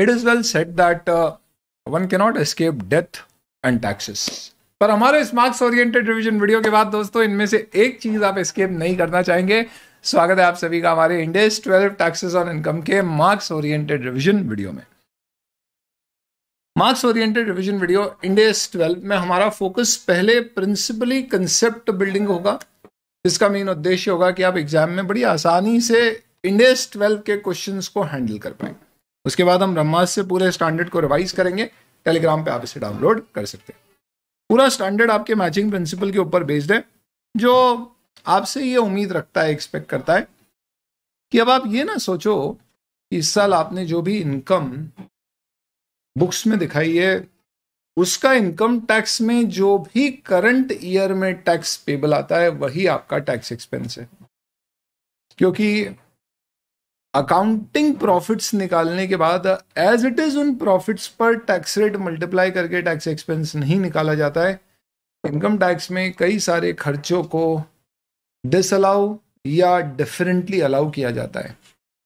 It is well said that one cannot escape death and taxes पर हमारे इस marks oriented revision video के बाद दोस्तों इनमें से एक चीज़ आप एस्केप नहीं करना चाहेंगे स्वागत है आप सभी का हमारे इंडेस 12 टैक्सेस ऑन इनकम के मार्क्स ओरिएंटेड रिवीजन वीडियो में marks oriented revision video Ind AS 12 में हमारा फोकस पहले प्रिंसिपली कंसेप्ट बिल्डिंग होगा इसका मेन उद्देश्य होगा कि आप एग्जाम में बड़ी आसानी से इंडेस 12 के क्वेश्चंस को हैंडल कर पाएंगे उसके बाद हम ब्रह्मास से पूरे स्टैंडर्ड को रिवाइज करेंगे टेलीग्राम पे आप इसे डाउनलोड कर सकते हैं पूरा स्टैंडर्ड आपके मैचिंग प्रिंसिपल के ऊपर बेस्ड है जो आपसे ये उम्मीद रखता है एक्सपेक्ट करता है कि अब आप ये ना सोचो कि इस साल आपने जो भी इनकम बुक्स में दिखाई है उसका इनकम टैक्स में जो भी करंट ईयर में टैक्स पेबल आता है वही आपका टैक्स एक्सपेंस है क्योंकि अकाउंटिंग प्रॉफिट्स निकालने के बाद एज इट इज उन प्रॉफिट्स पर टैक्स रेट मल्टीप्लाई करके टैक्स एक्सपेंस नहीं निकाला जाता है इनकम टैक्स में कई सारे खर्चों को डिसअलाउ या डिफरेंटली अलाउ किया जाता है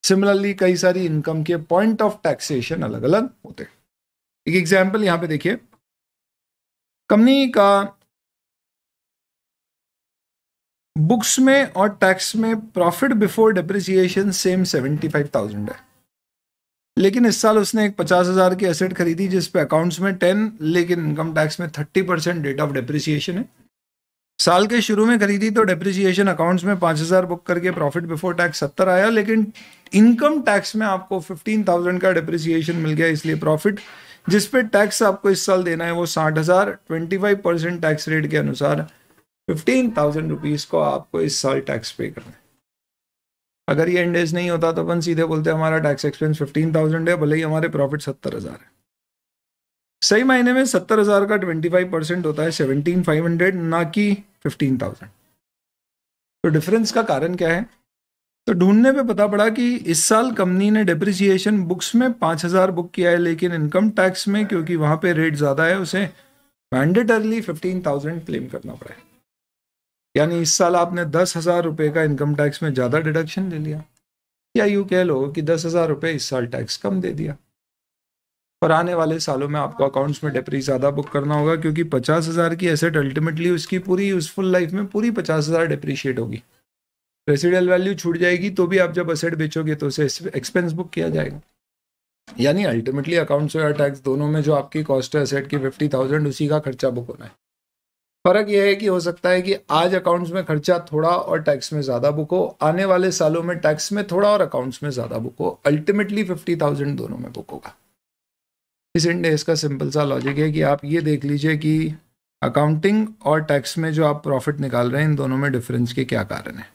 सिमिलरली कई सारी इनकम के पॉइंट ऑफ टैक्सेशन अलग अलग होते हैं एक एग्जाम्पल यहाँ पे देखिए कंपनी का बुक्स में और टैक्स में profit before depreciation same seventy five thousand है लेकिन इस साल उसने एक पचास हज़ार की एसेट खरीदी जिसपे अकाउंट्स में टेन लेकिन इनकम टैक्स में thirty percent rate of depreciation है साल के शुरू में खरीदी तो डिप्रिसिएशन अकाउंट्स में पाँच हज़ार बुक करके प्रॉफिट बिफोर टैक्स सत्तर आया लेकिन इनकम टैक्स में आपको फिफ्टीन थाउजेंड का डिप्रिसिएशन मिल गया इसलिए प्रॉफिट जिसपे टैक्स आपको इस साल देना है वो साठ हज़ार twenty five percent tax rate के अनुसार फिफ्टीन थाउजेंड रुपीज़ को आपको इस साल टैक्स पे करना है अगर ये इंडेज नहीं होता तो अपन सीधे बोलते हमारा टैक्स एक्सपेंस फिफ्टीन थाउजेंड है भले ही हमारे प्रॉफिट सत्तर हज़ार है सही मायने में सत्तर हज़ार का ट्वेंटी फाइव परसेंट होता है सेवनटीन फाइव हंड्रेड ना कि फिफ्टीन थाउजेंड तो डिफरेंस का कारण क्या है तो ढूंढने पे पता पड़ा कि इस साल कंपनी ने डिप्रिसिएशन बुक्स में पांच हज़ार बुक किया है लेकिन इनकम टैक्स में क्योंकि वहां पे रेट ज़्यादा है उसे मैंडेटरली फिफ्टीन थाउजेंड क्लेम करना पड़ा है यानी इस साल आपने दस हज़ार रुपये का इनकम टैक्स में ज़्यादा डिडक्शन ले लिया या यूँ कह लो कि दस हज़ार रुपये इस साल टैक्स कम दे दिया और आने वाले सालों में आपको अकाउंट्स में डेपरी ज़्यादा बुक करना होगा क्योंकि पचास हज़ार की एसेट अल्टीमेटली उसकी पूरी यूज़फुल लाइफ में पूरी पचास हज़ार डिप्रीशिएट होगी रेसिडल वैल्यू छूट जाएगी तो भी आप जब असेट बेचोगे तो उसे एक्सपेंस बुक किया जाएगा यानी अल्टीमेटली अकाउंट्स और टैक्स दोनों में जो आपकी कॉस्ट है असेट की फिफ्टी थाउजेंड उसी का खर्चा बुक होना है फर्क यह है कि हो सकता है कि आज अकाउंट्स में खर्चा थोड़ा और टैक्स में ज़्यादा बुक हो आने वाले सालों में टैक्स में थोड़ा और अकाउंट्स में ज़्यादा बुक हो अल्टीमेटली फिफ्टी थाउजेंड दोनों में बुक होगा इस इंडे इसका सिंपल सा लॉजिक है कि आप ये देख लीजिए कि अकाउंटिंग और टैक्स में जो आप प्रॉफिट निकाल रहे हैं इन दोनों में डिफरेंस के क्या कारण है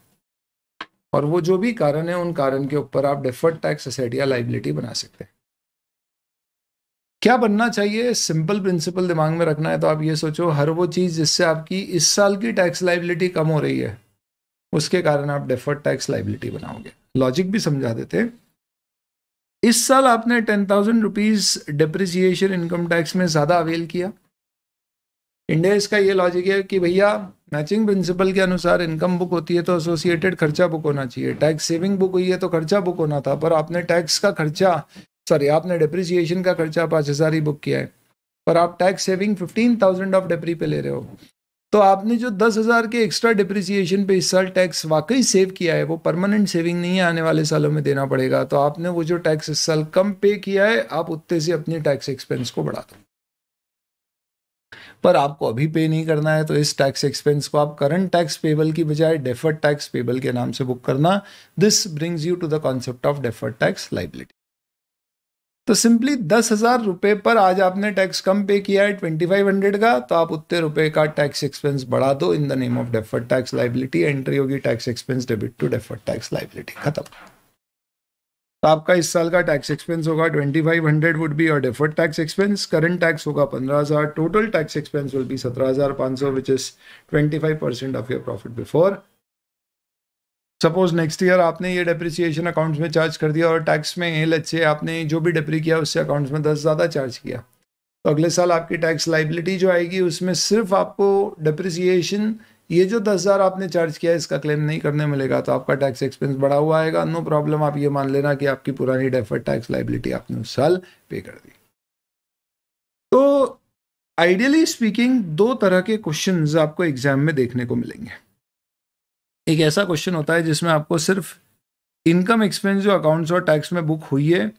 और वो जो भी कारण है उन कारण के ऊपर आप डिफर्ड टैक्स असेट या लाइबिलिटी बना सकते हैं क्या बनना चाहिए सिंपल प्रिंसिपल दिमाग में रखना है तो आप ये सोचो हर वो चीज़ जिससे आपकी इस साल की टैक्स लाइबिलिटी कम हो रही है उसके कारण आप डेफर्ड टैक्स लाइबिलिटी बनाओगे लॉजिक भी समझा देते इस साल आपने ten thousand rupees depreciation income tax में ज़्यादा अवेल किया इंडिया इसका ये लॉजिक है कि भैया मैचिंग प्रिंसिपल के अनुसार इनकम बुक होती है तो एसोसिएटेड खर्चा बुक होना चाहिए टैक्स सेविंग बुक हुई है तो खर्चा बुक होना था पर आपने टैक्स का खर्चा सॉरी आपने डिप्रिसिएशन का खर्चा पाँच हज़ार ही बुक किया है पर आप tax saving fifteen thousand of depreciation पे ले रहे हो तो आपने जो दस हज़ार के एक्स्ट्रा डिप्रिसिएशन पे इस साल टैक्स वाकई सेव किया है वो परमानेंट सेविंग नहीं है आने वाले सालों में देना पड़ेगा तो आपने वो जो टैक्स इस साल कम पे किया है आप उतने से अपने टैक्स एक्सपेंस को बढ़ा दो पर आपको अभी पे नहीं करना है तो इस टैक्स एक्सपेंस को आप करंट टैक्स पेबल की बजाय डेफर्ड टैक्स पेबल के नाम से बुक करना this brings you to the concept of deferred tax liability तो सिंपली दस हजार रुपये पर आज आपने टैक्स कम पे किया है ट्वेंटी फाइव हंड्रेड का तो आप उतने रुपए का टैक्स एक्सपेंस बढ़ा दो in the name of defer tax liability entry होगी tax expense debit to defer tax liability खत्म तो आपका इस साल का टैक्स एक्सपेंस होगा twenty five hundred would be और deferred tax expense current tax होगा पंद्रह हजार total tax expense will be सत्रह हजार पाँच सौ which is twenty five percent of your profit before suppose next year आपने ये डेप्रिसिएशन अकाउंट्स में चार्ज कर दिया और टैक्स में लेट्स से आपने जो भी डेप्री किया उससे अकाउंट्स में दस ज़्यादा चार्ज किया तो अगले साल आपकी टैक्स लाइबिलिटी जो आएगी उसमें सिर्फ आपको डेप्रिसिएशन ये जो दस हज़ार आपने चार्ज किया है इसका क्लेम नहीं करने मिलेगा तो आपका टैक्स एक्सपेंस बढ़ा हुआ आएगा नो प्रॉब्लम आप ये मान लेना कि आपकी पुरानी डेफर्ड टैक्स लाइबिलिटी आपने उस साल पे कर दी तो आइडियली स्पीकिंग दो तरह के क्वेश्चंस आपको एग्जाम में देखने को मिलेंगे एक ऐसा क्वेश्चन होता है जिसमें आपको सिर्फ इनकम एक्सपेंस जो अकाउंट्स और टैक्स में बुक हुई है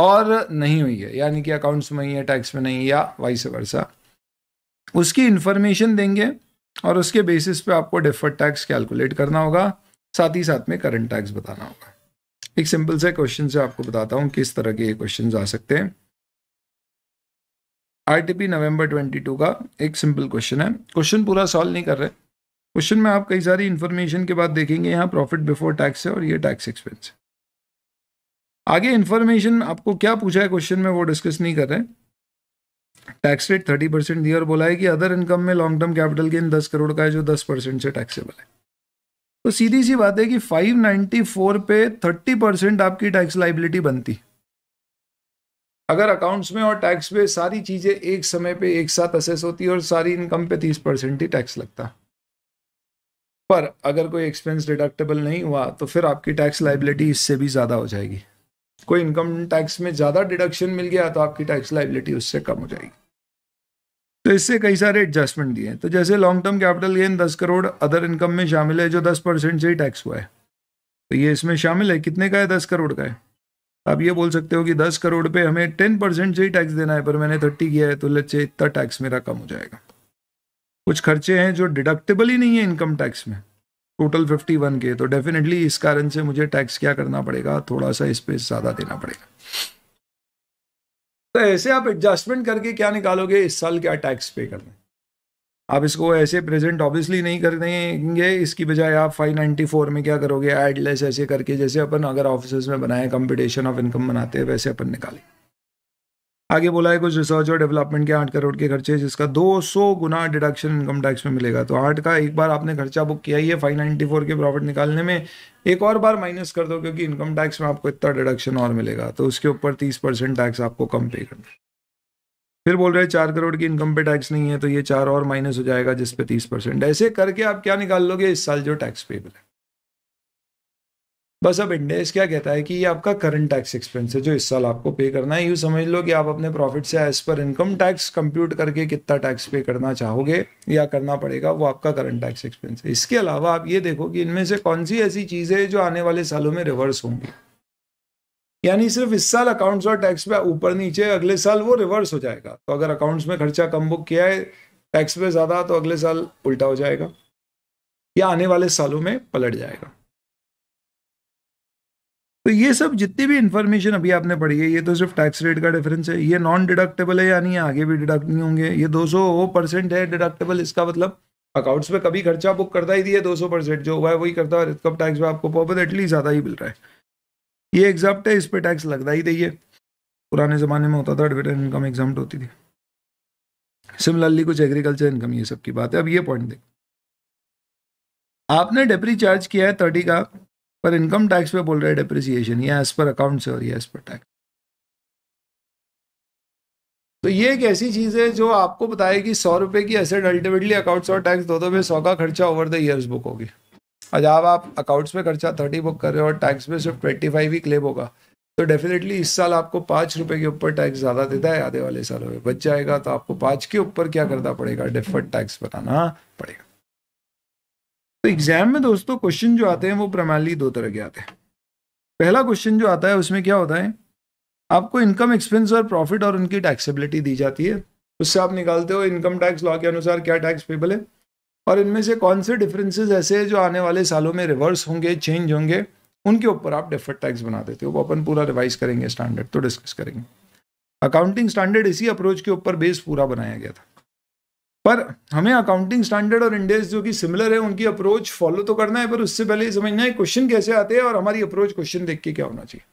और नहीं हुई है यानी कि अकाउंट्स में ही है टैक्स में नहीं या वाइस वर्षा उसकी इंफॉर्मेशन देंगे और उसके बेसिस पे आपको डिफर्ड टैक्स कैलकुलेट करना होगा साथ ही साथ में करंट टैक्स बताना होगा एक सिंपल से क्वेश्चन से आपको बताता हूँ किस तरह के ये क्वेश्चन आ सकते हैं आरटीपी नवंबर टू का एक सिंपल क्वेश्चन है क्वेश्चन पूरा सॉल्व नहीं कर रहे क्वेश्चन में आप कई सारी इन्फॉर्मेशन के बाद देखेंगे यहाँ प्रॉफिट बिफोर टैक्स है और ये टैक्स एक्सपेंस है आगे इन्फॉर्मेशन आपको क्या पूछा है क्वेश्चन में वो डिस्कस नहीं कर रहे हैं टैक्स रेट थर्टी परसेंट दिया और बोला है कि अदर इनकम में लॉन्ग टर्म कैपिटल गेन दस करोड़ का है जो दस परसेंट से टैक्सेबल है तो सीधी सी बात है कि 594 पे 30 परसेंट आपकी टैक्स लाइबिलिटी बनती अगर अकाउंट्स में और टैक्स पे सारी चीज़ें एक समय पे एक साथ असेस होती और सारी इनकम पे 30 परसेंट ही टैक्स लगता पर अगर कोई एक्सपेंस डिडक्टेबल नहीं हुआ तो फिर आपकी टैक्स लाइबिलिटी इससे भी ज़्यादा हो जाएगी कोई इनकम टैक्स में ज़्यादा डिडक्शन मिल गया तो आपकी टैक्स लाइबिलिटी उससे कम हो जाएगी तो इससे कई सारे एडजस्टमेंट दिए हैं तो जैसे लॉन्ग टर्म कैपिटल गेन दस करोड़ अदर इनकम में शामिल है जो दस परसेंट से ही टैक्स हुआ है तो ये इसमें शामिल है कितने का है दस करोड़ का है आप ये बोल सकते हो कि दस करोड़ पे हमें टेन परसेंट से ही टैक्स देना है पर मैंने थर्टी किया है तो लच्चे इतना टैक्स मेरा कम हो जाएगा कुछ खर्चे हैं जो डिडक्टेबल ही नहीं है इनकम टैक्स में टोटल फिफ्टी वन के तो डेफिनेटली इस कारण से मुझे टैक्स क्या करना पड़ेगा थोड़ा सा स्पेस ज़्यादा देना पड़ेगा तो ऐसे आप एडजस्टमेंट करके क्या निकालोगे इस साल क्या टैक्स पे कर है आप इसको ऐसे प्रेजेंट ऑब्वियसली नहीं कर देंगे इसकी बजाय आप 594 में क्या करोगे एडलेस ऐसे करके जैसे अपन अगर ऑफिस में बनाए कंपटीशन ऑफ इनकम बनाते हैं वैसे अपन निकालेंगे आगे बोला है कुछ रिसर्च और डेवलपमेंट के आठ करोड़ के खर्चे जिसका 200 गुना डिडक्शन इनकम टैक्स में मिलेगा तो आठ का एक बार आपने खर्चा बुक किया ही है फाइव नाइन्टी फोर के प्रॉफिट निकालने में एक और बार माइनस कर दो क्योंकि इनकम टैक्स में आपको इतना डिडक्शन और मिलेगा तो उसके ऊपर तीस परसेंट टैक्स आपको कम पे करना है फिर बोल रहे हैं चार करोड़ की इनकम पे टैक्स नहीं है तो ये चार और माइनस हो जाएगा जिसपे तीस परसेंट ऐसे करके आप क्या निकाल लोगे इस साल जो टैक्स पेबल है बस अब इंडेक्स क्या कहता है कि ये आपका करंट टैक्स एक्सपेंस है जो इस साल आपको पे करना है यूँ समझ लो कि आप अपने प्रॉफिट से as per income tax compute करके कितना टैक्स पे करना चाहोगे या करना पड़ेगा वो आपका करंट टैक्स एक्सपेंस है इसके अलावा आप ये देखो कि इनमें से कौन सी ऐसी चीज़ें जो आने वाले सालों में रिवर्स होंगी यानी सिर्फ इस साल अकाउंट्स और टैक्स पे ऊपर नीचे अगले साल वो रिवर्स हो जाएगा तो अगर अकाउंट्स में खर्चा कम बुक किया है टैक्स पे ज़्यादा तो अगले साल उल्टा हो जाएगा या आने वाले सालों में पलट जाएगा तो ये सब जितनी भी इन्फॉर्मेशन अभी आपने पढ़ी है ये तो सिर्फ टैक्स रेट का डिफरेंस है ये नॉन डिडक्टेबल है यानी आगे भी डिडक्ट नहीं होंगे ये 200 परसेंट है डिडक्टेबल इसका मतलब अकाउंट्स पे कभी खर्चा बुक करता ही दिए 200 परसेंट जो हुआ है वही करता है और कब टैक्स में आपको एटली ज़्यादा ही मिल रहा है ये एग्जाम्प्ट है इस पर टैक्स लगता ही नहीं पुराने ज़माने में होता था एडवर्टाइज इनकम एग्जाम्प्ट होती थी सिमिलरली कुछ एग्रीकल्चर इनकम ये सब की बात है अब ये पॉइंट देख आपने डेपरी चार्ज किया है थर्टी का पर इनकम टैक्स पे बोल रहे हैं डिप्रिसिएशन या एज पर अकाउंट से और एज पर टैक्स तो ये एक ऐसी चीज है जो आपको बताएगी सौ रुपए की एसेट अल्टीमेटली अकाउंट्स और टैक्स दो दो में सौ का खर्चा ओवर द ईयर्स बुक होगी और जब आप अकाउंट्स में खर्चा थर्टी बुक कर रहे हो और टैक्स में सिर्फ ट्वेंटी फाइव ही क्लेम होगा तो डेफिनेटली इस साल आपको पाँच रुपये के ऊपर टैक्स ज़्यादा देता है आधे वाले सालों में बच जाएगा तो आपको पाँच के ऊपर क्या करना पड़ेगा डिफर्ड टैक्स बनाना पड़ेगा तो एग्जाम में दोस्तों क्वेश्चन जो आते हैं वो प्रमानली दो तरह के आते हैं पहला क्वेश्चन जो आता है उसमें क्या होता है आपको इनकम एक्सपेंस और प्रॉफिट और उनकी टैक्सेबिलिटी दी जाती है उससे आप निकालते हो इनकम टैक्स लॉ के अनुसार क्या टैक्स पेबल है और इनमें से कौन से डिफरेंसेस ऐसे हैं जो आने वाले सालों में रिवर्स होंगे चेंज होंगे उनके ऊपर आप डिफर टैक्स बना देते हो वो अपन पूरा रिवाइज करेंगे स्टैंडर्ड तो डिस्कस करेंगे अकाउंटिंग स्टैंडर्ड इसी अप्रोच के ऊपर बेस पूरा बनाया गया था पर हमें अकाउंटिंग स्टैंडर्ड और इंडेक्स जो कि सिमिलर है उनकी अप्रोच फॉलो तो करना है पर उससे पहले समझना है क्वेश्चन कैसे आते हैं और हमारी अप्रोच क्वेश्चन देख के क्या होना चाहिए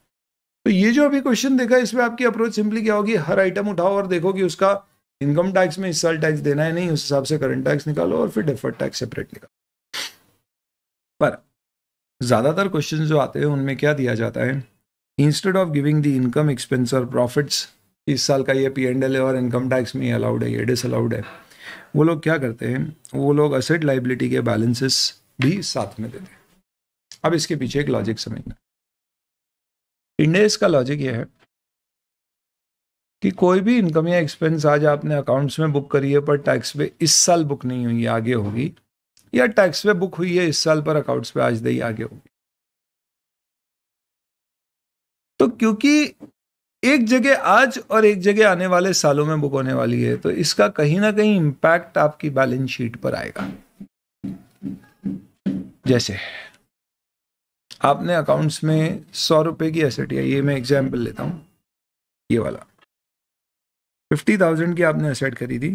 तो ये जो अभी क्वेश्चन देखा इसमें आपकी अप्रोच सिंपली क्या होगी हर आइटम उठाओ और देखो कि उसका इनकम टैक्स में इस साल टैक्स देना है नहीं उस हिसाब से करंट टैक्स निकालो और फिर डिफर्ड टैक्स सेपरेट निकालो पर ज़्यादातर क्वेश्चन जो आते हैं उनमें क्या दिया जाता है instead of giving the income expense और प्रॉफिट्स इस साल का ये पी एंड एल है और इनकम टैक्स में अलाउड है ये डिस अलाउड है वो लोग क्या करते हैं वो लोग असेट लाइबिलिटी के बैलेंसेस भी साथ में देते हैं अब इसके पीछे एक लॉजिक समझना इंडेस का लॉजिक ये है कि कोई भी इनकम या एक्सपेंस आज आपने अकाउंट्स में बुक करी है पर टैक्स पे इस साल बुक नहीं हुई है आगे होगी या टैक्स पे बुक हुई है इस साल पर अकाउंट्स पे आज दही आगे होगी तो क्योंकि एक जगह आज और एक जगह आने वाले सालों में बुक होने वाली है तो इसका कहीं ना कहीं इंपैक्ट आपकी बैलेंस शीट पर आएगा जैसे आपने अकाउंट्स में सौ रुपए की एसेट या ये मैं एग्जाम्पल लेता हूं ये वाला फिफ्टी थाउजेंड की आपने एसेट खरीदी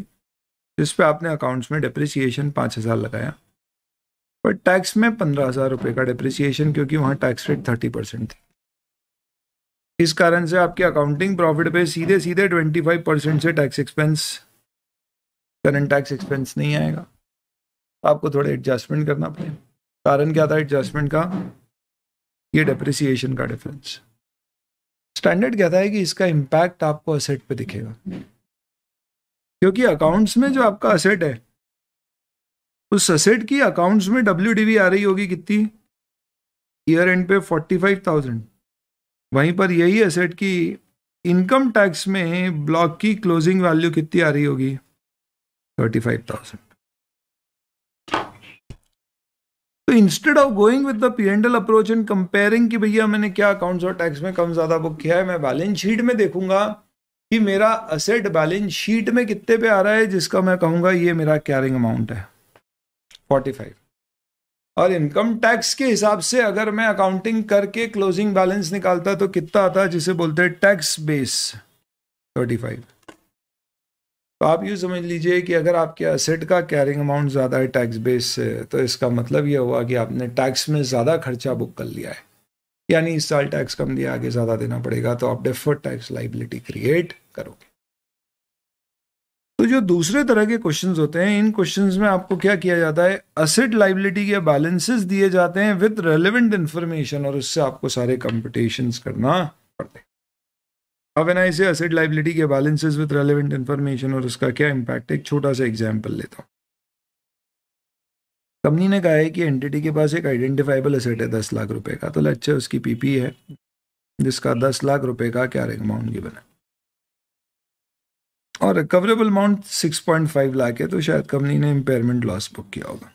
जिस पे आपने अकाउंट्स में डिप्रिसिएशन पांच हज़ार लगाया पर टैक्स में पंद्रह हज़ार रुपये का डिप्रिसिएशन क्योंकि वहां टैक्स रेट थर्टी परसेंट थी इस कारण से आपके अकाउंटिंग प्रॉफिट पे सीधे सीधे 25 परसेंट से tax expense current tax expense नहीं आएगा आपको थोड़ा एडजस्टमेंट करना पड़ेगा कारण क्या था एडजस्टमेंट का ये डेप्रिसिएशन का डिफरेंस स्टैंडर्ड कहता है कि इसका इम्पैक्ट आपको असेट पे दिखेगा क्योंकि अकाउंट्स में जो आपका असेट है उस असेट की अकाउंट्स में डब्ल्यू आ रही होगी कितनी ईयर एंड पे फोर्टी फाइव थाउजेंड वहीं पर यही एसेट की इनकम टैक्स में ब्लॉक की क्लोजिंग वैल्यू कितनी आ रही होगी थर्टी फाइव थाउजेंड तो instead of going with the P and L approach and comparing कि भैया मैंने क्या अकाउंट्स और टैक्स में कम ज्यादा बुक किया है मैं बैलेंस शीट में देखूंगा कि मेरा असेट बैलेंस शीट में कितने पे आ रहा है जिसका मैं कहूंगा ये मेरा कैरिंग अमाउंट है फोर्टी फाइव और इनकम टैक्स के हिसाब से अगर मैं अकाउंटिंग करके क्लोजिंग बैलेंस निकालता तो कितना आता जिसे बोलते हैं टैक्स बेस थर्टी फाइव तो आप यूँ समझ लीजिए कि अगर आपके असेट का कैरिंग अमाउंट ज़्यादा है टैक्स बेस से तो इसका मतलब यह हुआ कि आपने टैक्स में ज़्यादा खर्चा बुक कर लिया है यानी इस साल टैक्स कम दिया आगे ज़्यादा देना पड़ेगा तो आप डेफर्ड टैक्स लाइबिलिटी क्रिएट करोगे तो जो दूसरे तरह के क्वेश्चन होते हैं इन क्वेश्चन में आपको क्या किया जाता है असिड लाइबिलिटी के बैलेंसेस दिए जाते हैं विद रेलिवेंट इन्फॉर्मेशन और उससे आपको सारे कंपटीशन करना पड़ते हैं अब एन आई से असिड लाइबिलिटी के बैलेंसेस विद रेलिवेंट इन्फॉर्मेशन और उसका क्या इम्पैक्ट एक छोटा सा एग्जाम्पल लेता हूँ कंपनी ने कहा है कि एंटिटी के पास एक आइडेंटिफाइबल असेट है दस लाख रुपए का तो लेट्स उसकी पीपी है जिसका दस लाख रुपए का क्या अमाउंट भी है और रिकवरेबल अमाउंट 6.5 लाख है तो शायद कंपनी ने इम्पेयरमेंट लॉस बुक किया होगा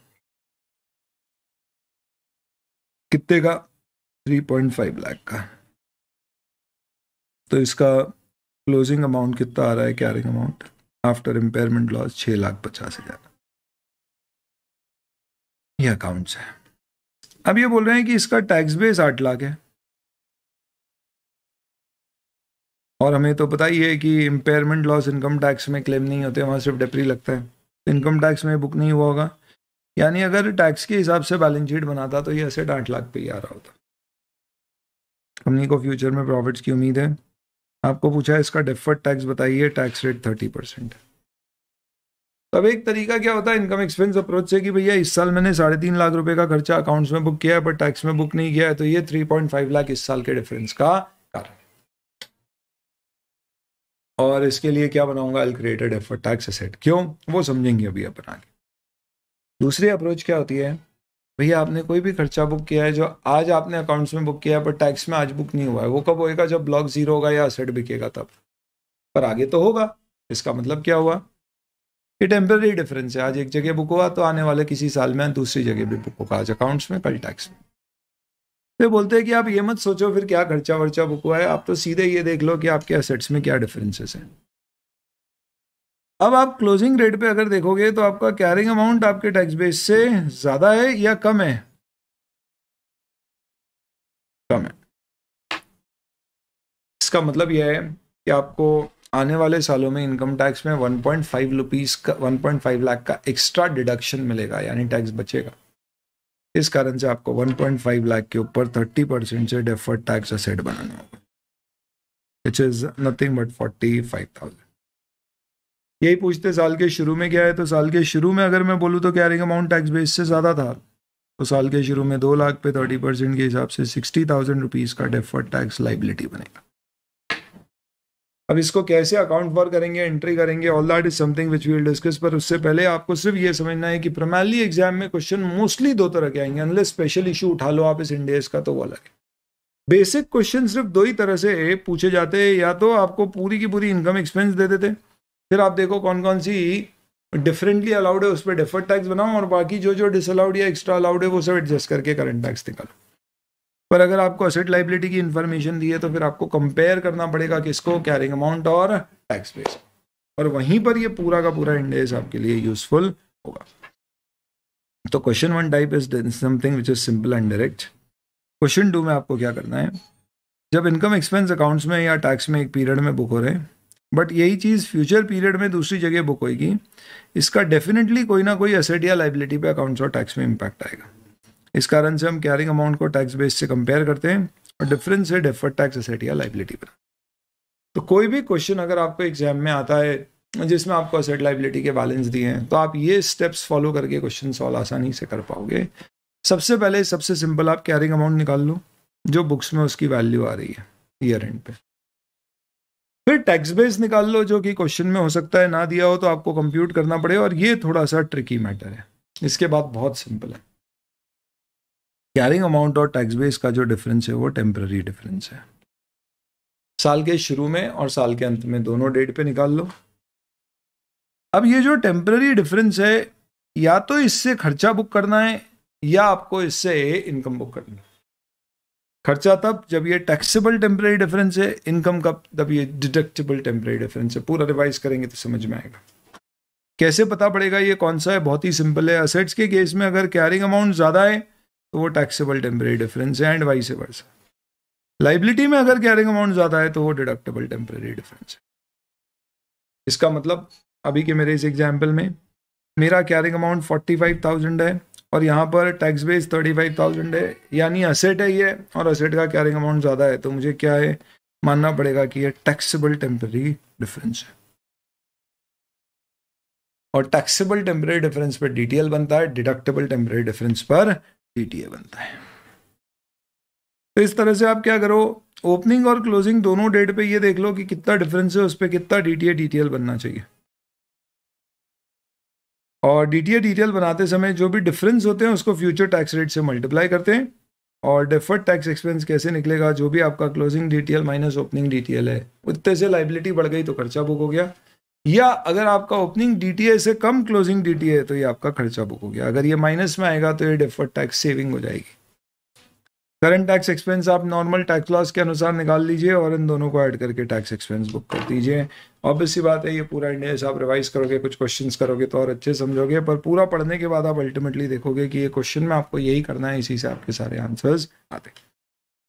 कितने का 3.5 लाख का तो इसका क्लोजिंग अमाउंट कितना आ रहा है carrying amount after impairment loss छः लाख पचास हजार ये अकाउंट्स है अब ये बोल रहे हैं कि इसका टैक्स बेस आठ लाख है और हमें तो पता ही है कि इम्पेयरमेंट लॉस इनकम टैक्स में क्लेम नहीं होते वहाँ सिर्फ डेपरी लगता है इनकम टैक्स में बुक नहीं हुआ होगा यानी अगर टैक्स के हिसाब से बैलेंस शीट बनाता तो ये असेट आठ लाख पे ही आ रहा होता कंपनी को फ्यूचर में प्रॉफिट्स की उम्मीद है आपको पूछा है इसका डिफर्ड टैक्स बताइए टैक्स रेट थर्टी परसेंट तब एक तरीका क्या होता है इनकम एक्सपेंस अप्रोच से कि भैया इस साल मैंने साढ़े तीन लाख रुपए का खर्चा अकाउंट्स में बुक किया है पर टैक्स में बुक नहीं किया है तो ये थ्री पॉइंट फाइव लाख इस साल के डिफरेंस का और इसके लिए क्या बनाऊंगा एल क्रिएटेड एफर्ट टैक्स असेट क्यों वो समझेंगे अभी अपन आगे दूसरी अप्रोच क्या होती है भैया आपने कोई भी खर्चा बुक किया है जो आज आपने अकाउंट्स में बुक किया है पर टैक्स में आज बुक नहीं हुआ है वो कब होएगा जब ब्लॉक जीरो होगा या असेट बिकेगा तब पर आगे तो होगा इसका मतलब क्या हुआ ये टेम्पररी डिफरेंस है आज एक जगह बुक हुआ तो आने वाले किसी साल में दूसरी जगह भी बुक होगा आज अकाउंट्स में कल टैक्स में वे बोलते हैं कि आप ये मत सोचो फिर क्या खर्चा वर्चा बुक हुआ है आप तो सीधे ये देख लो कि आपके एसेट्स में क्या डिफरेंसेस हैं अब आप क्लोजिंग रेट पे अगर देखोगे तो आपका कैरिंग अमाउंट आपके टैक्स बेस से ज़्यादा है या कम है कम है इसका मतलब यह है कि आपको आने वाले सालों में इनकम टैक्स में 1.5 पॉइंट का 1.5 लाख का एक्स्ट्रा डिडक्शन मिलेगा यानी टैक्स बचेगा इस कारण से आपको 1.5 लाख के ऊपर 30 परसेंट से डेफर्ड टैक्स असेट बनाना होगा विच इज नथिंग बट 45,000 यही पूछते साल के शुरू में क्या है तो साल के शुरू में अगर मैं बोलूँ तो क्या रहेंगे अमाउंट टैक्स बेस से ज़्यादा था तो साल के शुरू में दो लाख पे थर्टी परसेंट के हिसाब से सिक्सटी थाउजेंड रुपीज़ का डेफर्ड टैक्स लाइबिलिटी बनेगा अब इसको कैसे अकाउंट फॉर करेंगे एंट्री करेंगे all that is something which we'll discuss पर उससे पहले आपको सिर्फ ये समझना है कि प्रमैली एग्जाम में क्वेश्चन मोस्टली दो तरह के आएंगे अनलेस स्पेशल इशू उठा लो आप इस इंडेस का तो वो अलग है बेसिक क्वेश्चन सिर्फ दो ही तरह से पूछे जाते हैं या तो आपको पूरी की पूरी इनकम एक्सपेंस दे देते फिर आप देखो कौन कौन सी डिफरेंटली अलाउड है उस पर डिफर टैक्स बनाओ और बाकी जो जो डिसअलाउड या एक्स्ट्रा अलाउड है वो सब एडजस्ट करके करंट टैक्स निकालो पर अगर आपको असेट लाइबिलिटी की इन्फॉर्मेशन दी है तो फिर आपको कंपेयर करना पड़ेगा किसको कैरिंग अमाउंट और टैक्स बेस और वहीं पर ये पूरा का पूरा इंडेक्स आपके लिए यूजफुल होगा तो question one type is something which is simple and direct question two में आपको क्या करना है जब इनकम एक्सपेंस अकाउंट्स में या टैक्स में एक पीरियड में बुक हो रहे हैं बट यही चीज़ फ्यूचर पीरियड में दूसरी जगह बुक होगी इसका डेफिनेटली कोई ना कोई असेट या लाइबिलिटी पे अकाउंट्स और टैक्स में इम्पैक्ट आएगा इस कारण से हम कैरिंग अमाउंट को टैक्स बेस से कंपेयर करते हैं और डिफरेंस है डिफर टैक्स असेट या लाइबिलिटी पर तो कोई भी क्वेश्चन अगर आपको एग्जाम में आता है जिसमें आपको असेट लाइबिलिटी के बैलेंस दिए हैं तो आप ये स्टेप्स फॉलो करके क्वेश्चन सॉल्व आसानी से कर पाओगे सबसे पहले सबसे सिंपल आप कैरिंग अमाउंट निकाल लो जो बुक्स में उसकी वैल्यू आ रही है ईयर एंड पे फिर टैक्स बेस निकाल लो जो कि क्वेश्चन में हो सकता है ना दिया हो तो आपको कंप्यूट करना पड़े और ये थोड़ा सा ट्रिकी मैटर है इसके बाद बहुत सिंपल है कैरिंग अमाउंट और टैक्स बेस का जो डिफरेंस है वो टेम्प्ररी डिफरेंस है साल के शुरू में और साल के अंत में दोनों डेट पे निकाल लो अब ये जो टेम्प्ररी डिफरेंस है या तो इससे खर्चा बुक करना है या आपको इससे इनकम बुक करना है खर्चा तब जब ये टैक्सेबल टेम्प्रेरी डिफरेंस है इनकम कब तब ये डिडक्टेबल टेम्प्रेरी डिफरेंस है पूरा रिवाइज करेंगे तो समझ में आएगा कैसे पता पड़ेगा ये कौन सा है बहुत ही सिंपल है असेट्स के केस में अगर कैरिंग अमाउंट ज़्यादा है तो वो टैक्सेबल टेम्प्रेरी डिफरेंस है एंड वाइस वर्सा लाइबिलिटी में अगर कैरिंग अमाउंट ज़्यादा है तो वो डिडक्टेबल टेम्प्रेरी डिफरेंस है इसका मतलब अभी के मेरे इस एग्जाम्पल में मेरा carrying amount forty five thousand है और यहाँ पर tax base thirty five thousand है यानी असेट है ये और असेट का कैरिंग अमाउंट ज़्यादा है तो मुझे क्या है मानना पड़ेगा कि ये टैक्सेबल टेम्प्रेरी डिफरेंस है और टैक्सेबल टेम्प्रेरी डिफरेंस पर डिटेल बनता है डिडक्टेबल टेम्प्रेरी डिफरेंस पर डी बनता है तो इस तरह से आप क्या करो ओपनिंग और क्लोजिंग दोनों डेट पे ये देख लो कि कितना डिफरेंस है उस पर कितना डी टी डीटीएल बनना चाहिए और डी टी डीटीएल बनाते समय जो भी डिफरेंस होते हैं उसको फ्यूचर टैक्स रेट से मल्टीप्लाई करते हैं और डेफर्ड टैक्स एक्सपेंस कैसे निकलेगा जो भी आपका closing DTL minus opening DTL है उतने से लाइबिलिटी बढ़ गई तो खर्चा बुक हो गया या अगर आपका ओपनिंग डीटीए से कम क्लोजिंग डीटीए है तो ये आपका खर्चा बुक हो गया अगर ये माइनस में आएगा तो ये डिफर्ट टैक्स सेविंग हो जाएगी करंट टैक्स एक्सपेंस आप नॉर्मल टैक्स लॉस के अनुसार निकाल लीजिए और इन दोनों को ऐड करके टैक्स एक्सपेंस बुक कर दीजिए ऑब्वियस सी बात है ये पूरा इंडिया आप रिवाइज करोगे कुछ क्वेश्चंस करोगे तो और अच्छे समझोगे पर पूरा पढ़ने के बाद आप अल्टीमेटली देखोगे कि ये क्वेश्चन में आपको यही करना है इसी से आपके सारे आंसर्स आते हैं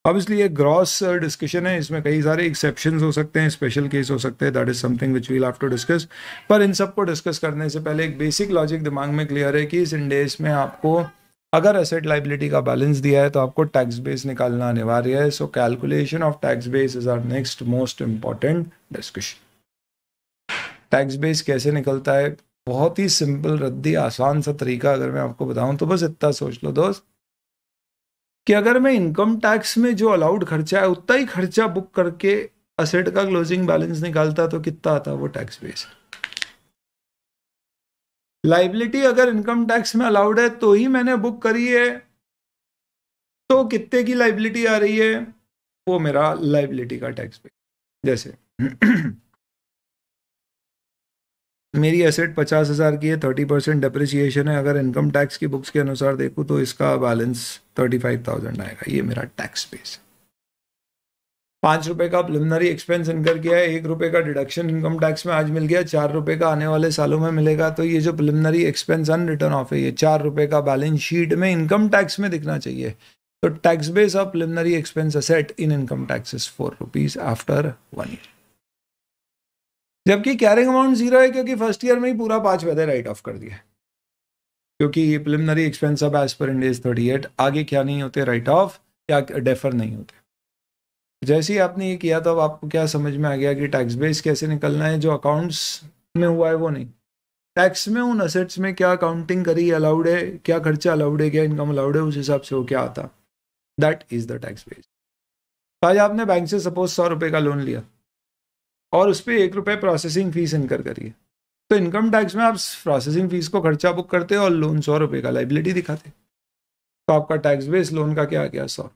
ऑब्वियसली एक ग्रॉस डिस्कशन है इसमें कई सारे एक्सेप्शन हो सकते हैं स्पेशल केस हो सकते हैं that is something which we'll have to discuss पर इन सबको डिस्कस करने से पहले एक बेसिक लॉजिक दिमाग में क्लियर है कि इस इंडेस में आपको अगर एसेट लाइबिलिटी का बैलेंस दिया है तो आपको टैक्स बेस निकालना अनिवार्य है so calculation of tax base is our next most important discussion tax base कैसे निकलता है बहुत ही सिंपल रद्दी आसान सा तरीका अगर मैं आपको बताऊं तो बस इतना सोच लो दोस्त कि अगर मैं इनकम टैक्स में जो अलाउड खर्चा है उतना ही खर्चा बुक करके असेट का क्लोजिंग बैलेंस निकालता तो कितना आता वो टैक्स बेस लाइबिलिटी अगर इनकम टैक्स में अलाउड है तो ही मैंने बुक करी है तो कितने की लाइबिलिटी आ रही है वो मेरा लाइबिलिटी का टैक्स पे जैसे मेरी एसेट पचास हज़ार की है थर्टी परसेंट डिप्रिसिएशन है अगर इनकम टैक्स की बुक्स के अनुसार देखूँ तो इसका बैलेंस थर्टी फाइव थाउजेंड आएगा ये मेरा टैक्स बेस है पाँच रुपये का प्रिलिमिनरी एक्सपेंस इनकर किया है एक रुपये का डिडक्शन इनकम टैक्स में आज मिल गया चार रुपये का आने वाले सालों में मिलेगा तो ये जो preliminary expense unwritten off है ये चार रुपये का बैलेंस शीट में इनकम टैक्स में दिखना चाहिए तो tax base of preliminary expense asset in income tax is four rupees after one year जबकि कैरिंग अमाउंट जीरो है क्योंकि फर्स्ट ईयर में ही पूरा पाँच बजे राइट ऑफ कर दिया क्योंकि प्रिलिमिनरी एक्सपेंस अब एज पर इंडेज थर्टी एट आगे क्या नहीं होते राइट ऑफ या डेफर नहीं होते जैसे ही आपने ये किया तो अब आपको क्या समझ में आ गया कि टैक्स बेस कैसे निकलना है जो अकाउंट्स में हुआ है वो नहीं टैक्स में उन असेट्स में क्या अकाउंटिंग करी अलाउड है क्या खर्चा अलाउड है क्या इनकम अलाउड है उस हिसाब से वो क्या आता that is the tax base आज आपने बैंक से सपोज सौ रुपये का लोन लिया और उस पर एक रुपये प्रोसेसिंग फीस इनकर करिए तो इनकम टैक्स में आप प्रोसेसिंग फीस को खर्चा बुक करते और लोन सौ रुपये का लाइबिलिटी दिखाते तो आपका टैक्स बेस लोन का क्या गया सौ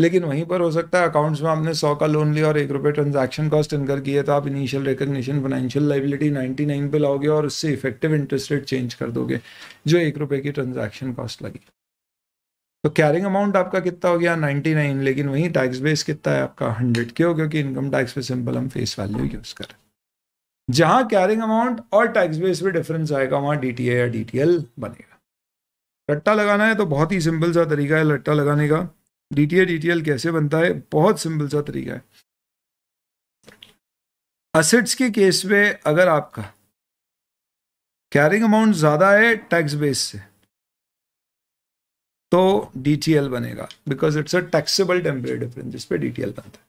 लेकिन वहीं पर हो सकता है अकाउंट्स में आपने सौ का लोन लिया और एक रुपये ट्रांजेक्शन कॉस्ट इनकर किया तो आप initial recognition financial liability ninety nine पर लाओगे और उससे इफेक्टिव इंटरेस्ट रेट चेंज कर दोगे जो एक रुपये की ट्रांजेक्शन कॉस्ट लगी तो कैरिंग अमाउंट आपका कितना हो गया 99 लेकिन वही टैक्स बेस कितना है आपका 100 क्यों क्योंकि इनकम टैक्स पे सिंपल हम फेस वैल्यू यूज करें जहां कैरिंग अमाउंट और टैक्स बेस पे डिफरेंस आएगा वहां डीटीए या डी बनेगा रट्टा लगाना है तो बहुत ही सिंपल सा तरीका है लट्टा लगाने का डी टी कैसे बनता है बहुत सिंपल सा तरीका है असिट्स के केस में अगर आपका कैरिंग अमाउंट ज्यादा है टैक्स बेस से तो डी बनेगा because it's a taxable temporary difference जिसपे डी बनता है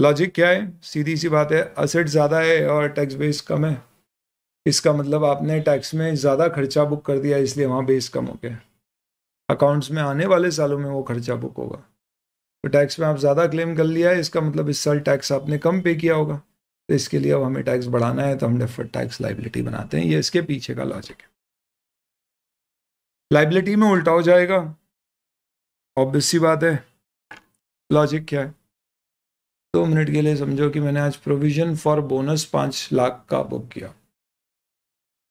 लॉजिक क्या है सीधी सी बात है असेट ज़्यादा है और टैक्स बेस कम है इसका मतलब आपने टैक्स में ज़्यादा खर्चा बुक कर दिया इसलिए वहाँ बेस कम हो गया अकाउंट्स में आने वाले सालों में वो खर्चा बुक होगा तो टैक्स में आप ज़्यादा क्लेम कर लिया है इसका मतलब इस साल टैक्स आपने कम पे किया होगा तो इसके लिए अब हमें टैक्स बढ़ाना है तो हम डेफर्ड टैक्स लाइबिलिटी बनाते हैं ये इसके पीछे का लॉजिक है लाइबिलिटी में उल्टा हो जाएगा ऑब्वियस सी बात है लॉजिक क्या है दो मिनट के लिए समझो कि मैंने आज प्रोविजन फॉर बोनस पाँच लाख का बुक किया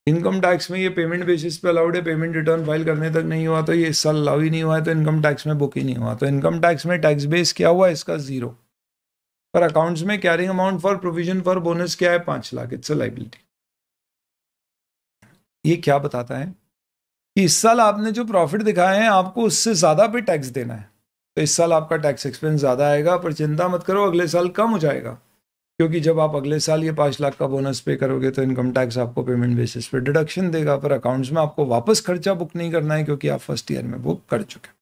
इनकम टैक्स में ये पेमेंट बेसिस पे अलाउड है पेमेंट रिटर्न फाइल करने तक नहीं हुआ तो ये इस साल अलाउ ही नहीं हुआ है तो इनकम टैक्स में बुक ही नहीं हुआ तो इनकम टैक्स में टैक्स बेस क्या हुआ इसका जीरो पर अकाउंट्स में carrying amount for provision for bonus क्या है पाँच लाख इट्स अ लाइबिलिटी ये क्या बताता है कि इस साल आपने जो प्रॉफिट दिखाए हैं आपको उससे ज़्यादा पे टैक्स देना है तो इस साल आपका टैक्स एक्सपेंस ज़्यादा आएगा पर चिंता मत करो अगले साल कम हो जाएगा क्योंकि जब आप अगले साल ये पाँच लाख का बोनस पे करोगे तो इनकम टैक्स आपको पेमेंट बेसिस पे डिडक्शन देगा पर अकाउंट्स में आपको वापस खर्चा बुक नहीं करना है क्योंकि आप फर्स्ट ईयर में बुक कर चुके हैं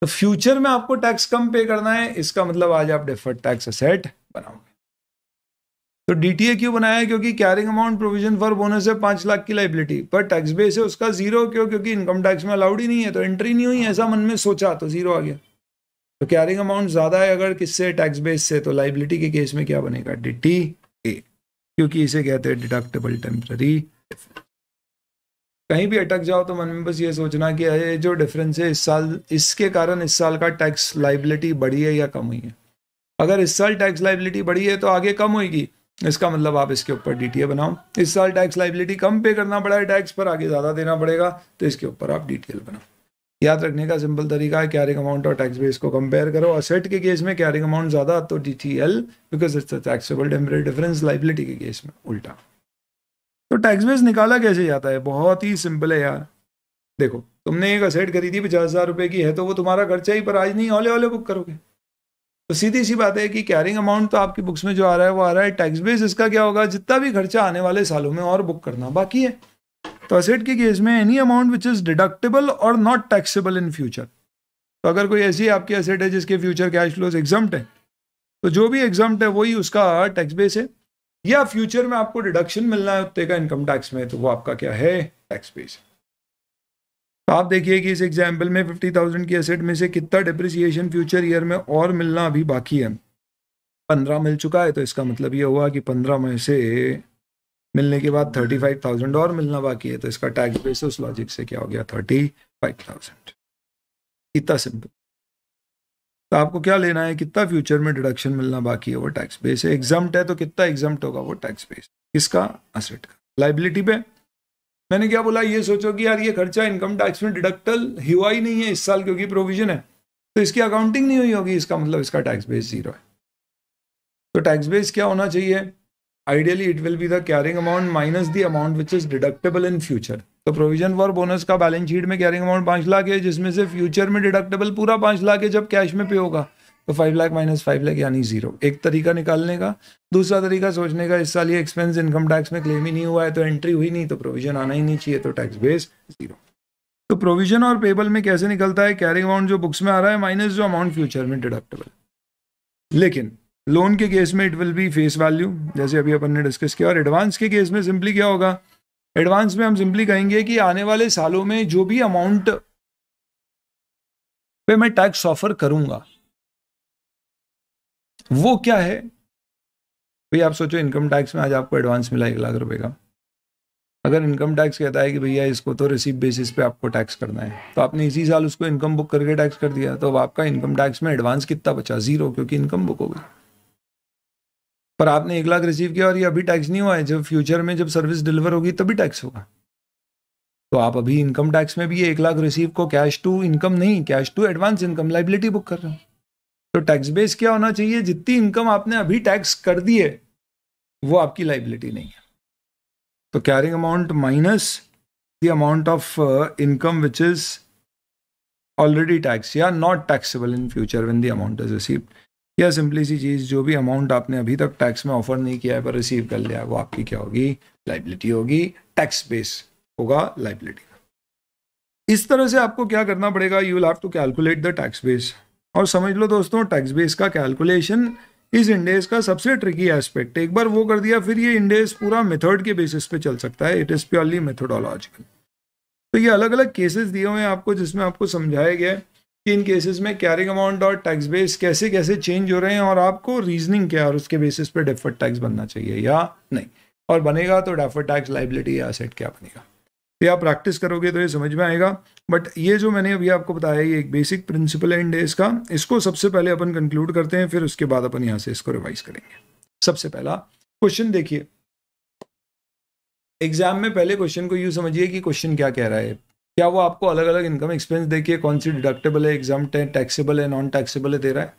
तो फ्यूचर में आपको टैक्स कम पे करना है इसका मतलब आज आप डिफर्ड टैक्स असेट बनाओगे तो डी क्यों बनाया क्योंकि carrying amount provision for bonus है पांच लाख की लाइबिलिटी पर टैक्स बेस है उसका जीरो क्यों क्योंकि इनकम टैक्स में अलाउड ही नहीं है तो एंट्री नहीं हुई ऐसा मन में सोचा तो जीरो आ गया तो कैरिंग अमाउंट ज़्यादा है अगर किससे टैक्स बेस से तो लाइबिलिटी के केस में क्या बनेगा डी ए क्योंकि इसे कहते हैं डिडक्टेबल टेम्प्ररी कहीं भी अटक जाओ तो मन में बस ये सोचना कि अरे जो डिफरेंस है इस साल इसके कारण इस साल का टैक्स लाइबिलिटी बढ़ी है या कम हुई है अगर इस साल टैक्स लाइबिलिटी बढ़ी है तो आगे कम होगी इसका मतलब आप इसके ऊपर डी बनाओ इस साल टैक्स लाइबिलिटी कम पे करना पड़ा है टैक्स पर आगे ज़्यादा देना पड़ेगा तो इसके ऊपर आप डी बनाओ याद रखने का सिंपल तरीका है कैरिंग अमाउंट और टैक्स बेस को कंपेयर करो असेट के केस में कैरिंग अमाउंट ज़्यादा तो D T L because it's taxable temporary difference liability के केस में उल्टा तो टैक्स बेस निकाला कैसे जाता है बहुत ही सिंपल है यार देखो तुमने एक असेट खरीदी पचास हज़ार रुपये की है तो वो तुम्हारा खर्चा ही पर आज नहीं ओले ओले बुक करोगे तो सीधी सी बात है कि कैरिंग अमाउंट तो आपकी बुक्स में जो आ रहा है वो आ रहा है टैक्स बेस इसका क्या होगा जितना भी खर्चा आने वाले सालों में और बुक करना बाकी है तो असेट के केस में any amount which is deductible और नॉट टैक्सेबल इन फ्यूचर तो अगर कोई ऐसी आपकी असेट है जिसके फ्यूचर कैश फ्लोज एग्जाम्प्ट है तो जो भी एग्जाम्प्ट है वही उसका टैक्स बेस है या फ्यूचर में आपको डिडक्शन मिलना है उत्ते का इनकम टैक्स में तो वो आपका क्या है टैक्स बेस है तो आप देखिए कि इस एग्जाम्पल में फिफ्टी थाउजेंड की एसेट में से कितना डिप्रिसिएशन फ्यूचर ईयर में और मिलना अभी बाकी है पंद्रह मिल चुका है तो इसका मतलब ये हुआ कि पंद्रह में से मिलने के बाद थर्टी फाइव थाउजेंड और मिलना बाकी है तो इसका टैक्स बेस उस लॉजिक से क्या हो गया थर्टी फाइव थाउजेंड इतना सिंपल तो आपको क्या लेना है कितना फ्यूचर में डिडक्शन मिलना बाकी है वो टैक्स बेस है एग्जाम्ट है तो कितना एग्जाम्ट होगा वो टैक्स बेस किसका असेट का लाइबिलिटी पे मैंने क्या बोला ये सोचो कि यार ये खर्चा इनकम टैक्स में डिडक्टल हुआ ही नहीं है इस साल क्योंकि प्रोविजन है तो इसकी अकाउंटिंग नहीं हुई होगी इसका मतलब इसका टैक्स बेस जीरो है तो टैक्स बेस क्या होना चाहिए ideally it will be the carrying amount minus the amount which is deductible in future तो प्रोविजन फॉर बोनस का बैलेंस शीट में कैरिंग अमाउंट पांच लाख है जिसमें से फ्यूचर में डिडक्टेबल पूरा पाँच लाख है जब कैश में पे होगा तो five lakh minus five lakh यानी जीरो एक तरीका निकालने का दूसरा तरीका सोचने का इस साल ये एक्सपेंस इनकम टैक्स में क्लेम ही नहीं हुआ है तो एंट्री हुई नहीं तो प्रोविजन आना ही नहीं चाहिए तो टैक्स बेस जीरो तो प्रोविजन और पेबल में कैसे निकलता है कैरिंग अमाउंट जो बुक्स में आ रहा है माइनस जो अमाउंट फ्यूचर में डिडक्टेबल लेकिन लोन के केस में it will be face value जैसे अभी अपन ने डिस्कस किया और एडवांस के केस में सिंपली क्या होगा एडवांस में हम सिंपली कहेंगे कि आने वाले सालों में जो भी अमाउंट पे मैं टैक्स ऑफर करूंगा वो क्या है भैया आप सोचो इनकम टैक्स में आज आपको एडवांस मिला एक लाख रुपए का अगर इनकम टैक्स कहता है कि भैया इसको तो रिसीव बेसिस पे आपको टैक्स करना है तो आपने इसी साल उसको इनकम बुक करके टैक्स कर दिया तो अब आपका इनकम टैक्स में एडवांस कितना बचा जीरो क्योंकि इनकम बुक हो गई पर आपने एक लाख रिसीव किया और ये अभी टैक्स नहीं हुआ है जब फ्यूचर में जब सर्विस डिलीवर होगी तभी टैक्स होगा तो आप अभी इनकम टैक्स में भी ये एक लाख रिसीव को कैश टू इनकम नहीं cash to advance income liability book कर रहे हो तो टैक्स बेस क्या होना चाहिए जितनी इनकम आपने अभी टैक्स कर दी है वो आपकी लाइबिलिटी नहीं है तो carrying amount minus the amount of income which is already tax या not taxable in future when the amount is receive या सिंपली सी चीज़ जो भी अमाउंट आपने अभी तक टैक्स में ऑफर नहीं किया है पर रिसीव कर लिया वो आपकी क्या होगी लाइबिलिटी होगी टैक्स बेस होगा लाइबिलिटी इस तरह से आपको क्या करना पड़ेगा you will have to calculate the tax base और समझ लो दोस्तों टैक्स बेस का कैलकुलेशन इस इंडेस का सबसे ट्रिकी एस्पेक्ट एक बार वो कर दिया फिर ये इंडेस पूरा मेथड के बेसिस पे चल सकता है इट इज़ प्योरली मेथोडोलॉजिकल तो ये अलग अलग केसेस दिए हुए हैं आपको जिसमें आपको समझाया गया है कि इन केसेस में कैरिंग अमाउंट और टैक्स बेस कैसे कैसे चेंज हो रहे हैं और आपको रीजनिंग क्या और उसके बेसिस पे डेफर्ड टैक्स बनना चाहिए या नहीं और बनेगा तो डेफर्ड टैक्स लाइबिलिटी या असेट क्या बनेगा ये आप प्रैक्टिस करोगे तो ये समझ में आएगा बट ये जो मैंने अभी आपको बताया ये एक बेसिक प्रिंसिपल एंड है इसका इसको सबसे पहले अपन कंक्लूड करते हैं फिर उसके बाद अपन यहाँ से इसको रिवाइज करेंगे सबसे पहला क्वेश्चन देखिए एग्जाम में पहले क्वेश्चन को यू समझिए कि क्वेश्चन क्या कह रहा है क्या वो आपको अलग अलग इनकम एक्सपेंस देखिए कौन सी डिडक्टेबल है एग्जाम टैक्सेबल है नॉन टैक्सेबल है दे रहा है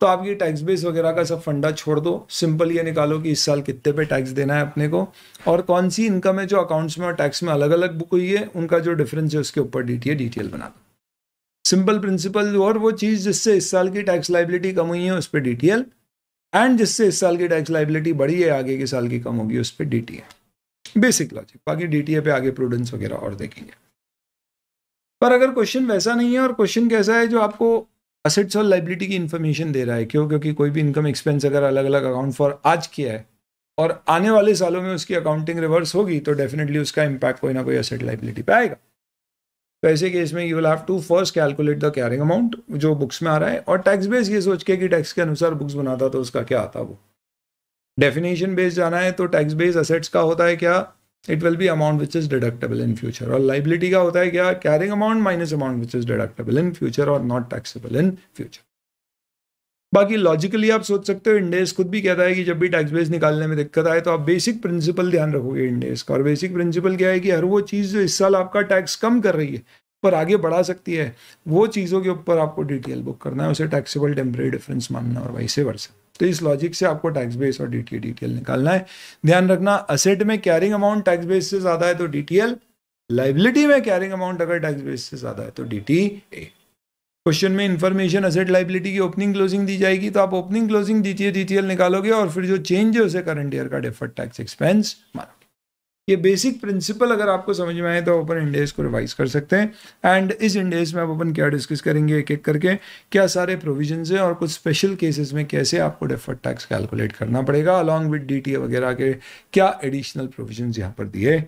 तो आप ये टैक्स बेस वगैरह का सब फंडा छोड़ दो सिंपल ये निकालो कि इस साल कितने पे टैक्स देना है अपने को और कौन सी इनकम है जो अकाउंट्स में और टैक्स में अलग अलग बुक हुई है उनका जो डिफरेंस है उसके ऊपर डी डिटेल बना दो सिंपल प्रिंसिपल और वो चीज़ जिससे इस साल की टैक्स लाइबिलिटी कम हुई है उस पर डी एंड जिससे इस साल की टैक्स लाइबिलिटी बढ़ी है आगे के साल की कम होगी उस पर डी बेसिक लॉजिक बाकी डी पे आगे प्रूडेंस वगैरह और देखेंगे पर अगर क्वेश्चन वैसा नहीं है और क्वेश्चन कैसा है जो आपको असेट्स और लाइबिलिटी की इन्फॉर्मेशन दे रहा है क्यों क्योंकि कोई भी इनकम एक्सपेंस अगर अलग अलग अकाउंट फॉर आज किया है और आने वाले सालों में उसकी अकाउंटिंग रिवर्स होगी तो डेफिनेटली उसका इम्पैक्ट कोई ना कोई असेट लाइबिलिटी पर आएगा तो ऐसे केस में you will have to first calculate the carrying amount जो बुक्स में आ रहा है और टैक्स बेस ये सोच के कि टैक्स के अनुसार बुक्स बनाता तो उसका क्या आता वो डेफिनेशन बेस जाना है तो टैक्स बेस असेट्स का होता है क्या it will be amount which is deductible in future और लाइबिलिटी का होता है क्या carrying amount minus amount which is deductible in future और नॉट टैक्सेबल इन फ्यूचर बाकी लॉजिकली आप सोच सकते हो इंडेस खुद भी कहता है कि जब भी टैक्स बेस निकालने में दिक्कत आए तो आप बेसिक प्रिंसिपल ध्यान रखोगे इंडेस का और बेसिक प्रिंसिपल क्या है कि हर वो चीज़ जो इस साल आपका टैक्स कम कर रही है पर आगे बढ़ा सकती है वो चीज़ों के ऊपर आपको डिटेल बुक करना है उसे टैक्सेबल टेम्परेरी डिफरेंस मानना और वैसे वर्षा तो इस लॉजिक से आपको टैक्स बेस और डीटीए डिटेल निकालना है ध्यान रखना असेट में कैरिंग अमाउंट टैक्स बेस से ज्यादा है तो डीटीएल लाइबिलिटी में कैरिंग अमाउंट अगर टैक्स बेस से ज्यादा है तो ए क्वेश्चन में इन्फॉर्मेशन असेट लाइबिलिटी की ओपनिंग क्लोजिंग दी जाएगी तो आप ओपनिंग क्लोजिंग डीटीए डीटीएल निकालोगे और फिर जो चेंज है उसे करंट ईयर का डेफर्ड टैक्स एक्सपेंस मानो ये बेसिक प्रिंसिपल अगर आपको समझ में आए तो ओपन इंडेज को रिवाइज कर सकते हैं एंड इस इंडेज में आप अपन क्या डिस्कस करेंगे एक एक करके क्या सारे प्रोविजन हैं और कुछ स्पेशल केसेस में कैसे आपको डेफर्ड टैक्स कैलकुलेट करना पड़ेगा अलॉन्ग विद डी वगैरह के क्या एडिशनल प्रोविजन यहाँ पर दिए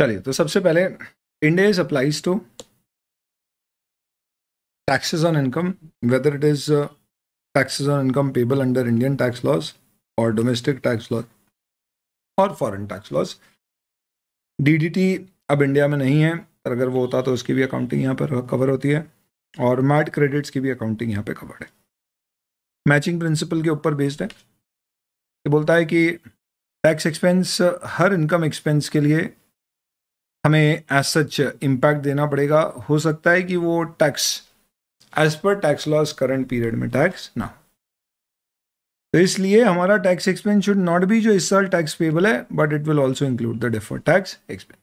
चलिए तो सबसे पहले Ind AS applies to taxes on income whether it is taxes on income payable under Indian tax laws और डोमेस्टिक टैक्स लॉस और फॉरेन टैक्स लॉस डीडीटी अब इंडिया में नहीं है पर अगर वो होता तो उसकी भी अकाउंटिंग यहाँ पर कवर होती है और मैट क्रेडिट्स की भी अकाउंटिंग यहाँ पे कवर्ड है मैचिंग प्रिंसिपल के ऊपर बेस्ड है ये बोलता है कि टैक्स एक्सपेंस हर इनकम एक्सपेंस के लिए हमें एज सच इम्पैक्ट देना पड़ेगा हो सकता है कि वो tax as per tax laws current period में टैक्स ना हो तो इसलिए हमारा tax expense should not be जो इस साल टैक्स पेबल है but it will also include the deferred tax expense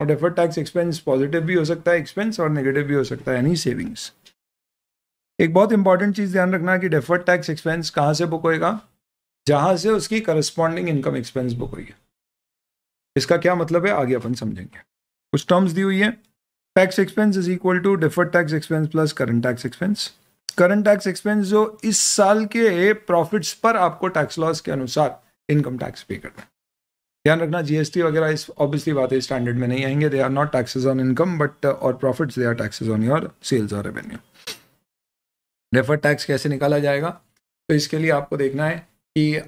और डेफर्ड टैक्स एक्सपेंस पॉजिटिव भी हो सकता है एक्सपेंस और नेगेटिव भी हो सकता है यानी सेविंग्स एक बहुत इंपॉर्टेंट चीज़ ध्यान रखना कि डेफर्ड टैक्स एक्सपेंस कहाँ से बुक होएगा जहाँ से उसकी करस्पॉन्डिंग इनकम एक्सपेंस बुक हुई है इसका क्या मतलब है आगे अपन समझेंगे कुछ टर्म्स दी हुई है tax expense is equal to deferred tax expense plus current tax expense current tax expense जो इस साल के प्रॉफिट्स पर आपको टैक्स लॉस के अनुसार इनकम टैक्स पे करना है ध्यान रखना जीएसटी वगैरह इस ऑब्वियसली बात है स्टैंडर्ड में नहीं आएंगे they are not taxes on income but और profits they are taxes on your sales और रेवेन्यू रेफर टैक्स कैसे निकाला जाएगा तो इसके लिए आपको देखना है कि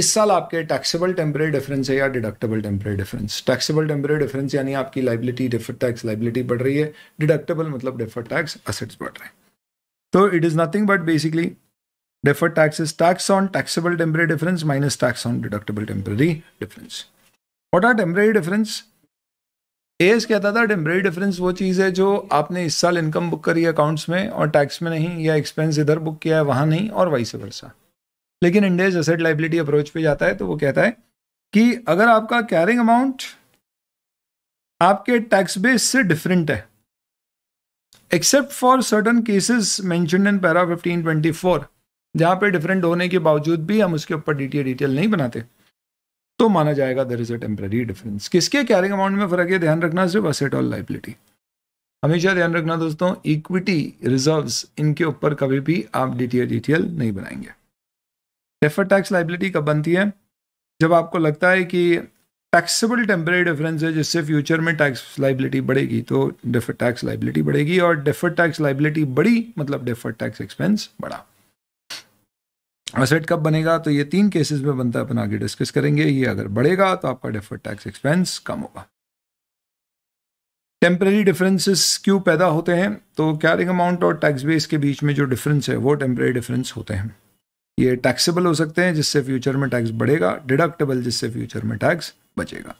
इस साल आपके टैक्सेबल टेम्परेरी डिफरेंस है या deductible temporary difference taxable temporary difference यानी आपकी लाइबिलिटी डिफर टैक्स लाइबिलिटी बढ़ रही है डिडक्टेबल मतलब डिफर टैक्स असेट्स बढ़ रहे हैं So it is nothing but basically deferred taxes, tax on taxable temporary difference minus tax on deductible temporary difference. What are temporary difference? AS कहता था temporary difference वो चीज़ है जो आपने इस साल इनकम बुक करी है अकाउंट्स में और टैक्स में नहीं या एक्सपेंस इधर बुक किया है वहाँ नहीं और वाइस वर्षा लेकिन इंडेज असेट लाइबिलिटी अप्रोच पे जाता है तो वो कहता है कि अगर आपका कैरिंग अमाउंट आपके टैक्स बेस से डिफरेंट है except for certain cases mentioned in para four जहाँ पर डिफरेंट होने के बावजूद भी हम उसके ऊपर डिटेल डिटेल नहीं बनाते तो माना जाएगा there is a temporary difference किसके कैरिंग अमाउंट में फर्क है ध्यान रखना सिर्फ असेट और लाइबिलिटी हमेशा ध्यान रखना दोस्तों इक्विटी रिजर्व्स इनके ऊपर कभी भी आप डिटेल डिटेल नहीं बनाएंगे डेफर टैक्स लाइबिलिटी कब बनती है जब आपको लगता है कि टैक्सेबल टेम्प्रेरी डिफरेंस है जिससे फ्यूचर में टैक्स लाइबिलिटी बढ़ेगी तो डिफर टैक्स लाइबिलिटी बढ़ेगी और डिफर टैक्स लाइबिलिटी बढ़ी मतलब डिफर टैक्स एक्सपेंस बढ़ा असेट कब बनेगा तो ये तीन केसेस में बनता है अपन आगे डिस्कस करेंगे ये अगर बढ़ेगा तो आपका डिफर टैक्स एक्सपेंस कम होगा टेम्प्रेरी डिफरेंसेस क्यों पैदा होते हैं तो कैरिंग अमाउंट और टैक्स बेस के बीच में जो डिफरेंस है वो टेम्प्रेरी डिफरेंस होते हैं ये टैक्सेबल हो सकते हैं जिससे फ्यूचर में टैक्स बढ़ेगा डिडक्टेबल जिससे फ्यूचर में टैक्स बचेगा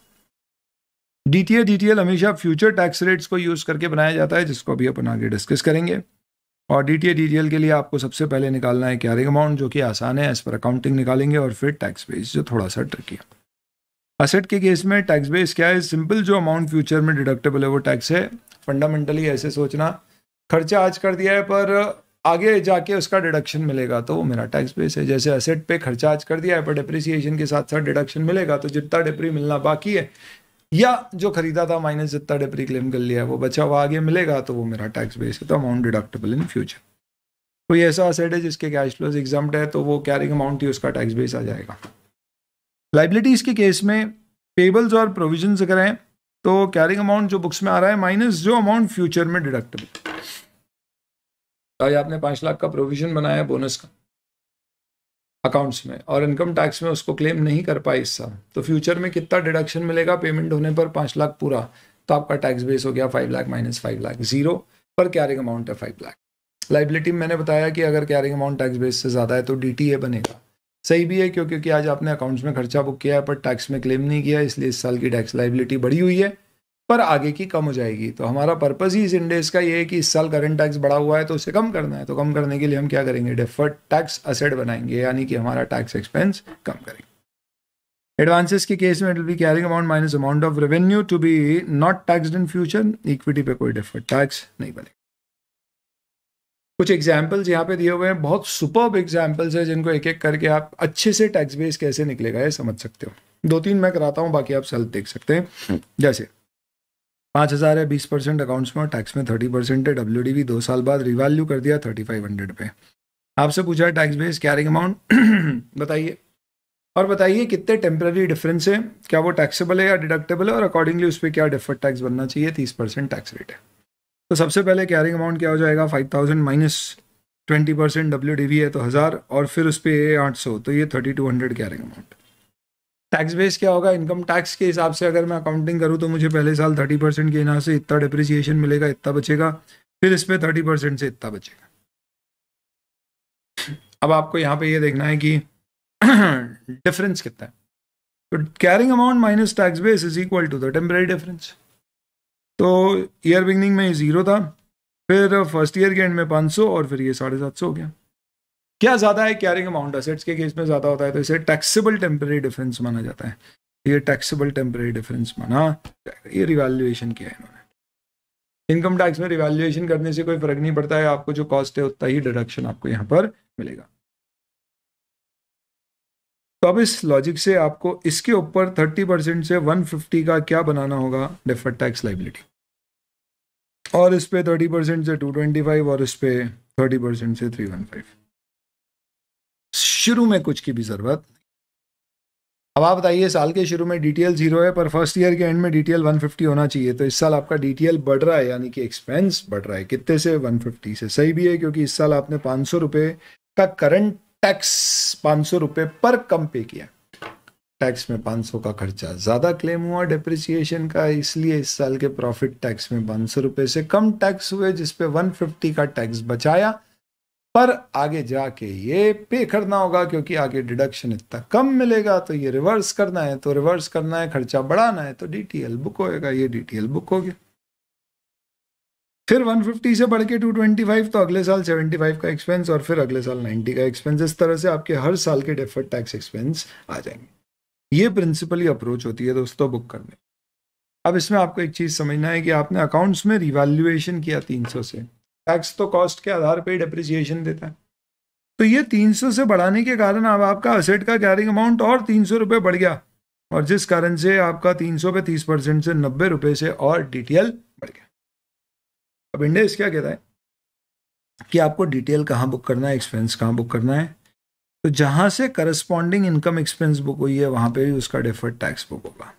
डीटीए डीटीएल हमेशा फ्यूचर टैक्स रेट्स को यूज़ करके बनाया जाता है जिसको अभी अपन आगे डिस्कस करेंगे और डी टी के लिए आपको सबसे पहले निकालना है कैरिंग अमाउंट जो कि आसान है एज पर अकाउंटिंग निकालेंगे और फिर टैक्स बेस जो थोड़ा सा ट्रिकी है असेट के केस में टैक्स बेस क्या है सिंपल जो अमाउंट फ्यूचर में डिडक्टेबल है वो टैक्स है फंडामेंटली ऐसे सोचना खर्चा आज कर दिया है पर आगे जाके उसका डिडक्शन मिलेगा तो वो मेरा टैक्स बेस है जैसे असेट पे खर्चा आज कर दिया है पर डिप्रिसिएशन के साथ साथ डिडक्शन मिलेगा तो जितना डिप्री मिलना बाकी है या जो खरीदा था माइनस जितना डिप्री क्लेम कर लिया है वो बचा हुआ आगे मिलेगा तो वो मेरा टैक्स बेस है तो अमाउंट डिडक्टेबल इन फ्यूचर कोई ऐसा असेट है जिसके कैश फ्लोज एग्जाम है तो वो कैरिंग अमाउंट ही उसका टैक्स बेस आ जाएगा लाइबिलिटीज़ के केस में पेबल्स और प्रोविजन अगर हैं तो कैरिंग अमाउंट जो बुक्स में आ रहा है माइनस जो अमाउंट फ्यूचर में डिडक्टेबल आज आपने पाँच लाख का प्रोविजन बनाया बोनस का अकाउंट्स में और इनकम टैक्स में उसको क्लेम नहीं कर पाए इस साल तो फ्यूचर में कितना डिडक्शन मिलेगा पेमेंट होने पर पाँच लाख पूरा तो आपका टैक्स बेस हो गया five lakh minus five lakh zero पर कैरिंग अमाउंट है फाइव लाख लाइबिलिटी मैंने बताया कि अगर कैरिंग अमाउंट टैक्स बेस से ज़्यादा है तो डी बनेगा सही भी है क्यों क्योंकि आज आपने अकाउंट्स में खर्चा बुक किया है पर टैक्स में क्लेम नहीं किया इसलिए इस साल की टैक्स लाइबिलिटी बढ़ी हुई है पर आगे की कम हो जाएगी तो हमारा पर्पज़ ही इस इंडेक्स का ये है कि इस साल करंट टैक्स बढ़ा हुआ है तो उसे कम करना है तो कम करने के लिए हम क्या करेंगे डेफर्ड टैक्स असेट बनाएंगे यानी कि हमारा टैक्स एक्सपेंस कम करेंगे एडवांसेस के केस में it be carrying amount minus amount of revenue to be not taxed in future equity पे कोई डिफर टैक्स नहीं बनेगा कुछ एग्जाम्पल्स यहाँ पे दिए हुए हैं बहुत सुपर एग्जाम्पल्स हैं जिनको एक एक करके आप अच्छे से टैक्स बेस कैसे निकलेगा ये समझ सकते हो दो तीन मैं कराता हूँ बाकी आप सेल्फ देख सकते हैं जैसे पाँच हज़ार है बीस परसेंट अकाउंट्स में और टैक्स में थर्टी परसेंट है डब्ल्यू डी दो साल बाद रिवैल्यू कर दिया थर्टी फाइव हंड्रेड पे आपसे पूछा है टैक्स बेस कैरिंग अमाउंट बताइए और बताइए कितने टेम्प्रेरी डिफरेंस है क्या वो टैक्सेबल है या डिडक्टेबल है और अकॉर्डिंगली उस पर क्या डिफर टैक्स बनना चाहिए तीस परसेंट टैक्स रेट है तो सबसे पहले कैरिंग अमाउंट क्या हो जाएगा five thousand minus twenty percent W D V है तो हज़ार और फिर उस पर आठ सौ तो ये thirty two hundred carrying amount tax base क्या होगा इनकम टैक्स के हिसाब से अगर मैं अकाउंटिंग करूँ तो मुझे पहले साल थर्टी परसेंट के हिसाब से इतना डिप्रिसिएशन मिलेगा इतना बचेगा फिर इसमें थर्टी परसेंट से इतना बचेगा अब आपको यहाँ पे ये यह देखना है कि डिफरेंस कितना है तो carrying amount minus tax base is equal to the temporary difference तो ईयर बिगनिंग में ज़ीरो था फिर फर्स्ट ईयर के एंड में पाँच और फिर ये साढ़े सात सौ हो गया क्या ज़्यादा है कैरिंग अमाउंट असेट्स के केस में ज़्यादा होता है तो इसे टैक्सेबल टेम्प्रेरी डिफरेंस माना जाता है ये टैक्सेबल टेम्प्रेरी डिफरेंस माना ये रिवैल्यूएशन किया है इन्होंने इनकम टैक्स में रिवैल्यूएशन करने से कोई फर्क नहीं पड़ता है आपको जो कॉस्ट है उतना ही डिडक्शन आपको यहाँ पर मिलेगा तो अब इस लॉजिक से आपको इसके ऊपर 30 परसेंट से 150 का क्या बनाना होगा डिफर्ड टैक्स लाइबिलिटी और इस पे 30 परसेंट से 225 और इस पे 30 परसेंट से 315 शुरू में कुछ की भी ज़रूरत नहीं अब आप बताइए साल के शुरू में डी जीरो है पर फर्स्ट ईयर के एंड में डी वन फिफ्टी होना चाहिए तो इस साल आपका डी बढ़ रहा है यानी कि एक्सपेंस बढ़ रहा है कितने से वन फिफ्टी से सही भी है क्योंकि इस साल आपने पाँच सौ रुपए का करंट टैक्स पाँच सौ रुपए पर कम पे किया टैक्स में सौ का खर्चा ज़्यादा क्लेम हुआ डिप्रिसिएशन का इसलिए इस साल के प्रॉफिट टैक्स में पाँच सौ रुपए से कम टैक्स हुए जिसपे वन फिफ्टी का टैक्स बचाया पर आगे जाके ये पे करना होगा क्योंकि आगे डिडक्शन इतना कम मिलेगा तो ये रिवर्स करना है तो रिवर्स करना है खर्चा बढ़ाना है तो डीटीएल बुक होएगा ये डीटीएल बुक हो गया फिर 150 से बढ़ के 225 तो अगले साल 75 का एक्सपेंस और फिर अगले साल 90 का एक्सपेंस इस तरह से आपके हर साल के डेफर टैक्स एक्सपेंस आ जाएंगे ये प्रिंसिपली अप्रोच होती है दोस्तों बुक करने अब इसमें आपको एक चीज़ समझना है कि आपने अकाउंट्स में रिवैल्युएशन किया 300 से टैक्स तो कॉस्ट के आधार पर ही डिप्रिसिएशन देता है तो ये 300 से बढ़ाने के कारण अब आपका असेट का कैरिंग अमाउंट और तीन सौ बढ़ गया और जिस कारण से आपका 300 पे 30 परसेंट से नब्बे रुपये से और डिटेल बढ़ गया अब इंडेक्स क्या कहता है कि आपको डिटेल कहाँ बुक करना है एक्सपेंस कहाँ बुक करना है तो जहाँ से करस्पॉन्डिंग इनकम एक्सपेंस बुक हुई है वहाँ पे भी उसका डिफर्ड टैक्स बुक होगा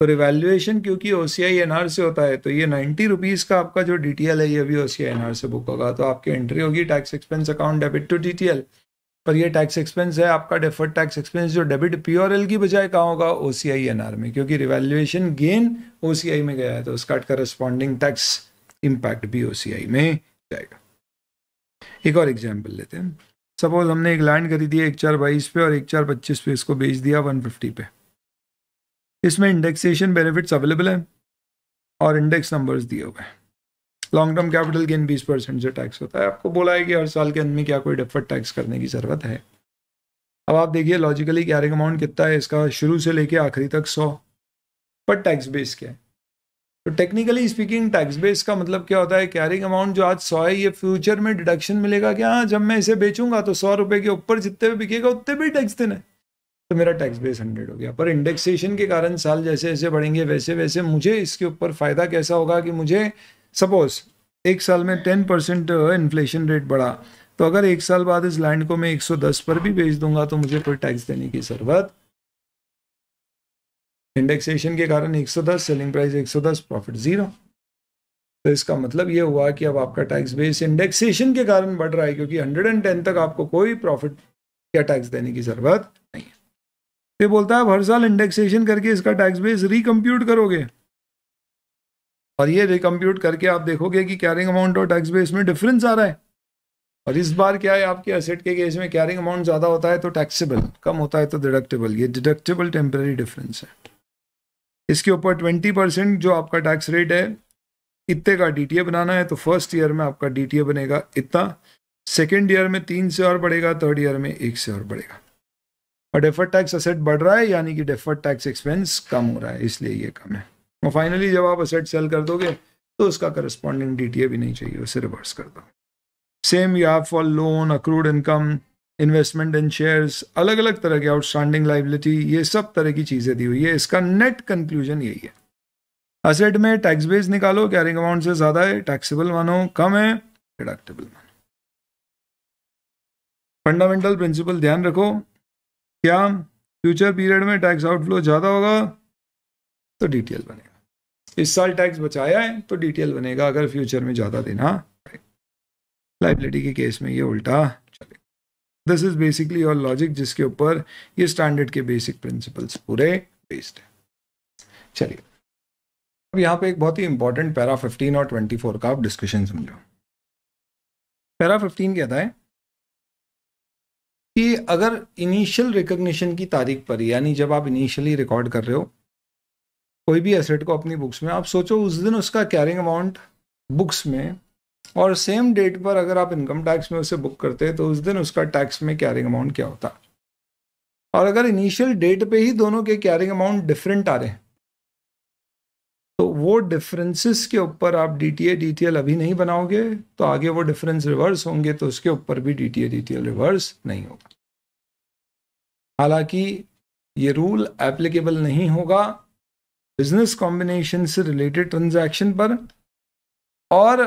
तो रिवैल्यूएशन क्योंकि ओ सी आई एन आर से होता है तो ये नाइन्टी रुपीज़ का आपका जो डी टी एल है ये भी O C I N R से बुक होगा तो आपकी एंट्री होगी tax expense account debit to D T L पर ये टैक्स एक्सपेंस है आपका डेफर्ड टैक्स एक्सपेंस जो डेबिट पी और एल की बजाय कहाँ होगा ओ सी आई एन आर में क्योंकि रिवैल्यूएशन गेन ओ सी आई में गया है तो उसका करस्पॉन्डिंग टैक्स इम्पैक्ट भी ओ सी आई में जाएगा एक और एग्जाम्पल लेते हैं सपोज हमने एक लैंड खरीदी है एक चार बाईस पे और एक चार पच्चीस पे इसको बेच दिया वन फिफ्टी पे इसमें इंडेक्सेशन बेनिफिट्स अवेलेबल हैं और इंडेक्स नंबर्स दिए हुए हैं long term capital gain 20 percent से टैक्स होता है आपको बोला है कि हर साल के अंत में क्या कोई डेफर्ड टैक्स करने की ज़रूरत है अब आप देखिए लॉजिकली कैरिंग अमाउंट कितना है इसका शुरू से लेके आखिरी तक सौ पर टैक्स बेस क्या है तो टेक्निकली स्पीकिंग टैक्स बेस का मतलब क्या होता है कैरिंग अमाउंट जो आज सौ है ये फ्यूचर में डिडक्शन मिलेगा कि हाँ जब मैं इसे बेचूंगा तो सौ रुपये के ऊपर जितने भी बिकेगा उतने भी टैक्स देना है तो मेरा टैक्स बेस हंड्रेड हो गया पर इंडेक्सेशन के कारण साल जैसे जैसे बढ़ेंगे वैसे वैसे मुझे इसके ऊपर फ़ायदा कैसा होगा कि मुझे सपोज एक साल में टेन परसेंट इन्फ्लेशन रेट बढ़ा तो अगर एक साल बाद इस लैंड को मैं 110 पर भी बेच दूंगा तो मुझे कोई टैक्स देने की ज़रूरत इंडेक्सेशन के कारण 110 सेलिंग प्राइस 110 प्रॉफिट ज़ीरो तो इसका मतलब ये हुआ कि अब आपका टैक्स बेस इंडेक्सेशन के कारण बढ़ रहा है क्योंकि 110 तक आपको कोई प्रॉफिट या टैक्स देने की ज़रूरत ये बोलता है आप हर साल इंडेक्सेशन करके इसका टैक्स बेस रिकम्प्यूट करोगे और ये रिकम्प्यूट करके आप देखोगे कि कैरिंग अमाउंट और टैक्स बेस में डिफरेंस आ रहा है और इस बार क्या है आपके असेट के केस में कैरिंग अमाउंट ज़्यादा होता है तो टैक्सेबल कम होता है तो डिडक्टेबल ये डिडक्टेबल टेम्प्रेरी डिफरेंस है इसके ऊपर ट्वेंटी परसेंट जो आपका टैक्स रेट है इतने का डी बनाना है तो फर्स्ट ईयर में आपका डी बनेगा इतना सेकेंड ईयर में तीन से और बढ़ेगा थर्ड ईयर में एक से और बढ़ेगा और डेफर्ट टैक्स असेट बढ़ रहा है यानी कि डेफर्ट टैक्स एक्सपेंस कम हो रहा है इसलिए ये कम है और फाइनली जब आप असेट सेल कर दोगे तो उसका करस्पॉन्डिंग डी भी नहीं चाहिए उसे रिवर्स कर दो same you have for loan accrued income investment in shares अलग अलग तरह के आउटस्टैंडिंग लाइबिलिटी ये सब तरह की चीज़ें दी हुई है इसका नेट कंक्लूजन यही है असेट में टैक्स बेस निकालो कैरिंग अमाउंट से ज़्यादा है टैक्सेबल मानो कम है डिडक्टेबल मानो फंडामेंटल प्रिंसिपल ध्यान रखो क्या फ्यूचर पीरियड में टैक्स आउटफ्लो ज़्यादा होगा तो डिटेल बनेगा इस साल टैक्स बचाया है तो डिटेल बनेगा अगर फ्यूचर में ज़्यादा देना लाइबिलिटी के केस में ये उल्टा चले this is basically your logic जिसके ऊपर ये स्टैंडर्ड के बेसिक प्रिंसिपल्स पूरे बेस्ड है चलिए अब यहाँ पे एक बहुत ही इंपॉर्टेंट पैरा 15 और 24 का आप डिस्कशन समझो पैरा 15 कहता है कि अगर इनिशियल रिकग्निशन की तारीख पर यानी जब आप इनिशियली रिकॉर्ड कर रहे हो कोई भी एसेट को अपनी बुक्स में आप सोचो उस दिन उसका कैरिंग अमाउंट बुक्स में और सेम डेट पर अगर आप इनकम टैक्स में उसे बुक करते हैं तो उस दिन उसका टैक्स में कैरिंग अमाउंट क्या होता और अगर इनिशियल डेट पे ही दोनों के कैरिंग अमाउंट डिफरेंट आ रहे हैं तो वो डिफरेंसेस के ऊपर आप D T A D T L अभी नहीं बनाओगे तो आगे वो डिफरेंस रिवर्स होंगे तो उसके ऊपर भी D T A D T L reverse नहीं होगा हालांकि ये रूल एप्लीकेबल नहीं होगा बिजनेस कॉम्बिनेशन से रिलेटेड ट्रांजैक्शन पर और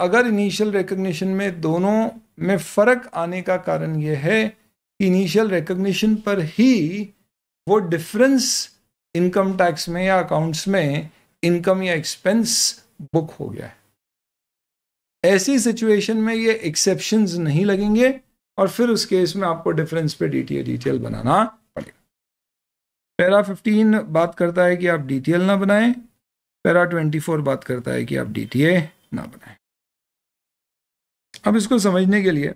अगर इनिशियल रिकग्निशन में दोनों में फ़र्क आने का कारण यह है कि इनिशियल रिकग्निशन पर ही वो डिफरेंस इनकम टैक्स में या अकाउंट्स में इनकम या एक्सपेंस बुक हो गया है ऐसी सिचुएशन में ये एक्सेप्शन नहीं लगेंगे और फिर उस केस में आपको डिफरेंस पे डीटीएल डिटेल बनाना पड़ेगा पैरा 15 बात करता है कि आप डीटीएल ना बनाएं पैरा 24 बात करता है कि आप डीटीए ना बनाएं अब इसको समझने के लिए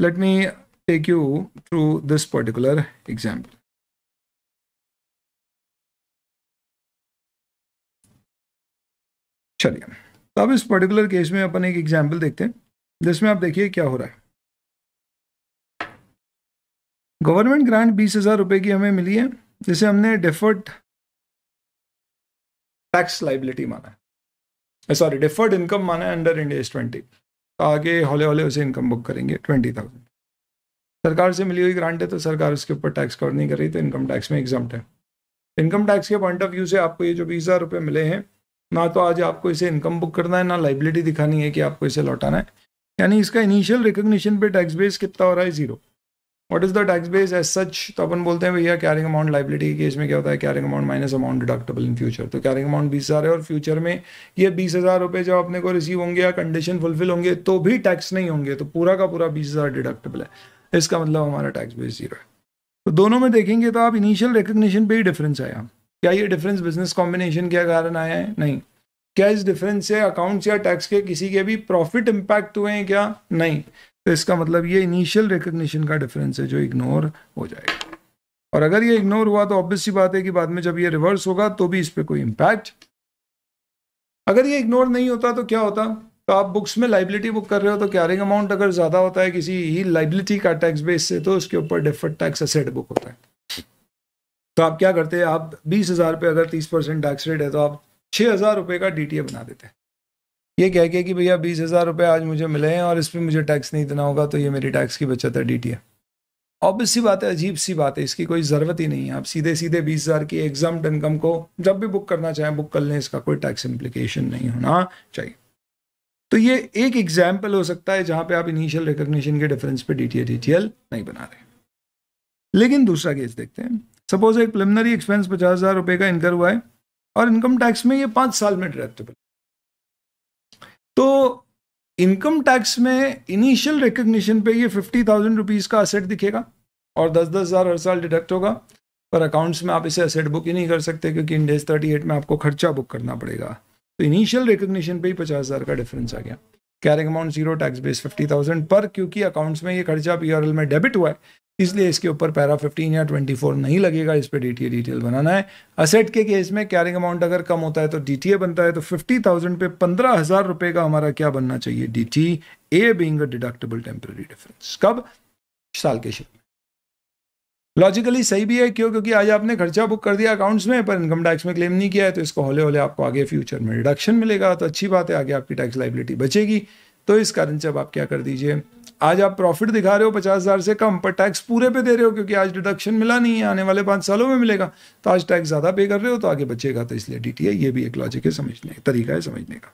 let me take you through this particular example चलिए तो अब इस पर्टिकुलर केस में अपन एक एग्जाम्पल देखते हैं जिसमें आप देखिए क्या हो रहा है गवर्नमेंट ग्रांट बीस हज़ार रुपये की हमें मिली है जिसे हमने डिफर्ड टैक्स लाइबिलिटी माना है सॉरी डिफर्ड इनकम माना है अंडर इंडिया ट्वेंटी तो आगे हौले हौले उसे इनकम बुक करेंगे ट्वेंटी थाउजेंड सरकार से मिली हुई ग्रांट है तो सरकार उसके ऊपर टैक्स कवर नहीं कर रही तो इनकम टैक्स में एग्जाम है इनकम टैक्स के पॉइंट ऑफ व्यू से आपको ये जो बीस हज़ार रुपये मिले हैं ना तो आज आपको इसे इनकम बुक करना है ना लाइबिलिटी दिखानी है कि आपको इसे लौटाना है यानी इसका इनिशियल रिकोगशन पे टैक्स बेस कितना हो रहा है zero what is the tax base as such तो अपन बोलते हैं भैया कैरिंग अमाउंट लाइबिलिटी के केस में क्या होता है carrying amount minus amount deductible in future तो कैरिंग अमाउंट बीस हज़ार है और फ्यूचर में ये बीस हज़ार रुपये जब अपने को रिसीव होंगे या कंडीशन फुलफिल होंगे तो भी टैक्स नहीं होंगे तो पूरा का पूरा बीस हज़ार डिडक्टेबल है इसका मतलब हमारा टैक्स बेस जीरो है तो दोनों में देखेंगे तो आप इनिशियल रिकोगशन पे ही डिफरेंस आया क्या ये डिफरेंस बिजनेस कॉम्बिनेशन के कारण आया है नहीं क्या इस डिफरेंस से अकाउंट्स या टैक्स के किसी के भी प्रॉफिट इम्पैक्ट हुए हैं क्या नहीं तो इसका मतलब ये इनिशियल रिकग्निशन का डिफरेंस है जो इग्नोर हो जाएगा और अगर ये इग्नोर हुआ तो ऑब्वियस सी बात है कि बाद में जब ये रिवर्स होगा तो भी इस पर कोई इम्पैक्ट अगर ये इग्नोर नहीं होता तो क्या होता तो आप बुक्स में लाइबिलिटी बुक कर रहे हो तो कैरिंग अमाउंट अगर ज़्यादा होता है किसी ही लाइबिलिटी का टैक्स बेस से तो उसके ऊपर डिफर्ड टैक्स असेट बुक होता है तो आप क्या करते हैं आप बीस हज़ार रुपये अगर तीस परसेंट टैक्स रेट है तो आप छः हज़ार रुपये का डी बना देते हैं ये कह के कि भैया बीस हज़ार रुपये आज मुझे मिले हैं और इस पर मुझे टैक्स नहीं देना होगा तो ये मेरी टैक्स की बचत है डी टी ऑब्वियस सी बात है अजीब सी बात है इसकी कोई ज़रूरत ही नहीं है आप सीधे सीधे बीस हज़ार की एग्जाम इनकम को जब भी बुक करना चाहें बुक कर लें इसका कोई टैक्स इम्प्लीकेशन नहीं होना चाहिए तो ये एक एग्जाम्पल हो सकता है जहाँ पे आप इनिशियल रिकोगशन के डिफरेंस पे डी टी नहीं बना रहे लेकिन दूसरा केस देखते हैं सपोज एक प्रिलिमिनरी एक्सपेंस पचास हज़ार रुपए का इनकर हुआ है और इनकम टैक्स में ये पांच साल में डिडक्टेबल तो इनकम टैक्स में इनिशियल रिकग्निशन पे ये फिफ्टी थाउजेंड रुपीज़ का असेट दिखेगा और दस दस हज़ार हर साल डिडक्ट होगा पर अकाउंट्स में आप इसे असेट बुक ही नहीं कर सकते क्योंकि इन डेज थर्टी एट में आपको खर्चा बुक करना पड़ेगा तो इनिशियल रिकग्निशन पे ही पचास हज़ार का डिफरेंस आ गया carrying amount zero tax base fifty thousand पर क्योंकि अकाउंट्स में ये खर्चा पी में डेबिट हुआ है इसलिए इसके ऊपर पैरा 15 या 24 नहीं लगेगा इस पर डीटीए डिटेल बनाना है असेट के केस में कैरिंग अमाउंट अगर कम होता है तो डीटीए बनता है तो 50,000 पे पंद्रह हज़ार रुपए का हमारा क्या बनना चाहिए D T A being deductible temporary difference कब साल के शुरू लॉजिकली सही भी है क्यों क्योंकि आज आपने खर्चा बुक कर दिया अकाउंट्स में पर इनकम टैक्स में क्लेम नहीं किया है तो इसको हौले हौले आपको आगे फ्यूचर में रिडक्शन मिलेगा तो अच्छी बात है आगे आपकी टैक्स लाइबिलिटी बचेगी तो इस कारण से अब आप क्या कर दीजिए आज आप प्रॉफिट दिखा रहे हो पचास हज़ार से कम पर टैक्स पूरे पे दे रहे हो क्योंकि आज डिडक्शन मिला नहीं है आने वाले पाँच सालों में मिलेगा तो आज टैक्स ज़्यादा पे कर रहे हो तो आगे बचेगा तो इसलिए डी ये भी एक लॉजिक है समझने तरीका है समझने का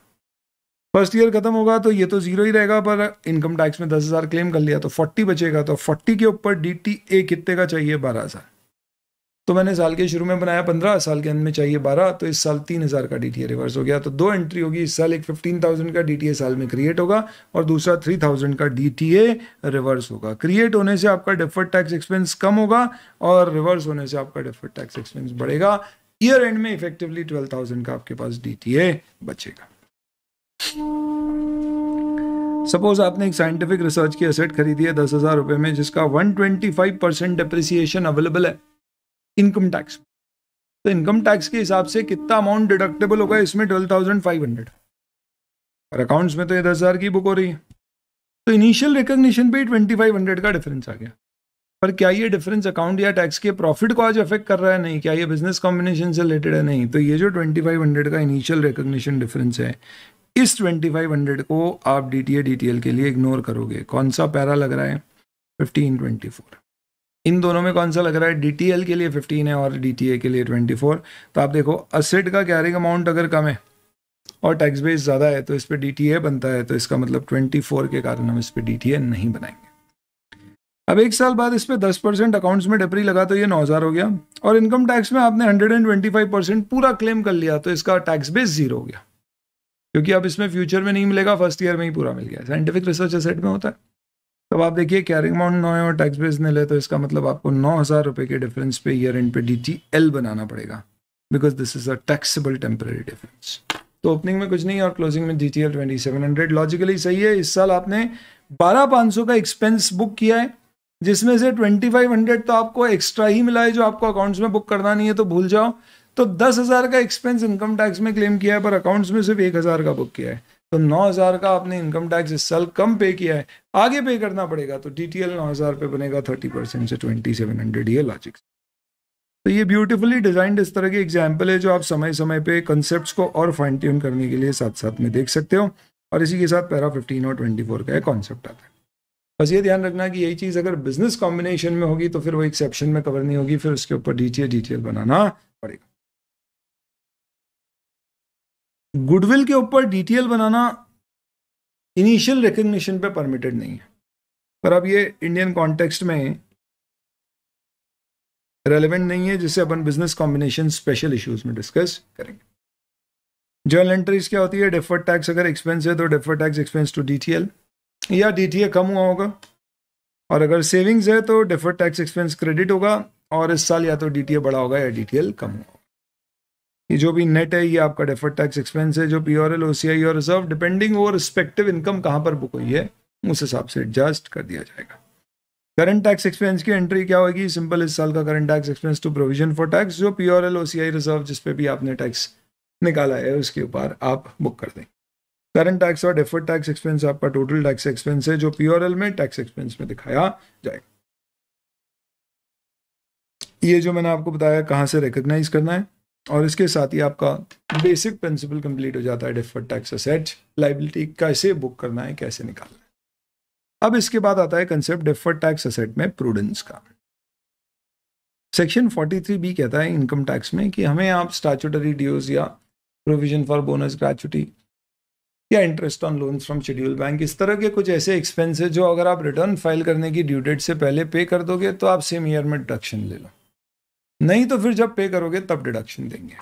फर्स्ट ईयर खत्म होगा तो ये तो जीरो ही रहेगा पर इनकम टैक्स में दस हज़ार क्लेम कर लिया तो फोर्टी बचेगा तो फोर्टी के ऊपर डी कितने का चाहिए बारह हज़ार तो मैंने साल के शुरू में बनाया पंद्रह साल के अंत में चाहिए बारह तो इस साल तीन हज़ार का डी रिवर्स हो गया तो दो एंट्री होगी इस साल एक फिफ्टीन थाउजेंड का डी साल में क्रिएट होगा और दूसरा थ्री थाउजेंड का डी रिवर्स होगा क्रिएट होने से आपका डिफर्ड टैक्स एक्सपेंस कम होगा और रिवर्स होने से आपका डिफर्ड टैक्स एक्सपेंस बढ़ेगा ईयर एंड में इफेक्टिवली ट्वेल्व थाउजेंड का आपके पास डी बचेगा सपोज आपने एक साइंटिफिक रिसर्च की असेट खरीदी है दस हज़ार रुपए में जिसका one twenty five percent depreciation available है इनकम टैक्स तो इनकम टैक्स के हिसाब से कितना अमाउंट डिडक्टेबल होगा इसमें ट्वेल्व थाउजेंड फाइव हंड्रेड और अकाउंट्स में तो ये दस हज़ार की बुक हो रही है तो इनिशियल रिकग्निशन पे ट्वेंटी फाइव हंड्रेड का डिफरेंस आ गया पर क्या ये डिफरेंस अकाउंट या टैक्स के प्रॉफिट को आज अफेक्ट कर रहा है नहीं क्या ये बिजनेस कॉम्बिनेशन से रिलेटेड है नहीं तो ये जो ट्वेंटी फाइव हंड्रेड का इनिशियल रिकग्निशन डिफरेंस है इस ट्वेंटी फाइव हंड्रेड को आप D T A D T L के लिए इग्नोर करोगे कौन सा पैरा लग रहा है फिफ्टीन ट्वेंटी फोर इन दोनों में कौन सा लग रहा है डी के लिए 15 है और डी के लिए 24 तो आप देखो असेट का कैरिंग अमाउंट अगर कम है और टैक्स बेस ज़्यादा है तो इस पर डी बनता है तो इसका मतलब 24 के कारण हम इस पर डी नहीं बनाएंगे अब एक साल बाद इस पर दस परसेंट अकाउंट्स में डेपरी लगा तो ये नौ हज़ार हो गया और इनकम टैक्स में आपने hundred and twenty five percent पूरा क्लेम कर लिया तो इसका टैक्स बेस जीरो हो गया क्योंकि अब इसमें फ्यूचर में नहीं मिलेगा फर्स्ट ईयर में ही पूरा मिल गया साइंटिफिक रिसर्च असेट में होता है तो आप देखिए कैरिंग अमाउंट नौ है और टैक्स बेस ने ले तो इसका मतलब आपको नौ हज़ार रुपये के डिफरेंस पे ईयर एंड पे डी टी एल बनाना पड़ेगा because this is a taxable temporary difference तो ओपनिंग में कुछ नहीं और क्लोजिंग में D T L twenty seven hundred logically सही है इस साल आपने बारह पाँच सौ का एक्सपेंस बुक किया है जिसमें से ट्वेंटी फाइव हंड्रेड तो आपको एक्स्ट्रा ही मिला है जो आपको अकाउंट्स में बुक करना नहीं है तो भूल जाओ तो दस हज़ार का एक्सपेंस इनकम टैक्स में क्लेम किया है पर अकाउंट्स में सिर्फ एक हज़ार का बुक किया है तो नौ हज़ार का आपने इनकम टैक्स इस साल कम पे किया है आगे पे करना पड़ेगा तो डी टी नौ हज़ार पे बनेगा थर्टी परसेंट से ट्वेंटी सेवन हंड्रेड ये लॉजिक तो ये ब्यूटीफुली डिजाइंड इस तरह के एग्जाम्पल है जो आप समय समय पे कंसेप्ट को और फाइन ट्यून करने के लिए साथ साथ में देख सकते हो और इसी के साथ पैरा फिफ्टीन और ट्वेंटी फोर का एक कॉन्सेप्ट आता है बस ये ध्यान रखना कि यही चीज़ अगर बिजनेस कॉम्बिनेशन में होगी तो फिर वो एक्सेप्शन में कवर नहीं होगी फिर उसके ऊपर डी टी बनाना पड़ेगा गुडविल के ऊपर डिटेल बनाना इनिशियल रिकग्निशन पे परमिटेड नहीं है पर अब ये इंडियन कॉन्टेक्स्ट में रेलेवेंट नहीं है जिसे अपन बिजनेस कॉम्बिनेशन स्पेशल इश्यूज में डिस्कस करेंगे जर्नल एंट्रीज क्या होती है डेफर्ड टैक्स अगर एक्सपेंस है तो deferred tax expense to DTL या डीटीए कम हुआ होगा और अगर सेविंग्स है तो डेफर्ड टैक्स एक्सपेंस क्रेडिट होगा और इस साल या तो डीटीए बड़ा होगा या डीटीएल कम होगा ये जो भी नेट है ये आपका डेफर्ड टैक्स एक्सपेंस है जो P R L O C I और रिजर्व डिपेंडिंग वो रिस्पेक्टिव इनकम कहाँ पर बुक हुई है उस हिसाब से एडजस्ट कर दिया जाएगा करंट टैक्स एक्सपेंस की एंट्री क्या होगी सिंपल इस साल का current tax expense to provision for tax जो P R L O C I reserve जिसपे भी आपने टैक्स निकाला है उसके ऊपर आप बुक कर दें करंट टैक्स और डेफर्ड टैक्स एक्सपेंस आपका टोटल टैक्स एक्सपेंस है जो पी आर एल में टैक्स एक्सपेंस में दिखाया जाएगा ये जो मैंने आपको बताया कहाँ से रिकग्नाइज करना है और इसके साथ ही आपका बेसिक प्रिंसिपल कंप्लीट हो जाता है डिफर टैक्स असेट लाइबिलिटी कैसे बुक करना है कैसे निकालना है अब इसके बाद आता है कंसेप्ट डिफर टैक्स असेट में प्रूडेंस का सेक्शन 43 बी कहता है इनकम टैक्स में कि हमें आप स्टैचुटरी ड्यूज या प्रोविजन फॉर बोनस ग्रेचुटी या interest on loans from schedule bank इस तरह के कुछ ऐसे एक्सपेंस जो अगर आप रिटर्न फाइल करने की ड्यू डेट से पहले पे कर दोगे तो आप सेम ईयर में डिडक्शन ले लो नहीं तो फिर जब पे करोगे तब डिडक्शन देंगे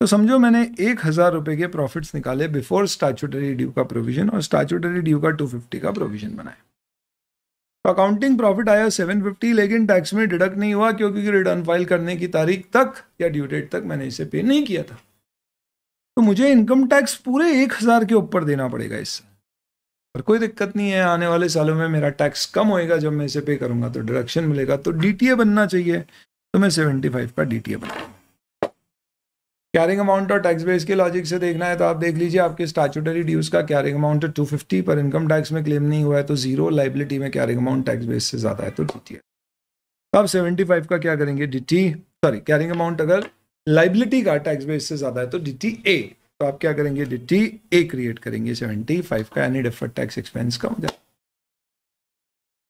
तो समझो मैंने एक हज़ार रुपये के प्रॉफिट्स निकाले बिफोर स्टैचुटरी ड्यू का प्रोविजन और स्टैचुटरी ड्यू का टू फिफ्टी का प्रोविजन बनाया तो अकाउंटिंग प्रॉफिट आया सेवन फिफ्टी लेकिन टैक्स में डिडक्ट नहीं हुआ क्योंकि रिटर्न फाइल करने की तारीख तक या ड्यू डेट तक मैंने इसे पे नहीं किया था तो मुझे इनकम टैक्स पूरे एक हज़ार के ऊपर देना पड़ेगा इससे और कोई दिक्कत नहीं है आने वाले सालों में मेरा टैक्स कम होएगा जब मैं इसे पे करूँगा तो डिडक्शन मिलेगा तो डी बनना चाहिए तो मैं सेवेंटी फाइव का डी टी ए बनाऊंगा कैरिंग अमाउंट और टैक्स बेस के लॉजिक से देखना है तो आप देख लीजिए आपके स्टैचुटरी ड्यूज का कैरिंग अमाउंट है टू फिफ्टी पर इनकम टैक्स में क्लेम नहीं हुआ है तो जीरो लाइबिलिटी में कैरिंग अमाउंट टैक्स बेस से ज़्यादा है तो डी टी ए अब आप सेवेंटी फाइव का क्या करेंगे D T sorry carrying amount अगर लाइबिलिटी का टैक्स बेस से ज़्यादा है तो डी टी ए तो आप क्या करेंगे डी टी ए क्रिएट करेंगे सेवेंटी फाइव का यानी डेफर्ड टैक्स एक्सपेंस का हो जाए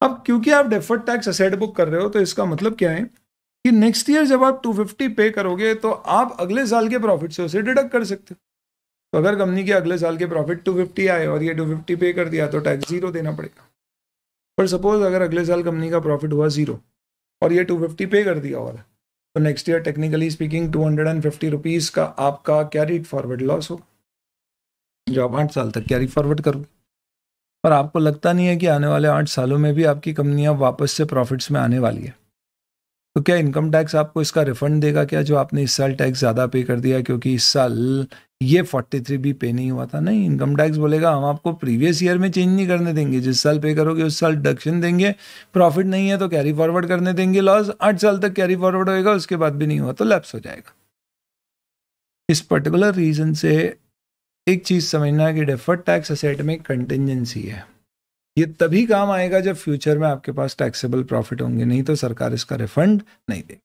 अब क्योंकि आप डेफर्ड टैक्स असेट बुक कर रहे हो तो इसका मतलब क्या है कि नेक्स्ट ईयर जब आप 250 पे करोगे तो आप अगले साल के प्रॉफिट से उसे डिडक्ट कर सकते हो तो अगर कंपनी के अगले साल के प्रॉफिट 250 आए और ये 250 पे कर दिया तो टैक्स जीरो देना पड़ेगा पर सपोज अगर अगले साल कंपनी का प्रॉफिट हुआ जीरो और ये 250 पे कर दिया और तो next year technically speaking two hundred and fifty rupees का आपका कैरी फॉरवर्ड लॉस होगा जो आप आठ साल तक कैरी फॉरवर्ड करोगे पर आपको लगता नहीं है कि आने वाले आठ सालों में भी आपकी कंपनियां वापस से प्रॉफिट्स में आने वाली है तो क्या इनकम टैक्स आपको इसका रिफंड देगा क्या जो आपने इस साल टैक्स ज़्यादा पे कर दिया क्योंकि इस साल ये फोर्टी थ्री भी पे नहीं हुआ था नहीं इनकम टैक्स बोलेगा हम आपको प्रीवियस ईयर में चेंज नहीं करने देंगे जिस साल पे करोगे उस साल डिडक्शन देंगे प्रॉफिट नहीं है तो कैरी फॉरवर्ड करने देंगे लॉस आठ साल तक कैरी फॉरवर्ड होएगा उसके बाद भी नहीं हुआ तो लैप्स हो जाएगा इस पर्टिकुलर रीज़न से एक चीज़ समझना है कि डेफर्ड टैक्स असेट में कंटेंजेंसी है ये तभी काम आएगा जब फ्यूचर में आपके पास टैक्सेबल प्रॉफिट होंगे नहीं तो सरकार इसका रिफंड नहीं देगी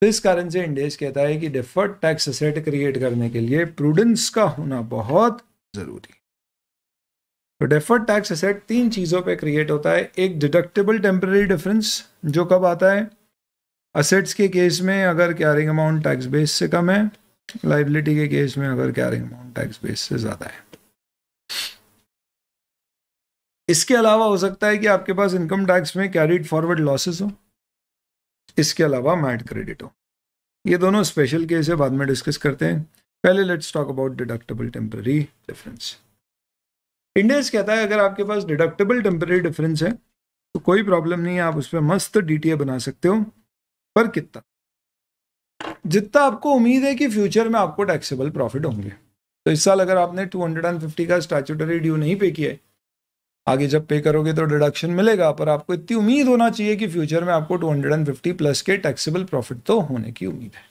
तो इस कारण से इंडेस कहता है कि डिफर्ड टैक्स सेट क्रिएट करने के लिए प्रूडेंस का होना बहुत जरूरी तो डेफर्ड टैक्स असेट तीन चीज़ों पे क्रिएट होता है एक डिडक्टेबल टेम्पररी डिफरेंस जो कब आता है असेट्स के केस में अगर कैरिंग अमाउंट टैक्स बेस से कम है लाइबिलिटी के केस में अगर कैरिंग अमाउंट टैक्स बेस से ज़्यादा है इसके अलावा हो सकता है कि आपके पास इनकम टैक्स में कैरिड फॉरवर्ड लॉसेस हो इसके अलावा मैट क्रेडिट हो ये दोनों स्पेशल केस है बाद में डिस्कस करते हैं पहले let's talk about deductible temporary difference Ind AS कहता है अगर आपके पास डिडक्टेबल टेम्पररी डिफरेंस है तो कोई प्रॉब्लम नहीं है आप उस पर मस्त डी बना सकते हो पर कितना जितना आपको उम्मीद है कि फ्यूचर में आपको टैक्सेबल प्रॉफिट होंगे तो इस साल अगर आपने 250 का स्टैचूटरी ड्यू नहीं पे किया है आगे जब पे करोगे तो डिडक्शन मिलेगा पर आपको इतनी उम्मीद होना चाहिए कि फ्यूचर में आपको 250 प्लस के टैक्सेबल प्रॉफिट तो होने की उम्मीद है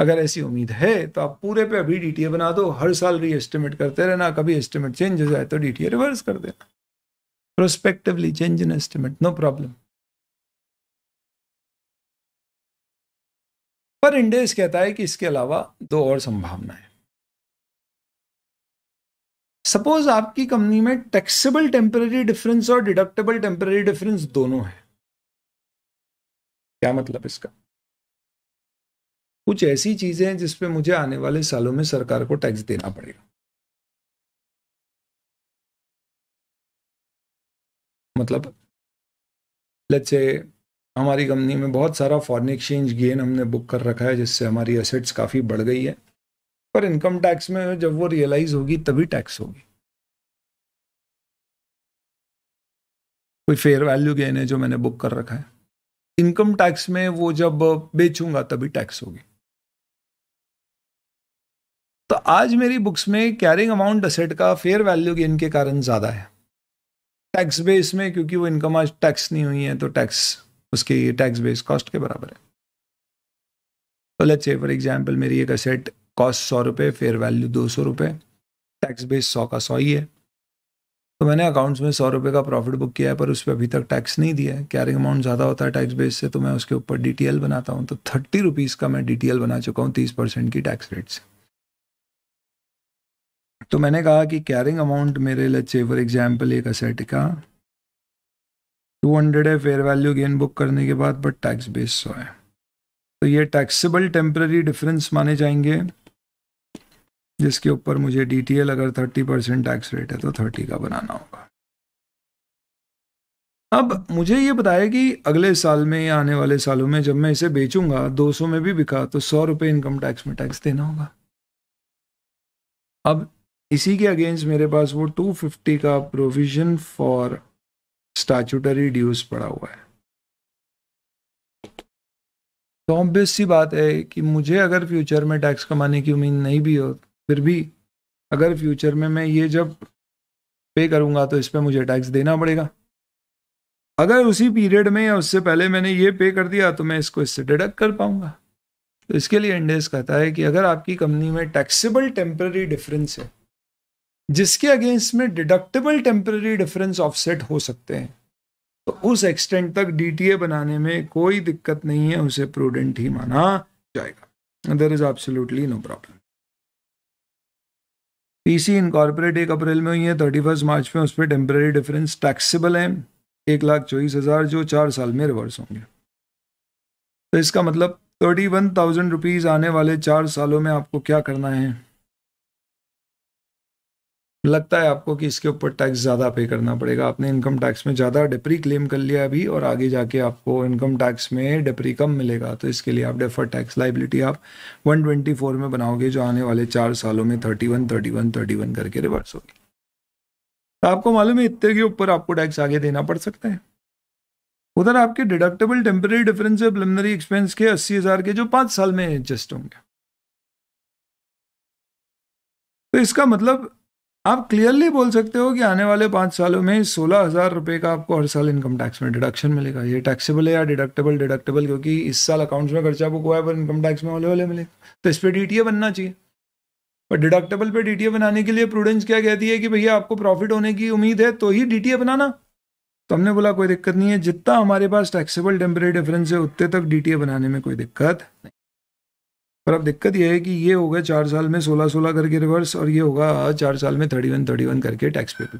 अगर ऐसी उम्मीद है तो आप पूरे पे अभी डी बना दो हर साल री एस्टिमेट करते रहना कभी एस्टिमेट चेंज हो जाए तो डी रिवर्स कर देना prospectively change in estimate no problem पर इंडेस कहता है कि इसके अलावा दो और संभावनाएं सपोज आपकी कंपनी में टैक्सेबल टेम्पररी डिफरेंस और डिडक्टेबल टेम्पररी डिफरेंस दोनों है क्या मतलब इसका कुछ ऐसी चीजें हैं जिसपे मुझे आने वाले सालों में सरकार को टैक्स देना पड़ेगा मतलब लेट्स से हमारी कंपनी में बहुत सारा फॉरेन एक्सचेंज गेन हमने बुक कर रखा है जिससे हमारी एसेट्स काफ़ी बढ़ गई है पर इनकम टैक्स में जब वो रियलाइज होगी तभी टैक्स होगी कोई फेयर वैल्यू गेन है जो मैंने बुक कर रखा है इनकम टैक्स में वो जब बेचूंगा तभी टैक्स होगी तो आज मेरी बुक्स में कैरिंग अमाउंट असेट का फेयर वैल्यू गेन के कारण ज़्यादा है टैक्स बेस में क्योंकि वो इनकम आज टैक्स नहीं हुई है तो टैक्स उसके टैक्स बेस कॉस्ट के बराबर है तो लेट्स से फॉर एग्जांपल मेरी एक असेट कॉस्ट सौ रुपये फेयर वैल्यू दो सौ रुपये टैक्स बेस सौ का सौ ही है तो मैंने अकाउंट्स में सौ रुपये का प्रॉफिट बुक किया है पर उस पर अभी तक टैक्स नहीं दिया है कैरिंग अमाउंट ज़्यादा होता है टैक्स बेस से तो मैं उसके ऊपर डी बनाता हूँ तो थर्टी रुपीज़ का मैं डी बना चुका हूँ तीस परसेंट की टैक्स रेट से तो मैंने कहा कि कैरिंग अमाउंट मेरे लच्छे फॉर एग्जाम्पल एक असेट का टू हंड्रेड है फेयर वैल्यू गेन बुक करने के बाद बट टैक्स बेस सौ है तो ये टैक्सेबल टेम्प्रेरी डिफरेंस माने जाएंगे जिसके ऊपर मुझे एल अगर 30 परसेंट टैक्स रेट है तो 30 का बनाना होगा अब मुझे ये बताया कि अगले साल में या आने वाले सालों में जब मैं इसे बेचूंगा 200 में भी बिका तो सौ रुपये इनकम टैक्स में टैक्स देना होगा अब इसी के अगेंस्ट मेरे पास वो 250 का प्रोविजन फॉर स्टैचूटरी ड्यूज पड़ा हुआ है तो ऑब्वियस सी बात है कि मुझे अगर फ्यूचर में टैक्स कमाने की उम्मीद नहीं भी हो फिर भी अगर फ्यूचर में मैं ये जब पे करूँगा तो इस पर मुझे टैक्स देना पड़ेगा अगर उसी पीरियड में या उससे पहले मैंने ये पे कर दिया तो मैं इसको इससे डिडक्ट कर पाऊंगा तो इसके लिए इंडेस कहता है कि अगर आपकी कंपनी में टैक्सेबल टेम्पररी डिफरेंस है जिसके अगेंस्ट में डिडक्टेबल टेम्पररी डिफरेंस ऑफसेट हो सकते हैं तो उस एक्सटेंट तक डी बनाने में कोई दिक्कत नहीं है उसे प्रूडेंट ही माना जाएगा there is absolutely no problem PC incorporate एक अप्रैल में हुई है थर्टी फर्स्ट मार्च में उस पर टेम्प्रेरी डिफरेंस टैक्सेबल है एक लाख चौबीस हज़ार जो चार साल में रिवर्स होंगे तो इसका मतलब थर्टी वन थाउजेंड रुपीज़ आने वाले चार सालों में आपको क्या करना है लगता है आपको कि इसके ऊपर टैक्स ज़्यादा पे करना पड़ेगा आपने इनकम टैक्स में ज़्यादा डेप्री क्लेम कर लिया अभी और आगे जाके आपको इनकम टैक्स में डेपरी कम मिलेगा तो इसके लिए आप डेफर टैक्स लाइबिलिटी आप 124 में बनाओगे जो आने वाले चार सालों में 31 31 31 करके रिवर्स होगी तो आपको मालूम है इतने के ऊपर आपको टैक्स आगे देना पड़ सकता है उधर आपके डिडक्टेबल टेम्प्रेरी डिफरेंस है एक्सपेंस के अस्सी हज़ार के जो पाँच साल में एडजस्ट होंगे तो इसका मतलब आप क्लियरली बोल सकते हो कि आने वाले पाँच सालों में सोलह हज़ार रुपये का आपको हर साल इनकम टैक्स में डिडक्शन मिलेगा ये टैक्सेबल है या डिडक्टेबल डिडक्टेबल क्योंकि इस साल अकाउंट्स में खर्चा बुक हुआ है पर इनकम टैक्स में होले होले मिलेगा तो इस पर डीटीए बनना चाहिए पर डिडक्टेबल पे डीटीए बनाने के लिए प्रूडेंस क्या कहती है कि भैया आपको प्रॉफिट होने की उम्मीद है तो ही डी बनाना तो हमने बोला कोई दिक्कत नहीं है जितना हमारे पास टैक्सेबल टेम्परेरी डिफरेंस है उतने तक डी बनाने में कोई दिक्कत नहीं पर अब दिक्कत यह है कि ये होगा चार साल में सोलह सोलह करके रिवर्स और ये होगा चार साल में थर्टी वन थर्टी वन करके टैक्स पेपर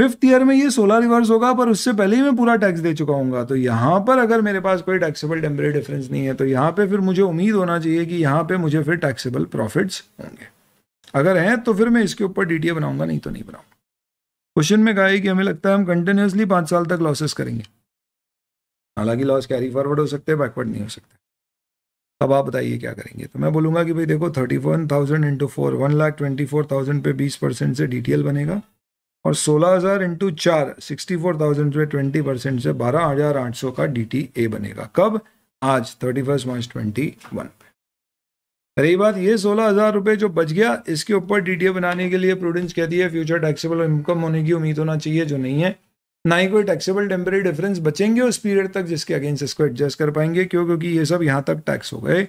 फिफ्थ ईयर में ये सोलह रिवर्स होगा पर उससे पहले ही मैं पूरा टैक्स दे चुका हूँ तो यहाँ पर अगर मेरे पास कोई टैक्सेबल टेम्परेरी डिफरेंस नहीं है तो यहाँ पे फिर मुझे उम्मीद होना चाहिए कि यहाँ पे मुझे फिर टैक्सेबल प्रॉफिट्स होंगे अगर हैं तो फिर मैं इसके ऊपर डी बनाऊंगा नहीं तो नहीं बनाऊंगा क्वेश्चन में कहा है कि हमें लगता है हम कंटिन्यूसली पाँच साल तक लॉसेस करेंगे हालांकि लॉस कैरी फॉरवर्ड हो सकते हैं बैकवर्ड नहीं हो सकते अब आप बताइए क्या करेंगे तो मैं बोलूँगा कि भाई देखो thirty one thousand into four one lakh twenty four thousand पे बीस परसेंट से डी बनेगा और सोलह हज़ार इंटू चार सिक्सटी फोर थाउजेंड पे ट्वेंटी परसेंट से बारह हज़ार आठ सौ का डी बनेगा कब आज thirty first March twenty one रही बात ये सोलह हज़ार रुपये जो बच गया इसके ऊपर डी बनाने के लिए प्रूडेंस कहती है फ्यूचर टैक्सेबल इनकम होने की उम्मीद होना चाहिए जो नहीं है ना ही कोई टैक्सेबल टेम्परेरी डिफरेंस बचेंगे उस पीरियड तक जिसके अगेंस्ट इसको एडजस्ट कर पाएंगे क्यों क्योंकि ये सब यहाँ तक टैक्स हो गए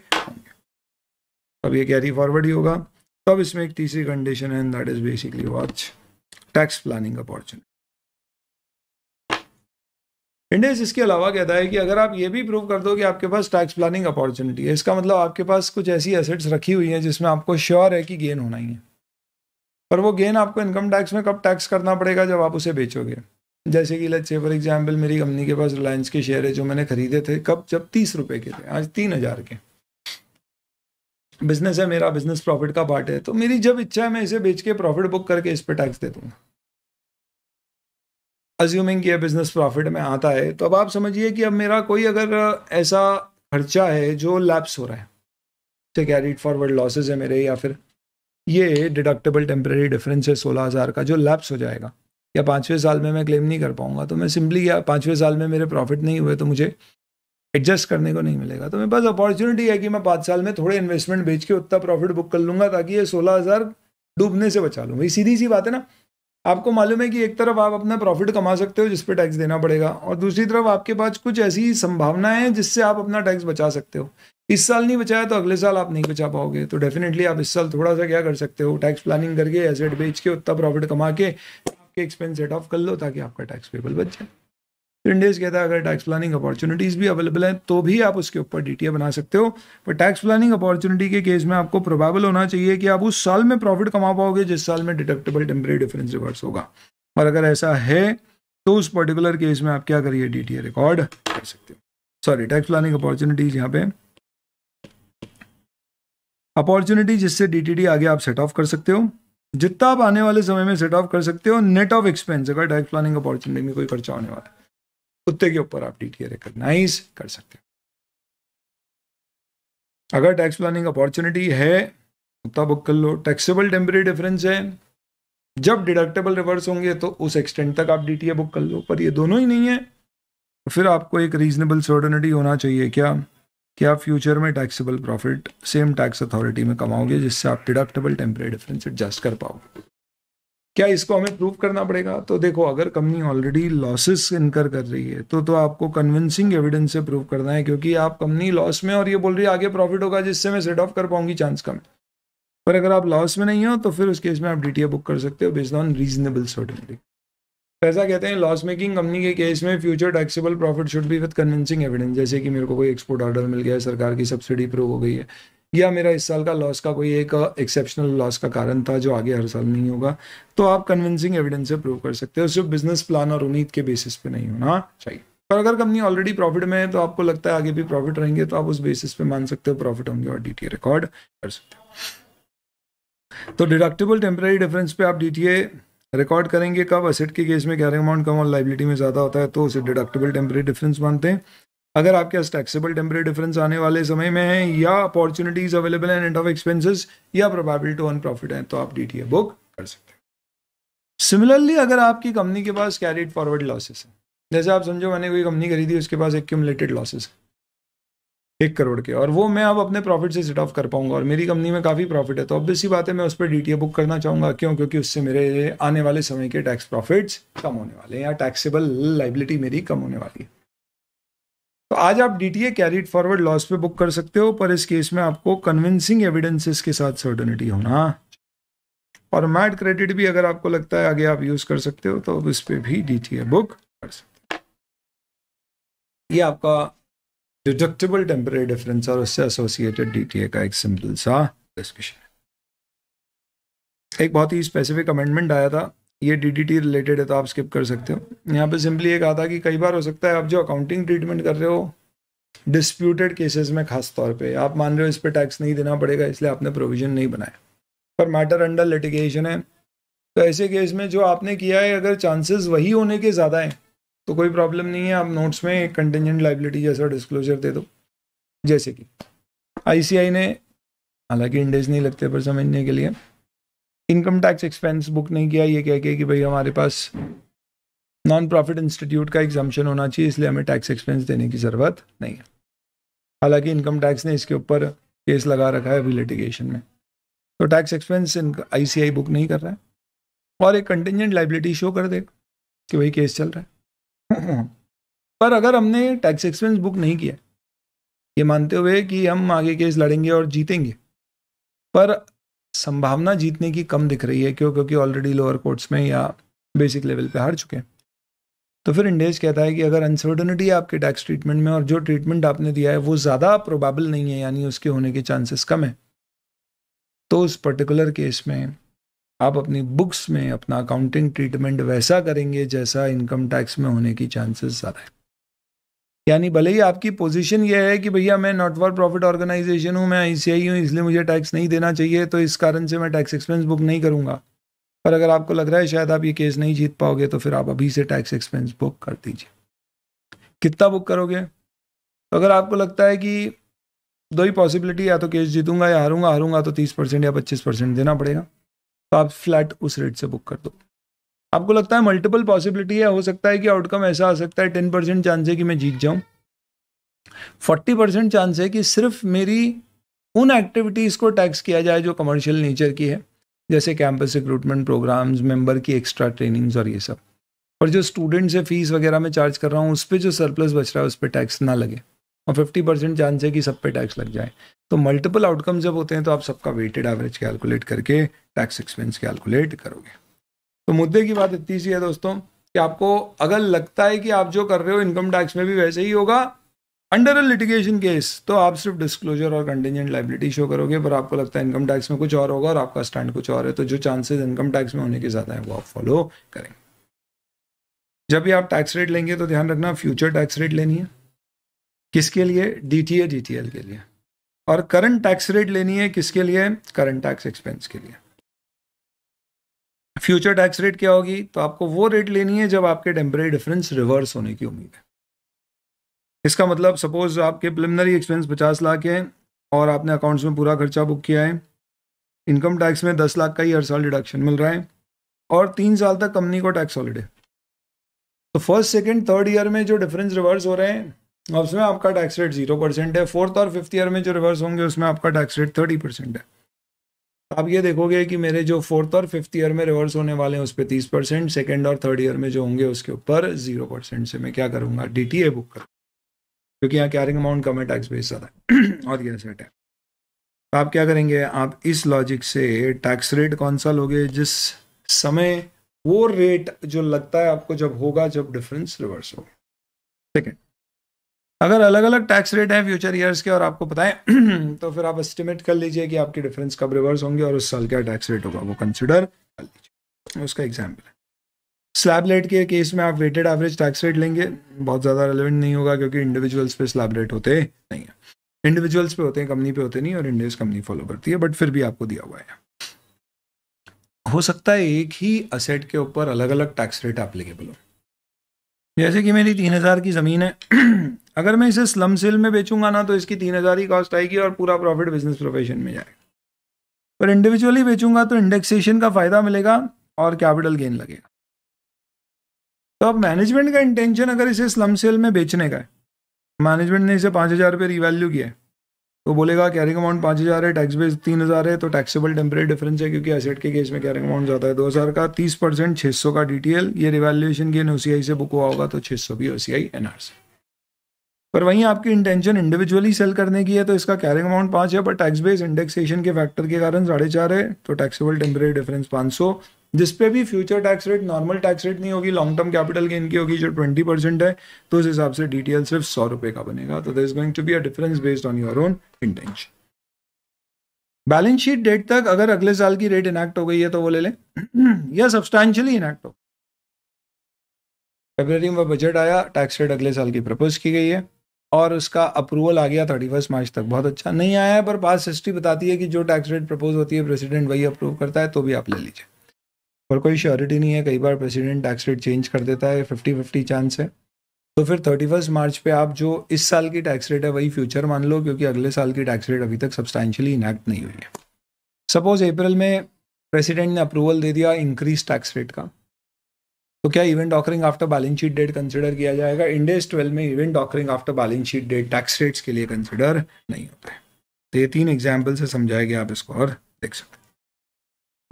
अब ये कैरी फॉरवर्ड ही होगा तब तो इसमें एक तीसरी कंडीशन है that is basically watch tax planning opportunity Ind AS इसके अलावा कहता है कि अगर आप ये भी प्रूव कर दो कि आपके पास टैक्स प्लानिंग अपॉर्चुनिटी है इसका मतलब आपके पास कुछ ऐसी एसेट्स रखी हुई हैं जिसमें आपको श्योर है कि गेन होना ही है पर वो गेन आपको इनकम टैक्स में कब टैक्स करना पड़ेगा जब आप उसे बेचोगे जैसे कि लच्चे फॉर एग्जाम्पल मेरी कंपनी के पास रिलायंस के शेयर है जो मैंने खरीदे थे कब जब तीस रुपए के थे आज तीन हजार के बिजनेस है मेरा बिजनेस प्रॉफिट का पार्ट है तो मेरी जब इच्छा है मैं इसे बेच के प्रॉफिट बुक करके इस पर टैक्स दे दूंगा अज्यूमिंग कि बिजनेस प्रॉफिट में आता है तो अब आप समझिए कि अब मेरा कोई अगर ऐसा खर्चा है जो लैप्स हो रहा है जैसे कैरीड फॉरवर्ड लॉसेज है मेरे या फिर ये डिडक्टेबल टेम्प्रेरी डिफरेंस है सोलह हज़ार का जो लैप्स हो जाएगा या पाँचवें साल में मैं क्लेम नहीं कर पाऊंगा तो मैं सिंपली या पाँचवें साल में मेरे प्रॉफिट नहीं हुए तो मुझे एडजस्ट करने को नहीं मिलेगा तो मेरे पास अपॉर्चुनिटी है कि मैं पाँच साल में थोड़े इन्वेस्टमेंट बेच के उतना प्रॉफिट बुक कर लूँगा ताकि ये सोलह हज़ार डूबने से बचा लूँ भाई सीधी सी बात है ना आपको मालूम है कि एक तरफ आप अपना प्रॉफिट कमा सकते हो जिस पर टैक्स देना पड़ेगा और दूसरी तरफ आपके पास कुछ ऐसी संभावनाएं हैं जिससे आप अपना टैक्स बचा सकते हो इस साल नहीं बचाया तो अगले साल आप नहीं बचा पाओगे तो डेफिनेटली आप इस साल थोड़ा सा क्या कर सकते हो टैक्स प्लानिंग करके एसेट बेच के उतना प्रॉफिट कमा के के एक्सपेंस सेट ऑफ कर लो ताकि आपका टैक्स पेबल बच जाए इंडेज कहता है अगर टैक्स प्लानिंग अपॉर्चुनिटीज़ भी अवेलेबल हैं तो भी आप उसके ऊपर डी बना सकते हो पर टैक्स प्लानिंग अपॉर्चुनिटी के केस में आपको प्रोबेबल होना चाहिए कि आप उस साल में प्रॉफिट कमा पाओगे जिस साल में डिडक्टेबल टेम्प्रेरी डिफरेंस रिवर्स होगा और अगर ऐसा है तो उस पर्टिकुलर केस में आप क्या करिए डी रिकॉर्ड कर सकते हो सॉरी टैक्स प्लानिंग अपॉर्चुनिटीज यहाँ पे अपॉर्चुनिटी जिससे डी आगे आप सेट ऑफ कर सकते हो जितना आप आने वाले समय में सेट ऑफ कर सकते हो नेट ऑफ एक्सपेंस अगर डायरेक्ट प्लानिंग अपॉर्चुनिटी में कोई खर्चा होने वाला है उतने के ऊपर आप डी टी रिकग्नाइज कर सकते हो अगर टैक्स प्लानिंग अपॉर्चुनिटी है उतना बुक कर लो टैक्सेबल टेम्परेरी डिफरेंस है जब डिडक्टेबल रिवर्स होंगे तो उस एक्सटेंड तक आप डी बुक कर लो पर ये दोनों ही नहीं है तो फिर आपको एक रीजनेबल सर्टनिटी होना चाहिए क्या कि आप फ्यूचर में taxable profit same tax authority में कमाओगे जिससे आप डिडक्टेबल टेम्परेरी डिफरेंस एडजस्ट कर पाओगे क्या इसको हमें प्रूव करना पड़ेगा तो देखो अगर कंपनी ऑलरेडी लॉसेस इनकर कर रही है तो तो आपको कन्विंसिंग एविडेंस से प्रूव करना है क्योंकि आप कंपनी लॉस में और ये बोल रही है आगे प्रॉफिट होगा जिससे मैं सेट ऑफ कर पाऊंगी चांस कम पर अगर आप लॉस में नहीं हो तो फिर उस केस में आप डी बुक कर सकते हो बेस्ड ऑन रीजनेबल सर्टिनिटी पैसा कहते हैं लॉस मेकिंग कंपनी के केस में future taxable profit should be with convincing evidence जैसे कि मेरे को कोई एक्सपोर्ट ऑर्डर मिल गया है सरकार की सब्सिडी प्रूव हो गई है या मेरा इस साल का लॉस का कोई एक एक्सेप्शनल लॉस का कारण था जो आगे हर साल नहीं होगा तो आप कन्विंसिंग एविडेंस से प्रूव कर सकते हो सिर्फ बिजनेस प्लान और उम्मीद के बेसिस पे नहीं होना चाहिए पर अगर कंपनी ऑलरेडी प्रॉफिट में है तो आपको लगता है आगे भी प्रॉफिट रहेंगे तो आप उस बेसिस पे मान सकते हो प्रॉफिट होंगे और डीटीए रिकॉर्ड कर सकते हो तो डिडक्टेबल टेम्परेरी डिफरेंस पे आप डीटीए रिकॉर्ड करेंगे कब असेट के केस में कैरिंग अमाउंट कम और लाइबिलिटी में ज़्यादा होता है तो उसे डिडक्टेबल टेम्प्रेरी डिफरेंस मानते हैं अगर आपके पास टैक्सेबल टेम्प्रेरी डिफरेंस आने वाले समय में है या अपॉर्चुनिटीज अवेलेबल है एंड ऑफ एक्सपेंसिस या प्रोबेबिलिटी टू अन प्रॉफिट है तो आप डी बुक कर सकते हैं सिमिलरली अगर आपकी कंपनी के पास कैरिड फॉरवर्ड लॉसेस हैं जैसे आप समझो मैंने कोई कंपनी खरीदी उसके पास एक्यूमलेटेड लॉसेस है एक करोड़ के और वो मैं अब अपने प्रॉफिट से सेट ऑफ कर पाऊंगा और मेरी कंपनी में काफ़ी प्रॉफिट है तो ऑब्वियस ही बात है मैं उस पर डी बुक करना चाहूंगा क्यों क्योंकि उससे मेरे आने वाले समय के टैक्स प्रॉफिट्स कम होने वाले हैं या टैक्सेबल लाइबिलिटी मेरी कम होने वाली है तो आज आप D T A carried forward loss पे बुक कर सकते हो पर इस केस में आपको कन्विंसिंग एविडेंसेस के साथ सर्टनिटी होना और मैट क्रेडिट भी अगर आपको लगता है आगे आप यूज़ कर सकते हो तो इस पर भी डी बुक कर सकते हो ये आपका डिडक्टेबल टेम्परेरी डिफरेंस और उससे एसोसिएटेड डीटीए का एक सिंपल सा डिस्कशन एक बहुत ही स्पेसिफिक अमेंडमेंट आया था ये डीडीटी रिलेटेड है तो आप स्किप कर सकते हो यहाँ पे सिंपली ये कहा था कि कई बार हो सकता है आप जो अकाउंटिंग ट्रीटमेंट कर रहे हो डिस्प्यूटेड केसेस में खास तौर पे आप मान रहे हो इस पर टैक्स नहीं देना पड़ेगा इसलिए आपने प्रोविजन नहीं बनाया पर मैटर अंडर लिटिगेशन है तो ऐसे केस में जो आपने किया है अगर चांसेस वही होने के ज़्यादा हैं तो कोई प्रॉब्लम नहीं है आप नोट्स में एक कंटेंजेंट लाइबिलिटी जैसा डिस्क्लोजर दे दो जैसे कि आईसीआई ने हालांकि इंडेज नहीं लगते पर समझने के लिए इनकम टैक्स एक्सपेंस बुक नहीं किया ये कह के कि भाई हमारे पास नॉन प्रॉफिट इंस्टीट्यूट का एग्जामेशन होना चाहिए इसलिए हमें टैक्स एक्सपेंस देने की ज़रूरत नहीं है हालांकि इनकम टैक्स ने इसके ऊपर केस लगा रखा है अभी लिटिगेशन में तो टैक्स एक्सपेंस आई बुक नहीं कर रहा है और एक कंटेंजेंट लाइबिलिटी शो कर देगा कि वही केस चल रहा है पर अगर हमने टैक्स एक्सपेंस बुक नहीं किया ये मानते हुए कि हम आगे केस लड़ेंगे और जीतेंगे पर संभावना जीतने की कम दिख रही है क्यों क्योंकि ऑलरेडी लोअर कोर्ट्स में या बेसिक लेवल पे हार चुके हैं तो फिर इंडेज कहता है कि अगर अनसर्टनिटी है आपके टैक्स ट्रीटमेंट में और जो ट्रीटमेंट आपने दिया है वो ज़्यादा प्रोबेबल नहीं है यानी उसके होने के चांसेस कम है तो उस पर्टिकुलर केस में आप अपनी बुक्स में अपना अकाउंटिंग ट्रीटमेंट वैसा करेंगे जैसा इनकम टैक्स में होने की चांसेस ज़्यादा है यानी भले ही आपकी पोजीशन यह है कि भैया मैं नॉट फॉर प्रॉफिट ऑर्गेनाइजेशन हूँ मैं आई सी हूँ इसलिए मुझे टैक्स नहीं देना चाहिए तो इस कारण से मैं टैक्स एक्सपेंस बुक नहीं करूँगा पर अगर आपको लग रहा है शायद आप ये केस नहीं जीत पाओगे तो फिर आप अभी से टैक्स एक्सपेंस बुक कर दीजिए कितना बुक करोगे तो अगर आपको लगता है कि दो ही पॉसिबिलिटी या तो केस जीतूंगा या हारूंगा हारूंगा तो तीस परसेंट या पच्चीस परसेंट देना पड़ेगा तो आप फ्लैट उस रेट से बुक कर दो आपको लगता है मल्टीपल पॉसिबिलिटी है हो सकता है कि आउटकम ऐसा आ सकता है टेन परसेंट चांस है कि मैं जीत जाऊँ फोर्टी परसेंट चांस है कि सिर्फ मेरी उन एक्टिविटीज़ को टैक्स किया जाए जो कमर्शियल नेचर की है जैसे कैंपस रिक्रूटमेंट प्रोग्राम्स मेंबर की एक्स्ट्रा ट्रेनिंग्स और ये सब और जो स्टूडेंट्स है फीस वगैरह में चार्ज कर रहा हूँ उस पर जो सरप्लस बच रहा है उस पर टैक्स ना लगे और फिफ्टी परसेंट चांस है कि सब पे टैक्स लग जाए तो मल्टीपल आउटकम जब होते हैं तो आप सबका वेटेड एवरेज कैलकुलेट करके टैक्स एक्सपेंस कैलकुलेट करोगे तो मुद्दे की बात इतनी सी है दोस्तों कि आपको अगर लगता है कि आप जो कर रहे हो इनकम टैक्स में भी वैसे ही होगा अंडर अ लिटिगेशन केस तो आप सिर्फ डिस्क्लोजर और कंटेंजेंट लाइबिलिटी शो करोगे पर आपको लगता है इनकम टैक्स में कुछ और होगा और आपका स्टैंड कुछ और है तो जो चांसेस इनकम टैक्स में होने के ज़्यादा है वो आप फॉलो करेंगे जब भी आप टैक्स रेट लेंगे तो ध्यान रखना फ्यूचर टैक्स रेट लेनी है किसके लिए डी टी ए के लिए और करंट टैक्स रेट लेनी है किसके लिए करंट टैक्स एक्सपेंस के लिए फ्यूचर टैक्स रेट क्या होगी तो आपको वो रेट लेनी है जब आपके टेम्परेरी डिफरेंस रिवर्स होने की उम्मीद है इसका मतलब सपोज आपके प्रिलिमिनरी एक्सपेंस पचास लाख है और आपने अकाउंट्स में पूरा खर्चा बुक किया है इनकम टैक्स में दस लाख का ही हर साल डिडक्शन मिल रहा है और तीन साल तक कंपनी को टैक्स हॉलीडे तो फर्स्ट सेकेंड थर्ड ईयर में जो डिफरेंस रिवर्स हो रहे हैं और उसमें आपका टैक्स रेट जीरो परसेंट है फोर्थ और फिफ्थ ईयर में जो रिवर्स होंगे उसमें आपका टैक्स रेट थर्टी परसेंट है आप ये देखोगे कि मेरे जो फोर्थ और फिफ्थ ईयर में रिवर्स होने वाले हैं उस पर तीस परसेंट सेकेंड और थर्ड ईयर में जो होंगे उसके ऊपर जीरो परसेंट से मैं क्या करूँगा डी टी ए बुक कर क्योंकि यहाँ कैरिंग अमाउंट कम है टैक्स बेस ज़्यादा है और ये सेट है तो आप क्या करेंगे आप इस लॉजिक से टैक्स रेट कौन सा लोगे जिस समय वो रेट जो लगता है आपको जब होगा जब डिफरेंस रिवर्स होगा सेकेंड अगर अलग अलग टैक्स रेट हैं फ्यूचर ईयर्स के और आपको बताएं तो फिर आप एस्टिमेट कर लीजिए कि आपके डिफरेंस कब रिवर्स होंगे और उस साल क्या टैक्स रेट होगा वो कंसिडर कर लीजिए उसका एग्जाम्पल है स्लैब रेट के केस में आप वेटेड एवरेज टैक्स रेट लेंगे बहुत ज़्यादा रेलिवेंट नहीं होगा क्योंकि इंडिविजुअल्स पे स्लैब रेट होते नहीं है इंडिविजुअल्स पे होते हैं कंपनी पे होते नहीं और इंडियस कंपनी फॉलो करती है बट फिर भी आपको दिया हुआ है हो सकता है एक ही असेट के ऊपर अलग अलग टैक्स रेट एप्लीकेबल हो जैसे कि मेरी तीन हज़ार की ज़मीन है अगर मैं इसे स्लम सेल में बेचूंगा ना तो इसकी तीन हज़ार ही कॉस्ट आएगी और पूरा प्रॉफिट बिजनेस प्रोफेशन में जाएगा पर इंडिविजुअली बेचूंगा तो इंडेक्सेशन का फ़ायदा मिलेगा और कैपिटल गेन लगेगा तो अब मैनेजमेंट का इंटेंशन अगर इसे स्लम सेल में बेचने का है मैनेजमेंट ने इसे पाँच हज़ार रुपये रिवैल्यू किया तो बोलेगा कैरिंग अमाउंट पाँच हज़ार है टैक्स बेस तीन हज़ार है तो टैक्सेबल टेम्परेरी डिफरेंस है क्योंकि एसेट के केस में कैरिंग अमाउंट ज़्यादा है दो हज़ार का तीस परसेंट छः सौ का डी ये रिवैल्यूएशन गेन ओ से बुक हुआ होगा तो छः सौ भी O C I N are पर वहीं आपकी इंटेंशन इंडिविजुअली सेल करने की है तो इसका कैरिंग अमाउंट पाँच है पर टैक्स बेस इंडेक्सेशन के फैक्टर के कारण साढ़े चार है तो टैक्सेबल टेम्परेरी डिफरेंस पाँच सौ जिसपे भी future tax rate normal tax rate नहीं होगी लॉन्ग टर्म कैपिटल गेन की होगी जो ट्वेंटी परसेंट है तो उस हिसाब से डी सिर्फ सौ रुपए का बनेगा तो there is going to be a difference based on your own intention balance sheet date तक अगर अगले साल की रेट इनैक्ट हो गई है तो वो ले लें या सब्सटैंशली इनैक्ट हो फेबर में बजट आया टैक्स रेट अगले साल की प्रपोज की गई है और उसका अप्रूवल आ गया थर्टी फर्स्ट मार्च तक बहुत अच्छा नहीं आया है पर पास हिस्ट्री बताती है कि जो टैक्स रेट प्रपोज होती है प्रेसिडेंट वही अप्रूव करता है तो भी आप ले लीजिए पर कोई श्योरिटी नहीं है कई बार प्रेसिडेंट टैक्स रेट चेंज कर देता है फिफ्टी फिफ्टी चांस है तो फिर थर्टी फर्स्ट मार्च पे आप जो इस साल की टैक्स रेट है वही फ्यूचर मान लो क्योंकि अगले साल की टैक्स रेट अभी तक सब्सटैंशली इनैक्ट नहीं हुई है सपोज अप्रैल में प्रेसिडेंट ने अप्रूवल दे दिया इंक्रीज टैक्स रेट का तो क्या event occurring after balance sheet date consider किया जाएगा इंडेस ट्वेल्व में event occurring after balance sheet date tax rates के लिए कंसिडर नहीं होता है तो ये तीन एग्जाम्पल से समझाया गया आप इसको और देख सकते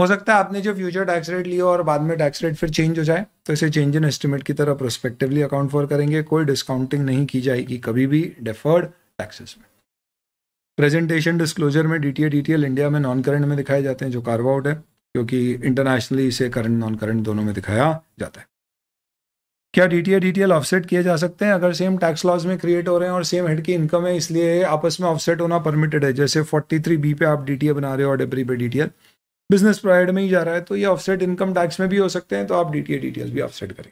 हो सकता है आपने जो फ्यूचर टैक्स रेट लिया और बाद में टैक्स रेट फिर चेंज हो जाए तो इसे चेंज इन एस्टिमेट की तरह प्रोस्पेक्टिवली अकाउंट फॉर करेंगे कोई डिस्काउंटिंग नहीं की जाएगी कभी भी डेफर्ड टैक्सेस में प्रेजेंटेशन डिस्क्लोजर में डीटीए डीटीएल इंडिया में नॉन करेंट में दिखाए जाते हैं जो कार्वआउट है क्योंकि इंटरनेशनली इसे करंट नॉन करंट दोनों में दिखाया जाता है क्या डी डीटीएल ऑफसेट किए जा सकते हैं अगर सेम टैक्स लॉज में क्रिएट हो रहे हैं और सेम हेड की इनकम है इसलिए आपस में ऑफसेट होना परमिटेड है जैसे 43 बी पे आप डी बना रहे हो और डेबरी पे डीटीएल बिजनेस प्रोवाइड में ही जा रहा है तो ये ऑफसेट इनकम टैक्स में भी हो सकते हैं तो आप डी टी भी ऑफसेट करें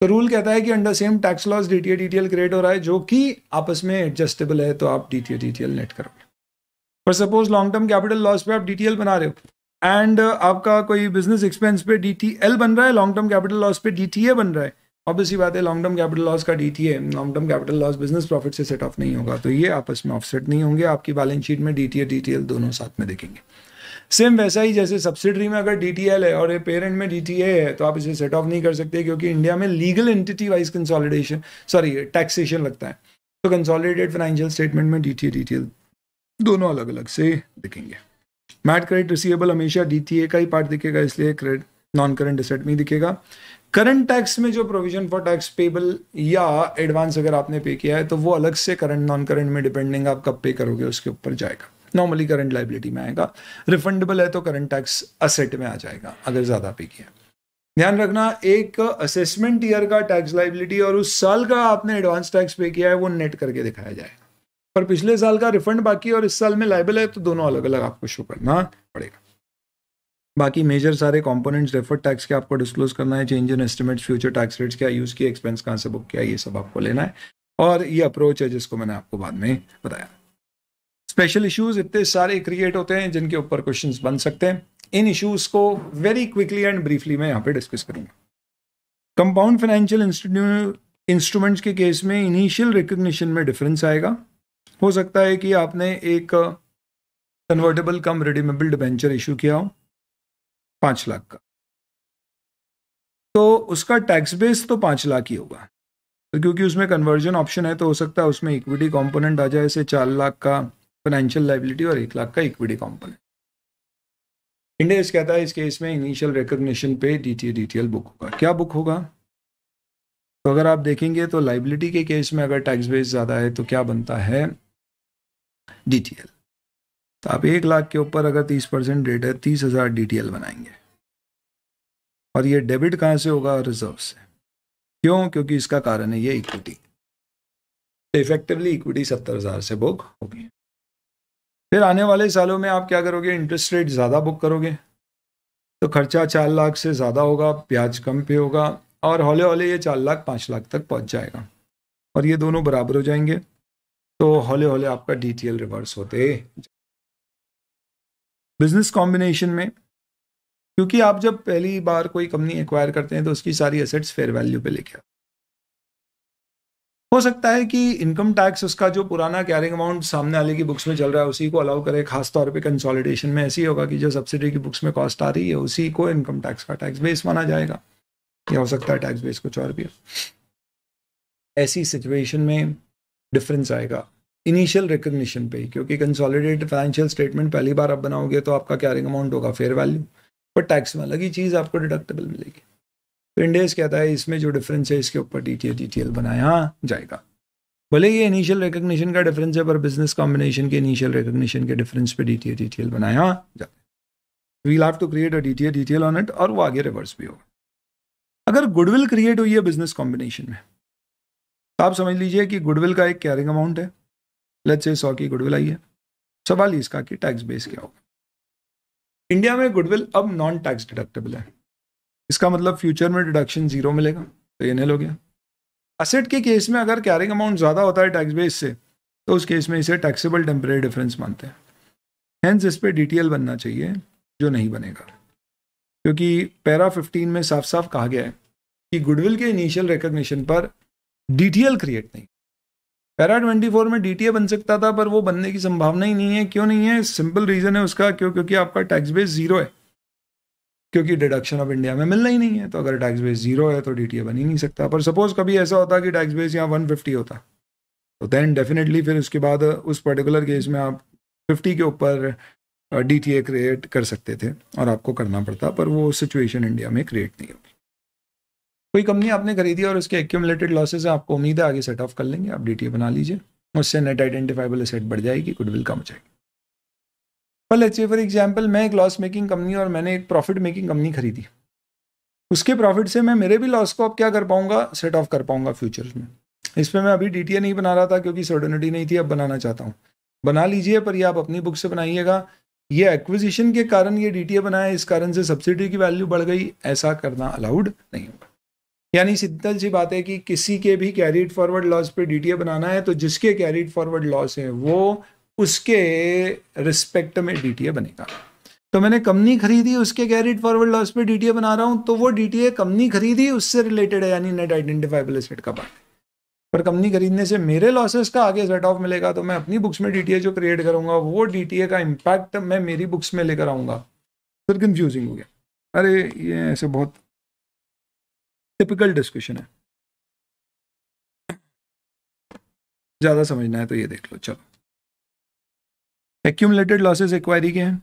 तो रूल कहता है कि under same tax laws DTA DTL create हो रहा है जो कि आपस में एडजस्टेबल है तो आप डी टी नेट करोगे पर suppose long term capital loss पे आप डी बना रहे हो एंड uh, आपका कोई बिजनेस एक्सपेंस पे डी बन रहा है लॉन्ग टर्म कैपिटल लॉस पे डी बन रहा है ऑब्वियसली बात है लॉन्ग टर्म कैपिटल लॉस का D T long term capital loss business profit से सेट ऑफ नहीं होगा तो ये आपस में ऑफसेट नहीं होंगे आपकी बैलेंस शीट में डी टी दोनों साथ में देखेंगे सेम वैसा ही जैसे सब्सिडरी में अगर डी है और ये पेरेंट में डी है तो आप इसे सेट ऑफ नहीं कर सकते क्योंकि इंडिया में legal entity wise consolidation sorry taxation लगता है तो कंसोलिडेटेड फाइनेंशियल स्टेटमेंट में डी टी दोनों अलग अलग से दिखेंगे मैट क्रेडिट रिसीवेबल हमेशा डीटीए का ही पार्ट दिखेगा इसलिए क्रेडिट नॉन करंट एसेट में दिखेगा करंट टैक्स में जो प्रोविजन फॉर टैक्स पेबल या एडवांस अगर आपने पे किया है तो वो अलग से करंट नॉन करंट में डिपेंडिंग आप कब पे करोगे उसके ऊपर जाएगा नॉर्मली करंट लाइबिलिटी में आएगा रिफंडेबल है तो करंट टैक्स असेट में आ जाएगा अगर ज़्यादा पे किया ध्यान रखना एक असेसमेंट ईयर का टैक्स लाइबिलिटी और उस साल का आपने एडवांस टैक्स पे किया है वो नेट करके दिखाया जाएगा पर पिछले साल का रिफंड बाकी और इस साल में लाइबल है तो दोनों अलग अलग आपको शो करना पड़ेगा बाकी मेजर सारे कंपोनेंट्स रेफर टैक्स के आपको डिस्क्लोज करना है change in estimates future tax rates क्या यूज़ किया एक्सपेंस कहाँ से बुक किया ये सब आपको लेना है और ये अप्रोच है जिसको मैंने आपको बाद में बताया स्पेशल इश्यूज इतने सारे क्रिएट होते हैं जिनके ऊपर क्वेश्चन बन सकते हैं इन इश्यूज को वेरी क्विकली एंड ब्रीफली मैं यहाँ पे डिस्कस करूंगा कंपाउंड फाइनेंशियल इंस्ट्रूमेंट्स के केस में इनिशियल रिकोगशन में डिफरेंस आएगा हो सकता है कि आपने एक convertible cum redeemable debenture issue किया हो पाँच लाख का तो उसका टैक्स बेस तो पाँच लाख ही होगा तो क्योंकि उसमें कन्वर्जन ऑप्शन है तो हो सकता है उसमें इक्विटी कंपोनेंट आ जाए ऐसे चार लाख का फाइनेंशियल लाइबिलिटी और एक लाख का इक्विटी कॉम्पोनेंट इंडेक्स कहता है इस केस में इनिशियल रिकोगशन पे डी डीटीएल बुक होगा क्या बुक होगा तो अगर आप देखेंगे तो लाइबिलिटी के केस में अगर टैक्स बेस ज़्यादा है तो क्या बनता है डी तो आप एक लाख के ऊपर अगर तीस परसेंट रेट है तीस हज़ार डी बनाएंगे और ये डेबिट कहाँ से होगा रिजर्व से क्यों क्योंकि इसका कारण है ये इक्विटी इफेक्टिवली इक्विटी सत्तर हज़ार से बुक होगी फिर आने वाले सालों में आप क्या करोगे इंटरेस्ट रेट ज़्यादा बुक करोगे तो खर्चा चार लाख से ज़्यादा होगा ब्याज कम पे होगा और हौले हौले ये चार लाख पाँच लाख तक पहुंच जाएगा और ये दोनों बराबर हो जाएंगे तो हौले हौले आपका डीटीएल रिवर्स होते बिजनेस कॉम्बिनेशन में क्योंकि आप जब पहली बार कोई कंपनी एक्वायर करते हैं तो उसकी सारी एसेट्स फेयर वैल्यू पे लेके हो सकता है कि इनकम टैक्स उसका जो पुराना कैरिंग अमाउंट सामने वाले की बुक्स में चल रहा है उसी को अलाउ करे खासतौर पे कंसोलिडेशन में ऐसी होगा कि जो सब्सिडी की बुक्स में कॉस्ट आ रही है उसी को इनकम टैक्स का टैक्स बेस माना जाएगा या हो सकता है टैक्स बेस कुछ और भी ऐसी सिचुएशन में डिफरेंस आएगा इनिशियल रिकग्निशन पे क्योंकि कंसोलिडेटेड फाइनेंशियल स्टेटमेंट पहली बार आप बनाओगे तो आपका कैरिंग अमाउंट होगा फेयर वैल्यू पर टैक्स में अलग ही चीज़ आपको डिडक्टेबल मिलेगी तो इंडेस कहता है इसमें जो डिफरेंस है इसके ऊपर डी टी बनाया जाएगा भले ये इनिशियल रिकग्निशन का डिफरेंस है पर बिजनेस कॉम्बिनेशन के इनिशियल रिकग्निशन के डिफरेंस पे डी टी बनाया जाता है we'll have to create a D T on it और वो आगे रिवर्स भी होगा अगर गुडविल क्रिएट हुई है बिजनेस कॉम्बिनेशन में तो आप समझ लीजिए कि गुडविल का एक कैरिंग अमाउंट है लेट से सौ की गुडविल आई है सवाल इसका कि टैक्स बेस क्या होगा इंडिया में गुडविल अब नॉन टैक्स डिडक्टेबल है इसका मतलब फ्यूचर में डिडक्शन जीरो मिलेगा तो ये हो गया असेट के केस में अगर कैरिंग अमाउंट ज़्यादा होता है टैक्स बेस से तो उस केस में इसे टैक्सेबल टेम्परेरी डिफरेंस मानते हैं हैंस इस पर डी बनना चाहिए जो नहीं बनेगा क्योंकि पैरा 15 में साफ साफ कहा गया है कि गुडविल के इनिशियल रिकग्निशन पर डीटीएल क्रिएट नहीं पैरा ट्वेंटी फोर में डीटीए बन सकता था पर वो बनने की संभावना ही नहीं है क्यों नहीं है सिंपल रीजन है उसका क्यों क्योंकि आपका टैक्स बेस जीरो है क्योंकि डिडक्शन ऑफ इंडिया में मिलना ही नहीं है तो अगर टैक्स बेस जीरो है तो डीटीए बन ही नहीं सकता पर सपोज कभी ऐसा होता कि टैक्स बेस यहाँ वन फिफ्टी होता तो देन डेफिनेटली फिर उसके बाद उस पर्टिकुलर केस में आप फिफ्टी के ऊपर डी क्रिएट कर सकते थे और आपको करना पड़ता पर वो सिचुएशन इंडिया में क्रिएट नहीं होगी कोई कंपनी आपने खरीदी और उसके एक्यूमलेटेड लॉसेज आपको उम्मीद है आगे सेट ऑफ कर लेंगे आप डी बना लीजिए उससे नेट आइडेंटिफाइबल असेट बढ़ जाएगी गुडविल कम हो जाएगी पर लेट्स फॉर एग्जाम्पल मैं एक लॉस मेकिंग कंपनी और मैंने एक प्रॉफिट मेकिंग कंपनी खरीदी उसके प्रॉफिट से मैं मेरे भी लॉस को अब क्या कर पाऊंगा सेट ऑफ कर पाऊंगा फ्यूचर में इस पर मैं अभी डी नहीं बना रहा था क्योंकि सर्टनिटी नहीं थी अब बनाना चाहता हूँ बना लीजिए पर यह आप अपनी बुक से बनाइएगा ये एक्विजिशन के कारण ये डी बनाया इस कारण से सब्सिडी की वैल्यू बढ़ गई ऐसा करना अलाउड नहीं होगा यानी सिद्धल सी बात है कि किसी के भी कैरिड फॉरवर्ड लॉस पे डीटीए बनाना है तो जिसके कैरिड फॉरवर्ड लॉस है वो उसके रिस्पेक्ट में डीटीए बनेगा तो मैंने कंपनी खरीदी उसके कैरिड फॉरवर्ड लॉस पे डीटीए बना रहा हूँ तो वो डीटीए कंपनी खरीदी उससे रिलेटेड है यानी नेट आइडेंटिफाइबल एसेट का पार्ट पर कंपनी खरीदने से मेरे लॉसेस का आगे सेट ऑफ मिलेगा तो मैं अपनी बुक्स में डीटीए जो क्रिएट करूंगा वो डीटीए का इम्पैक्ट मैं मेरी बुक्स में लेकर आऊंगा फिर कंफ्यूजिंग हो गया अरे ये ऐसे बहुत टिपिकल डिस्कशन है ज़्यादा समझना है तो ये देख लो चलो एक्यूमलेटेड लॉसेज एक्वायरी के हैं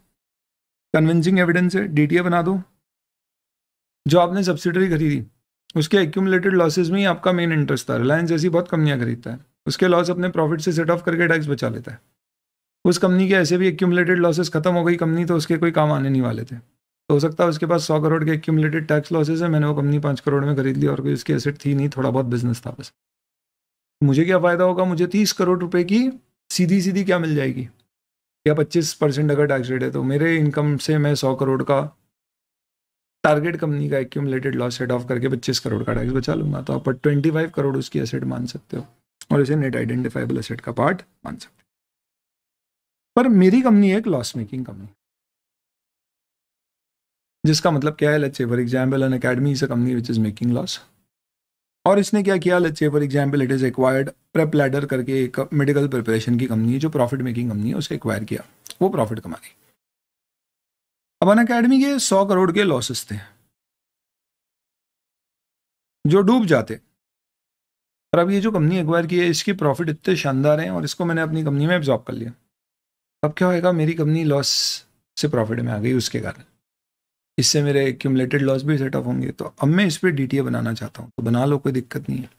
कन्विंसिंग एविडेंस है डी बना दो जो आपने सब्सिडरी खरीदी उसके एक्यूमलेटेड लॉसेज में ही आपका मेन इंटरेस्ट था रिलायंस जैसी बहुत कंपनियां खरीदता है उसके लॉस अपने प्रॉफिट से सेट ऑफ करके टैक्स बचा लेता है उस कंपनी के ऐसे भी एक्यूमलेटेड लॉसेज खत्म हो गई कंपनी तो उसके कोई काम आने नहीं वाले थे तो हो सकता है उसके पास सौ करोड़ के एक्यूमलेटेड टैक्स लॉसेज है मैंने वो कंपनी पाँच करोड़ में खरीद ली और कोई उसकी एसेट थी नहीं थोड़ा बहुत बिजनेस था बस मुझे क्या फ़ायदा होगा मुझे तीस करोड़ रुपये की सीधी सीधी क्या मिल जाएगी या पच्चीस परसेंट अगर टैक्स रेट है तो मेरे इनकम से मैं सौ करोड़ का टारगेट कंपनी का एक्यूमलेटेड लॉस सेट ऑफ करके पच्चीस करोड़ का टैक्स बचा लूंगा तो आप ट्वेंटी फाइव करोड़ उसकी एसेट मान सकते हो और इसे नेट आइडेंटिफाइबल एसेट का पार्ट मान सकते हो पर मेरी कंपनी एक लॉस मेकिंग कंपनी जिसका मतलब क्या है लच्चे for example Unacademy is a company which is making loss और इसने क्या किया लच्चे for example it is acquired PrepLadder करके एक मेडिकल प्रिपरेशन की कंपनी है जो प्रॉफिट मेकिंग कंपनी है उसे एक्वायर किया वो प्रॉफिट कमा गई अब अन अकेडमी के सौ करोड़ के लॉसेस थे जो डूब जाते और अब ये जो कंपनी एक्वायर की है इसकी प्रॉफिट इतने शानदार हैं और इसको मैंने अपनी कंपनी में एब्जॉर्ब कर लिया अब क्या होएगा मेरी कंपनी लॉस से प्रॉफिट में आ गई उसके कारण इससे मेरे एक्यूमलेटेड लॉस भी सेट ऑफ होंगे तो अब मैं इस पर डी बनाना चाहता हूँ तो बना लो कोई दिक्कत नहीं है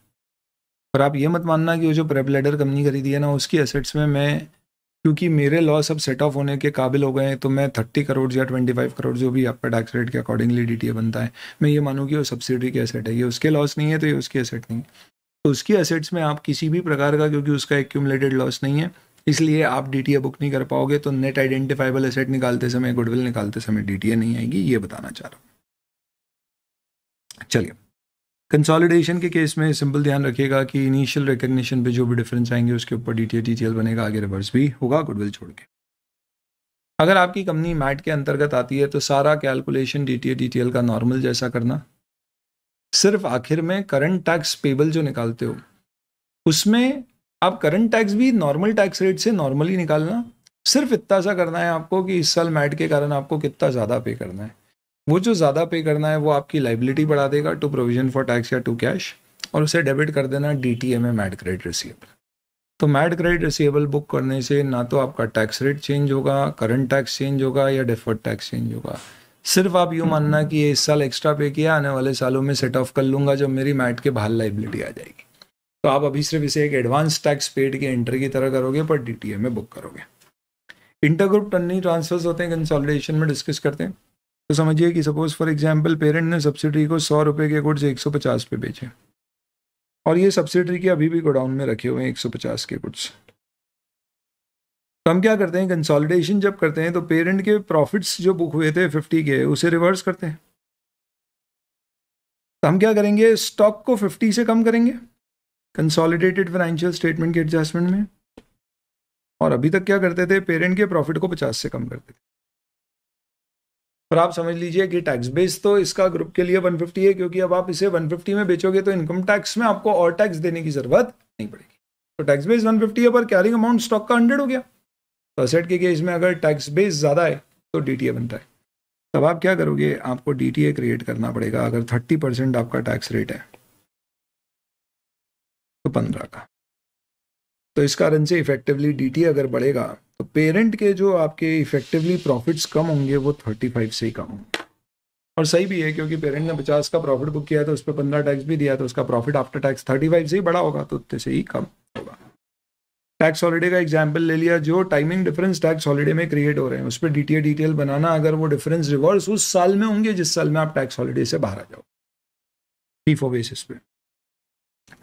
पर आप ये मत मानना कि वो जो प्रेपलेटर कंपनी खरीदी है ना उसकी एसेट्स में मैं क्योंकि मेरे लॉस अब सेट ऑफ होने के काबिल हो गए हैं तो मैं थर्टी करोड़ या ट्वेंटी फाइव करोड़ जो भी आपका टैक्स रेट के अकॉर्डिंगली डी बनता है मैं ये मानूँ कि वो सब्सिडी की एसेट है ये उसके लॉस नहीं है तो ये उसकी एसेट नहीं है तो उसकी एसेट्स में आप किसी भी प्रकार का क्योंकि उसका एक्यूमलेटेड लॉस नहीं है इसलिए आप डी बुक नहीं कर पाओगे तो नेट आइडेंटिफाइबल एसेट निकालते समय गुडविल निकालते समय डी नहीं आएगी ये बताना चाह रहा हूँ चलिए कंसोलिडेशन के केस में सिंपल ध्यान रखिएगा कि इनिशियल रिकग्निशन पे जो भी डिफरेंस आएंगे उसके ऊपर डी टी बनेगा आगे रिवर्स भी होगा गुडविल छोड़ के अगर आपकी कंपनी मैट के अंतर्गत आती है तो सारा कैलकुलेशन डी टी का नॉर्मल जैसा करना सिर्फ आखिर में करंट टैक्स पेबल जो निकालते हो उसमें आप करंट टैक्स भी नॉर्मल टैक्स रेट से नॉर्मली निकालना सिर्फ इतना सा करना है आपको कि इस साल मैट के कारण आपको कितना ज़्यादा पे करना है वो जो ज़्यादा पे करना है वो आपकी लाइबिलिटी बढ़ा देगा टू प्रोविजन फॉर टैक्स या टू कैश और उसे डेबिट कर देना डी टी ए में मैट क्रेडिट रिसीवेबल तो मैट क्रेडिट रिसीवेबल बुक करने से ना तो आपका टैक्स रेट चेंज होगा करंट टैक्स चेंज होगा या डिफर्ड टैक्स चेंज होगा सिर्फ आप यूँ मानना कि ये इस साल एक्स्ट्रा पे किया आने वाले सालों में सेट ऑफ कर लूँगा जब मेरी मैट के बाहर लाइबिलिटी आ जाएगी तो आप अभी सिर्फ इसे एक एडवांस टैक्स पेड के एंट्री की तरह करोगे पर डी में बुक करोगे इंटरग्रुप टर्नी ट्रांसफर्स होते हैं कंसोलिडेशन में डिस्कस करते हैं तो समझिए कि सपोज फॉर एग्जांपल पेरेंट ने सब्सिडी को सौ रुपये के गुड्स एक सौ पचास पे बेचे और ये सब्सिडी के अभी भी गोडाउन में रखे हुए हैं एक सौ पचास के गुड्स तो हम क्या करते हैं कंसोलिडेशन जब करते हैं तो पेरेंट के प्रॉफिट्स जो बुक हुए थे फिफ्टी के उसे रिवर्स करते हैं तो हम क्या करेंगे स्टॉक को फिफ्टी से कम करेंगे कंसोलिडेटेड फाइनेंशियल स्टेटमेंट के एडजस्टमेंट में और अभी तक क्या करते थे पेरेंट के प्रॉफिट को पचास से कम करते थे पर आप समझ लीजिए कि टैक्स बेस तो इसका ग्रुप के लिए 150 है क्योंकि अब आप इसे 150 में बेचोगे तो इनकम टैक्स में आपको और टैक्स देने की जरूरत नहीं पड़ेगी तो टैक्स बेस 150 है पर कैरिंग अमाउंट स्टॉक का 100 हो गया तो असेट के केस में अगर टैक्स बेस ज़्यादा है तो डी बनता है तब आप क्या करोगे आपको डी क्रिएट करना पड़ेगा अगर थर्टी आपका टैक्स रेट है तो पंद्रह का तो इस कारण से इफेक्टिवली डीटी अगर बढ़ेगा तो पेरेंट के जो आपके इफेक्टिवली प्रॉफिट्स कम होंगे वो थर्टी फाइव से ही कम होंगे और सही भी है क्योंकि पेरेंट ने पचास का प्रॉफिट बुक किया तो उस पर पंद्रह टैक्स भी दिया तो उसका profit after tax thirty five से ही बड़ा होगा तो उतने से ही कम होगा टैक्स हॉलीडे का एग्जाम्पल ले लिया जो टाइमिंग डिफरेंस टैक्स हॉलीडे में क्रिएट हो रहे हैं उस पर डी डिटेल बनाना अगर वो डिफरेंस रिवर्स उस साल में होंगे जिस साल में आप टैक्स हॉलीडे से बाहर आ जाओ फीफो बेसिस पे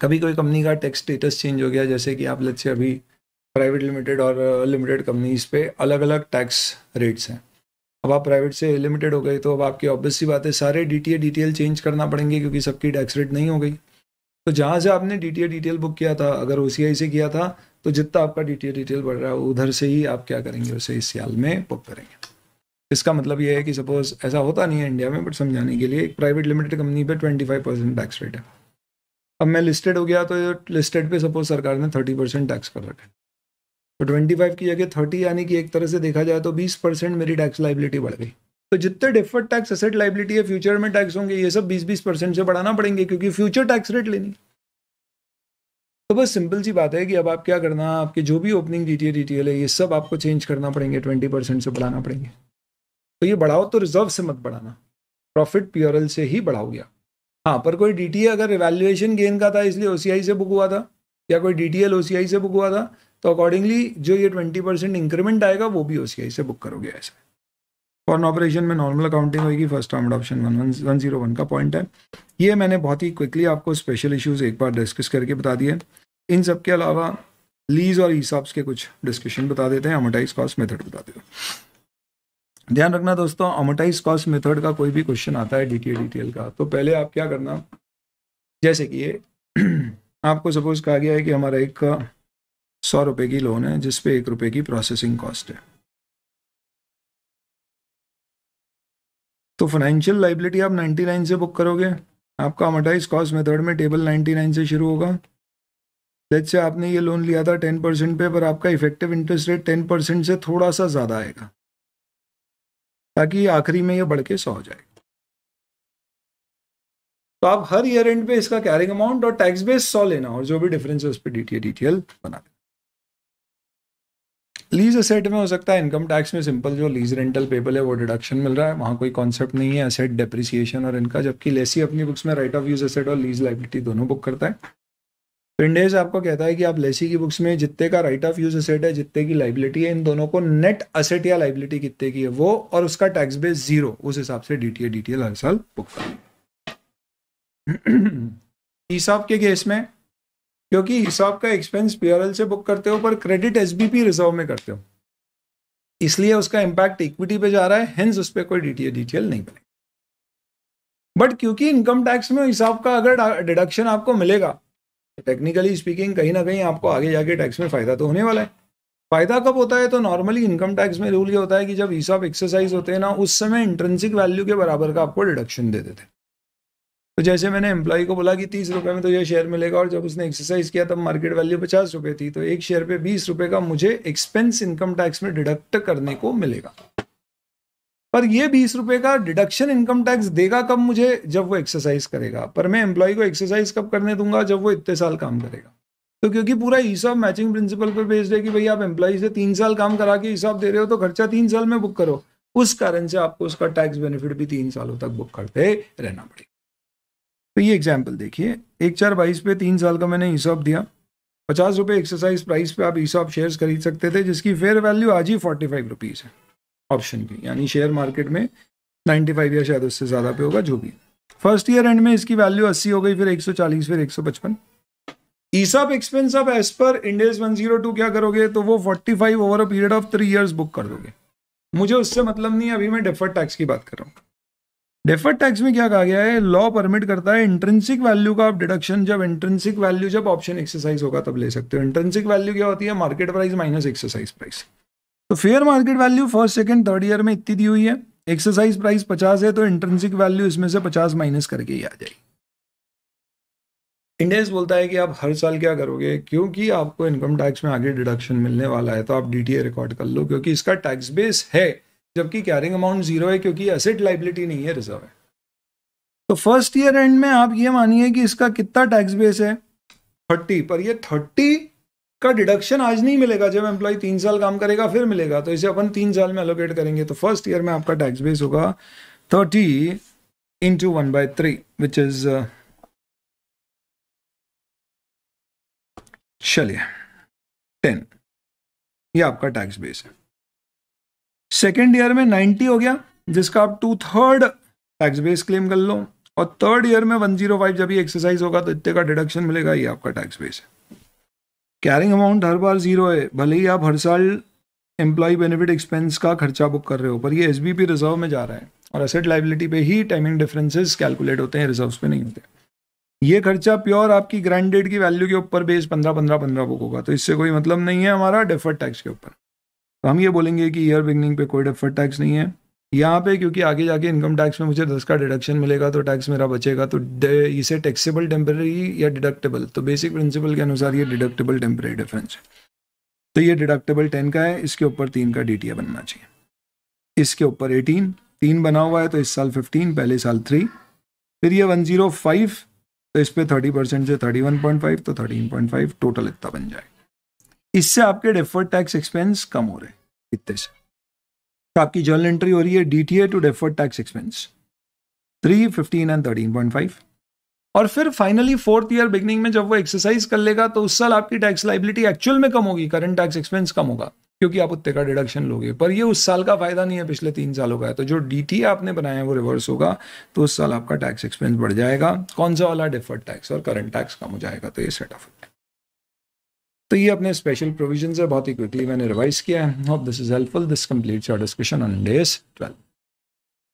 कभी कोई कंपनी का टैक्स स्टेटस चेंज हो गया जैसे कि आप लेट्स से अभी प्राइवेट लिमिटेड और लिमिटेड uh, कंपनीज पे अलग अलग टैक्स रेट्स हैं अब आप प्राइवेट से लिमिटेड हो गए तो अब आपकी ऑब्वियस सी बात है सारे डी टी डिटेल चेंज करना पड़ेंगे क्योंकि सबकी टैक्स रेट नहीं हो गई तो जहाँ से आपने डी टी डिटेल बुक किया था अगर ओ से किया था तो जितना आपका डी टी डिटेल बढ़ रहा है उधर से ही आप क्या करेंगे उसे इस साल में बुक करेंगे इसका मतलब ये है कि सपोज ऐसा होता नहीं है इंडिया में बट समझाने के लिए एक प्राइवेट लिमिटेड कंपनी पर twenty five percent tax rate है अब मैं लिस्टेड हो गया तो लिस्टेड पे सपोज सरकार ने थर्टी परसेंट टैक्स कर रखा है तो ट्वेंटी फाइव की जगह थर्टी यानी कि एक तरह से देखा जाए तो बीस परसेंट मेरी टैक्स लाइबिलिटी बढ़ गई तो जितने डिफर्ड टैक्स असेट लाइबिलिटी है फ्यूचर में टैक्स होंगे ये सब बीस बीस परसेंट से बढ़ाना पड़ेंगे क्योंकि फ्यूचर टैक्स रेट लेनी तो बस सिंपल सी बात है कि अब आप क्या करना आपके जो भी ओपनिंग डी टी है ये सब आपको चेंज करना पड़ेंगे ट्वेंटी परसेंट से बढ़ाना पड़ेंगे तो ये बढ़ाओ तो रिजर्व से मत बढ़ाना प्रॉफिट प्योरल से ही बढ़ाओगे आप हाँ पर कोई डी अगर इवेल्युएशन गेन का था इसलिए ओ से बुक हुआ था या कोई डी टी एल से बुक हुआ था तो अकॉर्डिंगली जो ये ट्वेंटी परसेंट इंक्रीमेंट आएगा वो भी ओ से बुक करोगे ऐसा फॉरन ऑपरेशन में नॉर्मल अकाउंटिंग होगी first term option one one zero one का पॉइंट है ये मैंने बहुत ही क्विकली आपको स्पेशल इश्यूज एक बार डिस्कस करके बता दिए इन सब के अलावा लीज और ईसाब्स के कुछ डिस्कशन बता देते हैं अमोटाइज कॉस्ट मेथड बता देते हैं ध्यान रखना दोस्तों अमोटाइज कॉस्ट मेथड का कोई भी क्वेश्चन आता है डीटीए डीटीएल का तो पहले आप क्या करना जैसे कि ये आपको सपोज कहा गया है कि हमारा एक सौ रुपये की लोन है जिसपे एक रुपये की प्रोसेसिंग कॉस्ट है तो फाइनेंशियल लाइबिलिटी आप 99 से बुक करोगे आपका अमोटाइज कॉस्ट मेथड में टेबल 99 से शुरू होगा लेट से आपने ये लोन लिया था 10 परसेंट पे पर आपका इफेक्टिव इंटरेस्ट रेट 10 परसेंट से थोड़ा सा ज़्यादा आएगा ताकि आखिरी में ये बढ़ के सौ हो जाए तो आप हर ईयर एंड पे इसका कैरिंग अमाउंट और टैक्स बेस सौ लेना और जो भी डिफरेंस है उस पर डीटीए डीटीएल बना लेना लीज असेट में हो सकता है इनकम टैक्स में सिंपल जो लीज रेंटल पेबल है वो डिडक्शन मिल रहा है वहाँ कोई कॉन्सेप्ट नहीं है असेट डेप्रिसिएशन और इनका जबकि लेसी अपनी बुक्स में राइट ऑफ यूज असेट और लीज लाइबिलिटी दोनों बुक करता है पिंडेज आपको कहता है कि आप लेसी की बुक्स में जितने का राइट ऑफ यूज असेट है जितने की लाइबिलिटी है इन दोनों को नेट असेट या लाइबिलिटी कितने की है वो और उसका टैक्स बेस जीरो उस हिसाब से डीटीए डीटीए हर साल बुक कर हिसाब के केस में क्योंकि हिसाब का एक्सपेंस पीआरएल से बुक करते हो पर क्रेडिट एसबीपी रिजर्व में करते हो इसलिए उसका इम्पैक्ट इक्विटी पे जा रहा है हेंस उस पर कोई डीटीए डिटेल नहीं बने बट क्योंकि इनकम टैक्स में हिसाब का अगर डिडक्शन आपको मिलेगा टेक्निकली स्पीकिंग कहीं ना कहीं आपको आगे जाके टैक्स में फ़ायदा तो होने वाला है फ़ायदा कब होता है तो नॉर्मली इनकम टैक्स में रूल ये होता है कि जब ईसॉप एक्सरसाइज होते हैं ना उस समय इंट्रेंसिक वैल्यू के बराबर का आपको डिडक्शन दे देते हैं तो जैसे मैंने एम्प्लॉय को बोला कि तीस रुपये में तो ये शेयर मिलेगा और जब उसने एक्सरसाइज किया तब मार्केट वैल्यू पचास रुपये थी तो एक शेयर पे बीस रुपये का मुझे एक्सपेंस इनकम टैक्स में डिडक्ट करने को मिलेगा पर ये बीस रुपए का डिडक्शन इनकम टैक्स देगा कब मुझे जब वो एक्सरसाइज करेगा पर मैं एम्प्लॉय को एक्सरसाइज कब करने दूंगा जब वो इतने साल काम करेगा तो क्योंकि पूरा हिसाब मैचिंग प्रिंसिपल पर बेस्ड है कि भाई आप एम्प्लॉय से तीन साल काम करा के हिसाब दे रहे हो तो खर्चा तीन साल में बुक करो उस कारण से आपको उसका टैक्स बेनिफिट भी तीन सालों तक बुक करते रहना पड़ेगा तो ये एग्जाम्पल देखिए एक चार बाईस पे तीन साल का मैंने हिसाब दिया पचास रुपये एक्सरसाइज प्राइस पे आप हिसाब शेयर्स खरीद सकते थे जिसकी फेयर वैल्यू आज ही फोर्टी फाइव रुपीज़ है ऑप्शन की यानी शेयर मार्केट में 95 या शायद उससे ज़्यादा पे होगा जो भी फर्स्ट ईयर एंड में इसकी वैल्यू 80 हो गई फिर 140 फिर 155 ईसाब एक्सपेंस आप एज पर इंडेज 102 क्या करोगे तो वो 45 over a period of three years book कर दोगे मुझे उससे मतलब नहीं अभी मैं डेफर्ड टैक्स की बात कर रहा हूँ डेफर्ड टैक्स में क्या कहा गया है लॉ परमिट करता है इंट्रेंसिक वैल्यू का आप डिडक्शन जब इंट्रेंसिक वैल्यू जब ऑप्शन एक्सरसाइज होगा तब ले सकते हो इंट्रेंसिक वैल्यू क्या होती है market price minus exercise price तो fair market value first second third year में इतनी दी हुई है एक्सरसाइज प्राइस पचास है तो इंटर्नशिक वैल्यू इसमें से पचास माइनस करके ही आ जाएगी इंडेक्स बोलता है कि आप हर साल क्या करोगे क्योंकि आपको इनकम टैक्स में आगे डिडक्शन मिलने वाला है तो आप डी रिकॉर्ड कर लो क्योंकि इसका टैक्स बेस है जबकि कैरिंग अमाउंट जीरो है क्योंकि एसेट लाइबिलिटी नहीं है रिजर्व है तो फर्स्ट ईयर एंड में आप ये मानिए कि इसका कितना टैक्स बेस है थर्टी पर ये थर्टी का डिडक्शन आज नहीं मिलेगा जब एम्प्लॉय तीन साल काम करेगा फिर मिलेगा तो इसे अपन तीन साल में एलोकेट करेंगे तो फर्स्ट ईयर में आपका टैक्स बेस होगा thirty into one by three which is चलिए टेन ये आपका टैक्स बेस है सेकेंड ईयर में नाइन्टी हो गया जिसका आप two third tax base claim कर लो और थर्ड ईयर में वन जीरो फाइव जब एक्सरसाइज होगा तो इतने का डिडक्शन मिलेगा ये आपका टैक्स बेस है कैरिंग अमाउंट हर बार ज़ीरो है भले ही आप हर साल एम्प्लॉय बेनिफिट एक्सपेंस का खर्चा बुक कर रहे हो पर ये एसबीपी रिजर्व में जा रहा है और असेट लाइबिलिटी पे ही टाइमिंग डिफरेंसेस कैलकुलेट होते हैं रिजर्व पे नहीं होते ये खर्चा प्योर आपकी ग्रांडेड की वैल्यू के ऊपर बेस पंद्रह पंद्रह पंद्रह बुक होगा तो इससे कोई मतलब नहीं है हमारा डेफर्ड टैक्स के ऊपर तो हम ये बोलेंगे कि ईयर बिगनिंग पे कोई डेफर्ड टैक्स नहीं है यहाँ पे क्योंकि आगे जाके इनकम टैक्स में मुझे दस का डिडक्शन मिलेगा तो टैक्स मेरा बचेगा तो इसे टैक्सेबल टेम्प्रेरी या डिडक्टेबल तो बेसिक प्रिंसिपल के अनुसार ये डिडक्टेबल टेम्प्रेरी डिफरेंस है तो ये डिडक्टेबल टेन का है इसके ऊपर तीन का डी बनना चाहिए इसके ऊपर एटीन तीन बना हुआ है तो इस साल फिफ्टीन पहले साल थ्री फिर ये वन जीरो फाइव तो इस पर थर्टी परसेंट से थर्टी वन पॉइंट फाइव तो थर्टीन पॉइंट फाइव टोटल इतना बन जाए इससे आपके डेफर्ड टैक्स एक्सपेंस कम हो रहे इतने से तो आपकी जर्नल एंट्री हो रही है D T A to deferred tax expense three fifteen and thirteen point five और फिर फाइनली फोर्थ ईयर बिगनिंग में जब वो एक्सरसाइज कर लेगा तो उस साल आपकी टैक्स लाइबिलिटी एक्चुअल में कम होगी करंट टैक्स एक्सपेंस कम होगा क्योंकि आप उत्ते का डिडक्शन लोगे पर ये उस साल का फायदा नहीं है पिछले तीन सालों का है तो जो डी आपने बनाया है वो रिवर्स होगा तो उस साल आपका टैक्स एक्सपेंस बढ़ जाएगा कौन सा वाला डिफर्ड टैक्स और करंट टैक्स कम हो जाएगा तो ये सेट ऑफ तो ये अपने स्पेशल प्रोविजन है बहुत ही क्विकली मैंने रिवाइज किया है hope this is helpful this complete your discussion on days twelve